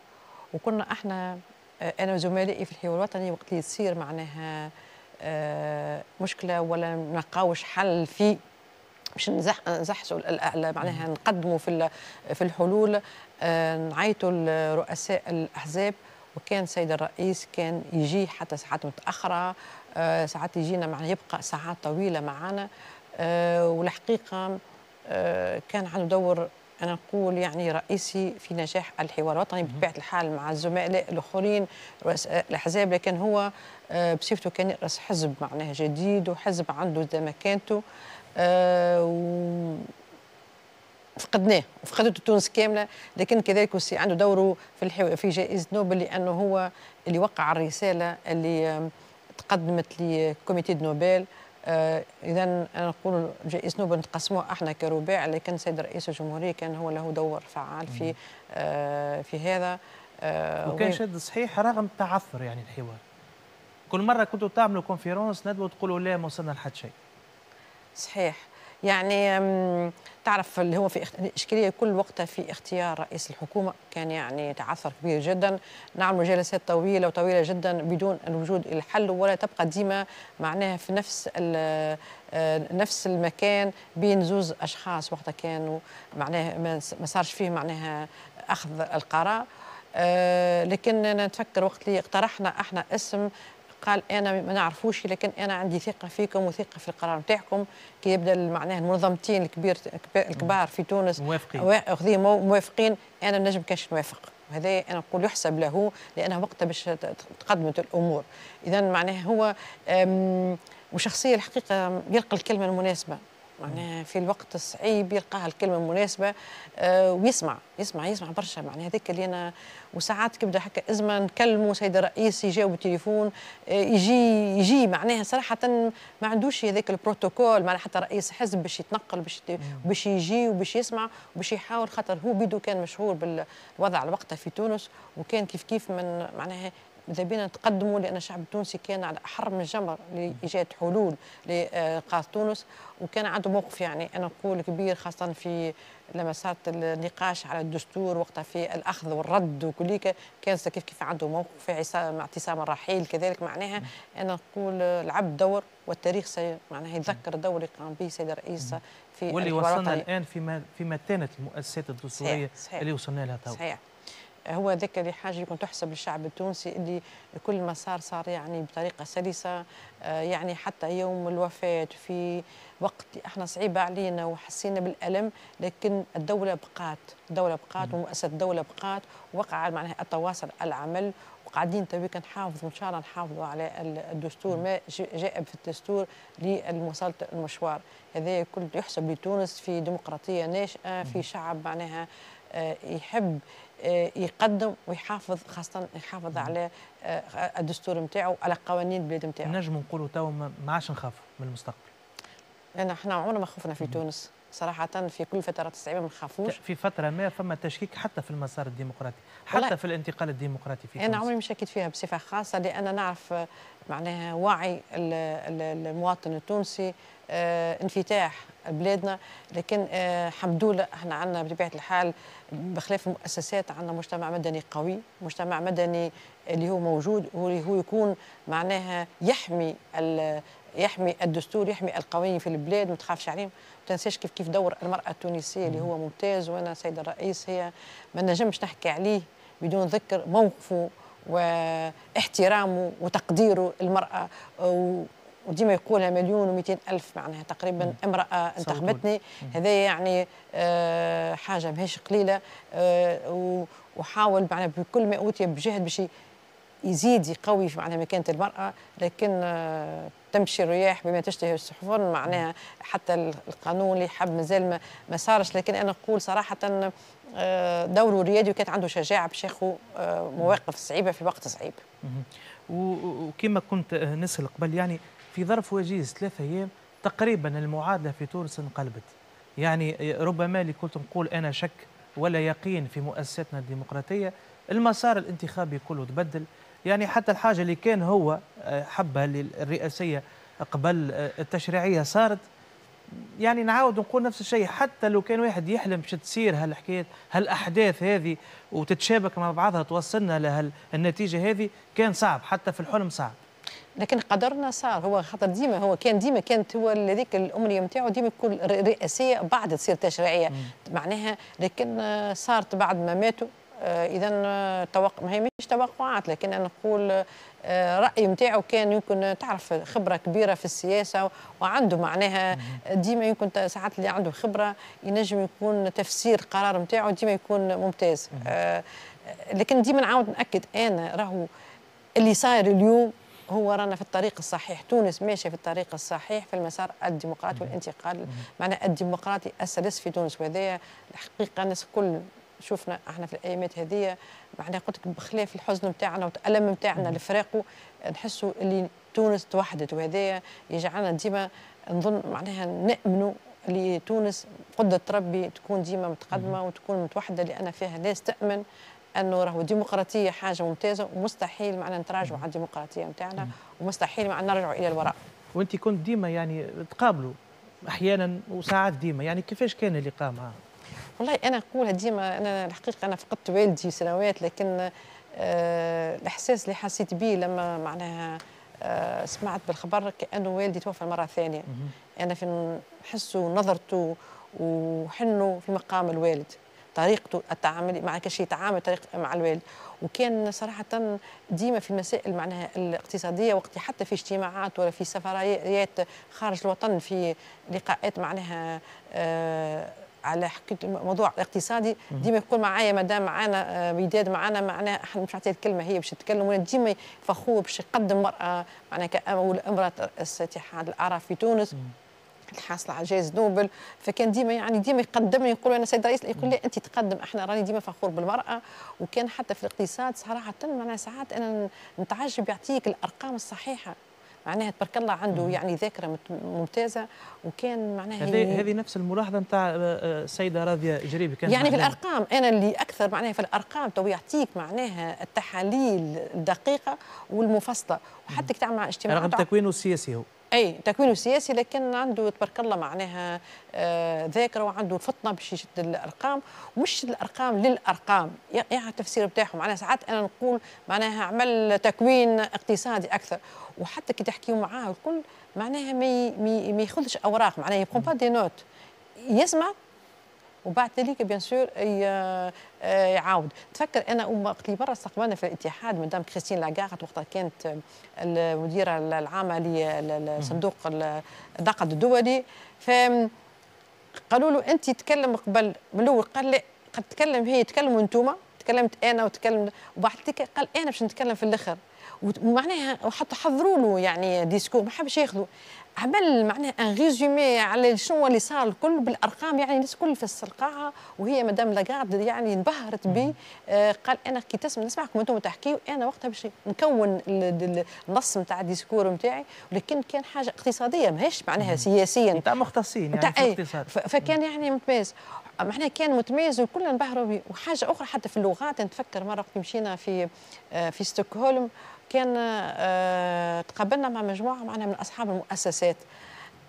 وكنا احنا آه، انا وزملائي في الحوار الوطني وقت اللي يصير معناها آه، مشكله ولا نقاوش حل في باش نزح نزحسوا معناها نقدموا في في الحلول نعيطوا لرؤساء الاحزاب وكان السيد الرئيس كان يجي حتى ساعات متاخره ساعات يجينا معنا يبقى ساعات طويله معنا آه، والحقيقه آه، كان عنده دور انا نقول يعني رئيسي في نجاح الحوار الوطني بطبيعه الحال مع الزملاء الاخرين رؤساء الاحزاب لكن هو آه، بصفته كان راس حزب معناه جديد وحزب عنده ذا مكانته فقدناه فقدته تونس كامله لكن كذلك عنده دوره في الحو... في جائزه نوبل لانه هو اللي وقع الرساله اللي تقدمت لكوميتي نوبل آه، اذا انا نقول جائز نوبل نقسموه احنا كرباع لكن السيد رئيس الجمهوريه كان هو له دور فعال في آه، في هذا آه، وكان شد صحيح رغم تعثر يعني الحوار كل مره كنتوا تعملوا كونفيرونس ندوه تقولوا لا ما وصلنا لحد شيء صحيح يعني تعرف اللي هو في الاشكاليه كل وقتها في اختيار رئيس الحكومه كان يعني تعثر كبير جدا نعمل جلسات طويله وطويله جدا بدون الوجود الى حل ولا تبقى ديما معناها في نفس آه، نفس المكان بين زوز اشخاص وقتها كانوا معناها ما صارش فيه معناها اخذ القرار آه، لكن انا نتفكر وقت اللي اقترحنا احنا اسم قال انا ما نعرفوش لكن انا عندي ثقه فيكم وثقه في القرار نتاعكم كي يبدا معناه المنظمتين الكبير الكبار في تونس موافقين موافقين انا نجم كاش نوافق هذا انا نقول يحسب له لانه وقتها باش تقدمت الامور اذا معناه هو وشخصيه الحقيقه يلقى الكلمه المناسبه معناها في الوقت الصعيب يلقاها الكلمه المناسبه آه، ويسمع يسمع يسمع برشا معناها هذاك اللي انا وساعات كبدا هكا ازمه نكلموا سيد الرئيس يجاوب التليفون آه، يجي يجي معناها صراحه ما عندوش هذاك البروتوكول معناها حتى رئيس حزب باش يتنقل باش باش يجي وباش يسمع وباش يحاول خاطر هو بيدو كان مشهور بالوضع الوقت وقتها في تونس وكان كيف كيف من معناها ماذا بينا نتقدموا لان الشعب التونسي كان على احر من الجمر لايجاد حلول لانقاذ تونس وكان عنده موقف يعني انا نقول كبير خاصه في لما صارت النقاش على الدستور وقتها في الاخذ والرد وكليك كان كيف كيف عنده موقف في عصام مع اعتصام الرحيل كذلك معناها انا نقول لعب دور والتاريخ سي معناها يتذكر الدور اللي قام به السيد الرئيس في واللي وصلنا الان فيما فيما كانت المؤسسات الدستوريه صحيح. صحيح. اللي وصلنا لها تو صحيح هو ذاك اللي حاجه يكون تحسب للشعب التونسي اللي كل ما صار صار يعني بطريقه سلسه آه، يعني حتى يوم الوفاه في وقت احنا صعيب علينا وحسينا بالالم لكن الدوله بقات الدوله بقات ومؤسسه الدوله بقات وقع معناها التواصل العمل وقاعدين تويك نحافظوا ان شاء الله نحافظوا على الدستور ما جاء في الدستور لمواصله المشوار هذا كل يحسب لتونس في ديمقراطيه ناشئه في شعب معناها آه، يحب آه، يقدم ويحافظ خاصه يحافظ على آه، الدستور نتاعو على قوانين البلاد نتاعو نجم نقولوا توا ما عادش نخافوا من المستقبل انا احنا عمرنا ما خفنا في تونس صراحة في كل فترة الصعيبة ما نخافوش في فترة ما فما تشكيك حتى في المسار الديمقراطي حتى في الانتقال الديمقراطي في أنا عمري ما شكيت فيها بصفة خاصة لأن نعرف معناها وعي المواطن التونسي آه، انفتاح بلادنا لكن آه، الحمد لله احنا عندنا بطبيعه الحال بخلاف المؤسسات عندنا مجتمع مدني قوي مجتمع مدني اللي هو موجود واللي هو يكون معناها يحمي يحمي الدستور يحمي القوانين في البلاد ما تخافش عليهم ما تنساش كيف كيف دور المراه التونسيه اللي هو ممتاز وانا سيد الرئيس هي ما نجمش نحكي عليه بدون ذكر موقفه واحترامه وتقديره المراه وديما يقولها مليون و ألف معناها تقريبا امرأة انتخبتني هذا يعني آه حاجة ماهيش قليلة آه وحاول معناها بكل ما أوتي بجهد باش يزيد يقوي معناها مكانة المرأة لكن آه، تمشي الرياح بما تشتهي السحفون معناها حتى القانون اللي حب مازال ما, ما صارش لكن انا نقول صراحه آه، دوره ريادي وكانت عنده شجاعه باش ياخذ آه، مواقف صعيبه في وقت صعيب. وكما كنت آه، نسال قبل يعني في ظرف وجيز ثلاثة ايام تقريبا المعادله في تونس انقلبت. يعني ربما اللي كنت نقول انا شك ولا يقين في مؤسساتنا الديمقراطيه المسار الانتخابي كله تبدل يعني حتى الحاجه اللي كان هو آه، حبها الرئاسيه قبل آه، التشريعيه صارت يعني نعاود نقول نفس الشيء حتى لو كان واحد يحلم باش تصير هالحكايات هالاحداث هذه وتتشابك مع بعضها توصلنا لهالنتيجه هذه كان صعب حتى في الحلم صعب لكن قدرنا صار هو خاطر ديما هو كان ديما كانت هو هذيك الامنيه نتاعو ديما تكون رئاسيه بعد تصير تشريعيه معناها لكن آه، صارت بعد ما ماتوا آه، اذا آه، توق... هي مش توقعات لكن انا نقول الراي آه، نتاعو كان يمكن تعرف خبره كبيره في السياسه وعنده معناها ديما يمكن ساعات اللي عنده خبره ينجم يكون تفسير قرار نتاعو ديما يكون ممتاز لكن ديما نعاود ناكد انا راهو اللي صاير اليوم هو رانا في الطريق الصحيح تونس ماشيه في الطريق الصحيح في المسار الديمقراطي والانتقال معنى الديمقراطي السلس في تونس وهذا الحقيقه الناس الكل شفنا احنا في الايامات هذه معناها قلت لك بخلاف الحزن نتاعنا والالم نتاعنا لفراقه نحسوا اللي تونس توحدت وهذايا يجعلنا ديما نظن معناها نامنوا اللي تونس قدرة ربي تكون ديما متقدمة وتكون متوحدة لأن فيها ناس تأمن أنه راهو الديمقراطية حاجة ممتازة ومستحيل معنا نتراجعوا على الديمقراطية نتاعنا ومستحيل معنا نرجعوا إلى الوراء وأنت كنت ديما يعني تقابلوا أحيانا وساعات ديما يعني كيفاش كان اللقاء معاه؟ والله انا نقولها ديما انا الحقيقه انا فقدت والدي سنوات لكن أه الاحساس اللي حسيت به لما معناها أه سمعت بالخبر كانه والدي توفى مره ثانيه انا في نحسه نظرته وحنه في مقام الوالد طريقته التعامل مع شيء يتعامل طريق مع الوالد وكان صراحه ديما في المسائل معناها الاقتصاديه وقت حتى في اجتماعات ولا في سفريات خارج الوطن في لقاءات معناها آه، على حكيت موضوع اقتصادي ديما يقول معايا مدام معانا آه، بيداد معانا معناها احنا مش نعطيها الكلمه هي باش تتكلم وانا ديما فخور باش يقدم مراه معناها كأول امراه اتحاد الاعراف في تونس الحاصل على جائزه نوبل فكان ديما يعني ديما لي يقول انا سيد رئيس يقول لي انت تقدم احنا راني ديما فخور بالمراه وكان حتى في الاقتصاد صراحه معناها ساعات انا نتعجب يعطيك الارقام الصحيحه معناها تبارك الله عنده يعني ذاكره ممتازه وكان معناها هذه يعني هذه نفس الملاحظه نتاع السيده آه، آه، راضيه جريبي كان يعني في الارقام انا اللي اكثر معناها في الارقام تو يعطيك معناها التحاليل الدقيقه والمفصله وحتى كي تعمل اجتماعات رغم تكوينه السياسي هو اي تكوينه سياسي لكن عنده تبارك الله معناها آه، ذاكره وعنده فطنه باش يشد الارقام ومش الارقام للارقام يعني التفسير بتاعهم معناها ساعات انا نقول معناها عمل تكوين اقتصادي اكثر وحتى كي تحكيو معاه الكل معناها ما ياخذش اوراق معناها يبقوا با دي نوت يسمع وبعد ذلك بيان آه، سور يعاود تفكر انا وقت اللي برا استقبلنا في الاتحاد مدام كريستين لاغارت وقتها كانت المديره العامه لصندوق النقد الدولي ف قالوا له انت تكلم قبل من الاول قال لي قد تكلم هي تكلموا انتوما تكلمت انا وتكلم وبعد ذلك قال انا باش نتكلم في الاخر ومعناها وحتى حضروا له يعني ديسكو ما حبش ياخذوا عمل معناها ان ريزومي على شنو اللي صار الكل بالارقام يعني الناس الكل في القاعه وهي مدام لاغارد يعني انبهرت بي آه قال انا كي تسمع نسمعكم انتم تحكيوا انا وقتها باش نكون النص نتاع الديسكور نتاعي ولكن كان حاجه اقتصاديه ماهيش معناها سياسيا نتاع مختصين يعني في إيه. الاقتصاد فكان يعني متميز اما احنا كان متميز وكلنا نبهروا به وحاجه اخرى حتى في اللغات نتفكر مره وقت مشينا في آه، في ستوكهولم كان آه، تقابلنا مع مجموعه معنا من اصحاب المؤسسات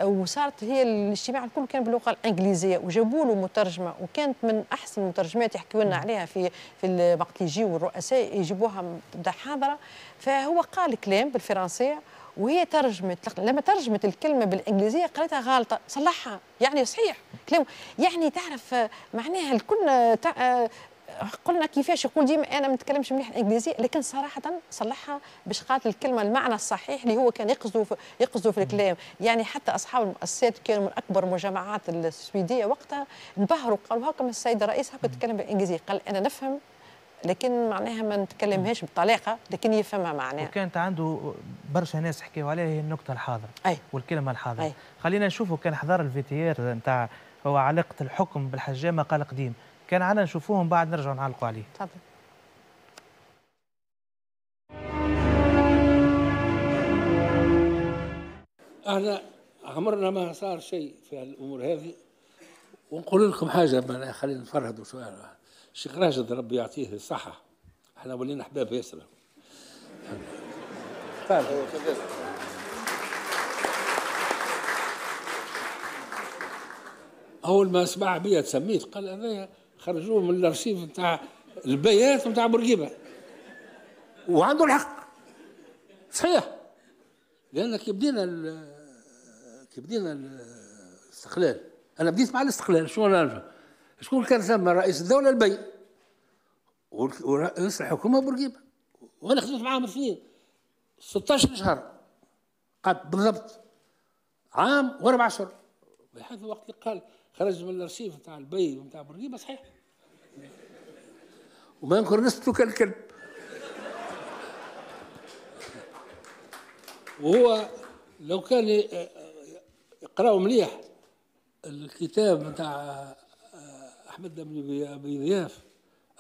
وصارت هي الاجتماع الكل كان باللغه الانجليزيه وجابوا له مترجمه وكانت من احسن المترجمات يحكيوا لنا عليها في في وقت يجيو الرؤساء يجيبوها حاضره فهو قال كلام بالفرنسيه وهي ترجمت لما ترجمت الكلمه بالانجليزيه قالتها غالطه صلحها يعني صحيح كلام يعني تعرف آه، معناها الكل آه، تع... آه، قلنا كيفاش يقول ديما انا ما نتكلمش مليح الانجليزيه لكن صراحه صلحها باش قالت الكلمه المعنى الصحيح اللي هو كان يقصده في يقصده في الكلام يعني حتى اصحاب المؤسسات كانوا من اكبر مجمعات السويديه وقتها انبهروا قالوا هاكم السيد الرئيس هاكم تتكلم بالانجليزيه قال انا نفهم لكن معناها ما نتكلمهاش بطلاقه لكن يفهمها معناها وكانت عنده برشا ناس حكيوا عليها هي النكته الحاضره أي. والكلمه الحاضره أي. خلينا نشوفوا كان حضار الفي تي ار نتاع هو علاقه الحكم بالحجامه قال قديم كان عنا نشوفوهم بعد نرجعوا نعلقوا عليه تفضل احنا عمرنا ما صار شيء في الامور هذه ونقول لكم حاجه خلينا نفرهدوا شويه الشيخ راشد ربي يعطيه الصحة احنا ولينا احباب ياسر طيب. اول ما سمع بيا تسميت قال هذايا خرجوه من الارشيف نتاع البيات نتاع بورقيبه وعنده الحق صحيح لان كي بدينا كي بدينا الاستقلال انا بديت مع الاستقلال شو انا شكون كان ثم رئيس الدوله البي ورئيس الحكومه بورقيبه وانا خدمت معاهم سنين 16 شهر قد بالضبط عام واربع اشهر بحيث وقت اللي قال خرج من الارشيف نتاع البي ونتاع بورقيبه صحيح وما ينكر نسبته كالكلب وهو لو كان آه، آه، يقراوا مليح الكتاب نتاع أحمد بن أبي ضياف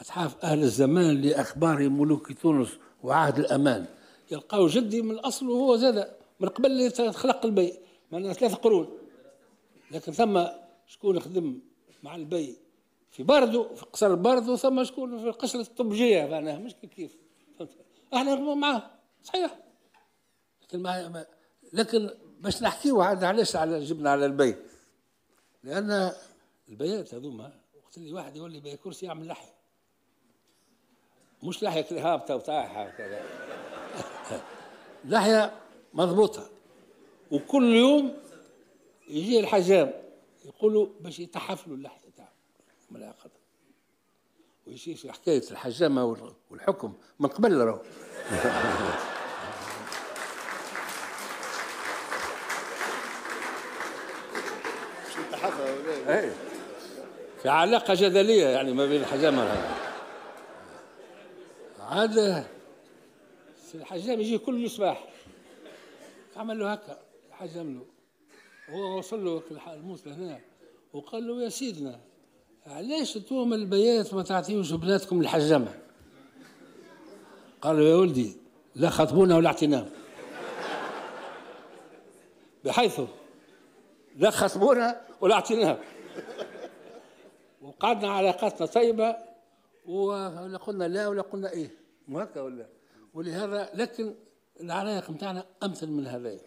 اصحاف أهل الزمان لأخبار ملوك تونس وعهد الأمان يلقاو جدي من أصله وهو زاد من قبل اللي خلق البي من ثلاث قرون لكن ثم شكون خدم مع البي في باردو في قصر باردو ثم شكون في قصر الطبجية معناها مش كيف احنا معاه صحيح لكن ما لكن باش نحكيو علاش على جبنا على البي لان البيات هذوما قلت لي واحد يقول لي كرسي يعمل لحيه مش لحيه كده هابطه وطايحه وكذا لحيه مضبوطه وكل يوم يجي الحجام يقولوا باش يتحفلوا اللحيه تاعهم من في حكايه الحجامه والحكم من قبل راهو Hey. في علاقة جدلية يعني ما بين الحجام والهرم عاد الحجام يجي كل يصبح عمل له هكا حجم له هو وصل له الموت لهنا وقال له يا سيدنا علاش انتم البيات ما تعطيوش بناتكم الحجامه قال له يا ولدي لا خطبونا ولا اعتنام بحيث لا خطبونا ولا اعتنام وقعدنا علاقاتنا طيبه ولا قلنا لا ولا قلنا ايه وهكا ولا ولهذا لكن العلاقه نتاعنا امثل من هذايا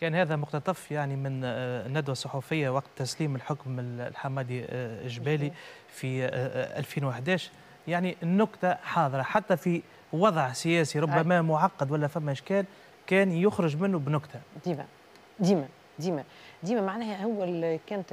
كان هذا مقتطف يعني من الندوة آه، الصحفية وقت تسليم الحكم الحمادي آه، جبالي في 2011 آه، يعني النكتة حاضرة حتى في وضع سياسي ربما معقد ولا فما إشكال كان يخرج منه بنكتة ديما ديما ديما ديما معناها هو كانت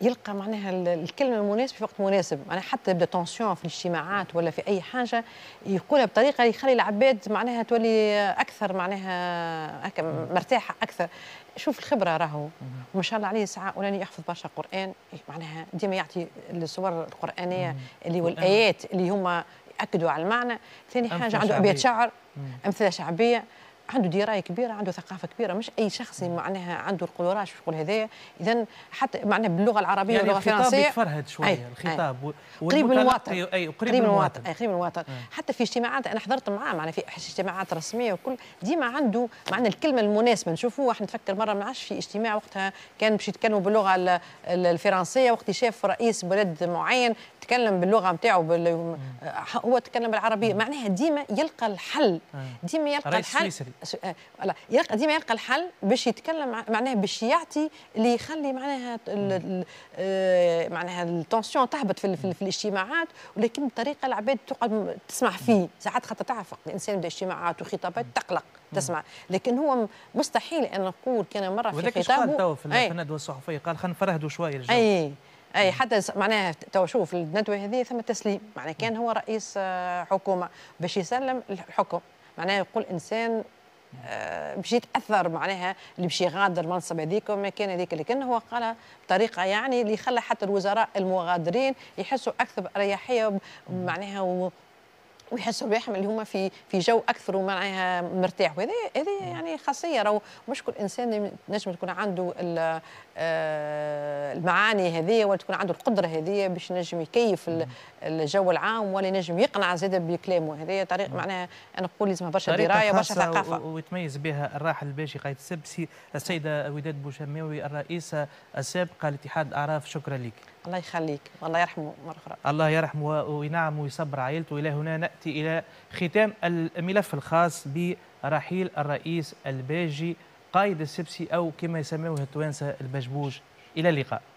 يلقى معناها الكلمه المناسبه في وقت مناسب معناها حتى يبدا تونسيون في الاجتماعات ولا في اي حاجه يقولها بطريقه يخلي العباد معناها تولي اكثر معناها مرتاحه اكثر شوف الخبره راهو ما شاء الله عليه ساعه اولاني يحفظ برشا قران معناها ديما يعطي الصور القرانيه اللي والايات اللي هما ياكدوا على المعنى ثاني حاجه عنده ابيات شعر امثله شعبيه عنده درايه كبيره عنده ثقافه كبيره مش اي شخص معناها عنده القدرات باش يقول هذايا اذا حتى معناها باللغه العربيه يعني واللغه الفرنسيه الخطاب يتفرهد شويه أي الخطاب أي قريب من الوطن اي آه. قريب من اي قريب من الوطن حتى في اجتماعات انا حضرت معاه معنا في اجتماعات رسميه وكل ديما عنده معنا الكلمه المناسبه نشوفوا احنا نفكر مره ما عادش في اجتماع وقتها كان باش يتكلموا باللغه الفرنسيه وقت شاف رئيس بلد معين تكلم باللغه نتاعو بال... هو تكلم بالعربيه معناها ديما يلقى الحل ديما يلقى الحل آه، يلقى ديما يلقى الحل باش يتكلم معناها باش يعطي اللي يخلي معناها ال... آه، معناها التونسيون تهبط في, في, في الاجتماعات ولكن بطريقه العباد تقعد تسمع فيه ساعات خاطر تعرف الانسان بدا اجتماعات وخطابات تقلق تسمع لكن هو مستحيل ان نقول كان مره في خطابه وذاك قال توا في الندوه الصحفيه قال خلينا نفرهدوا شويه الجو اي اي حتى معناها تو شوف الندوه هذه ثم تسليم معناها كان هو رئيس آه، حكومه باش يسلم الحكم معناها يقول انسان آه، باش يتاثر معناها اللي باش يغادر المنصب هذيك وما كان هذيك لكن هو قال بطريقه يعني اللي خلى حتى الوزراء المغادرين يحسوا اكثر باريحيه معناها ويحسوا بهم اللي هما في في جو اكثر ومعناها مرتاح وهذه هذه يعني خاصيه راهو مش كل انسان نجم تكون عنده آه، المعاني هذه ولا تكون عنده القدره هذه باش نجم يكيف الجو العام ولا نجم يقنع زاد بكلامه هذه طريق معناها انا نقول لازمها برشا درايه برشا ثقافه ويتميز بها الراحل الباشي قايد السبسي السيده وداد بوشماوي الرئيسه السابقه لاتحاد الاعراف شكرا لك الله يخليك والله يرحمه مرة أخرى الله يرحمه وينعم ويصبر عائلته إلى هنا نأتي إلى ختام الملف الخاص برحيل الرئيس الباجي قايد السبسي أو كما يسموه التوانسة البجبوج إلى اللقاء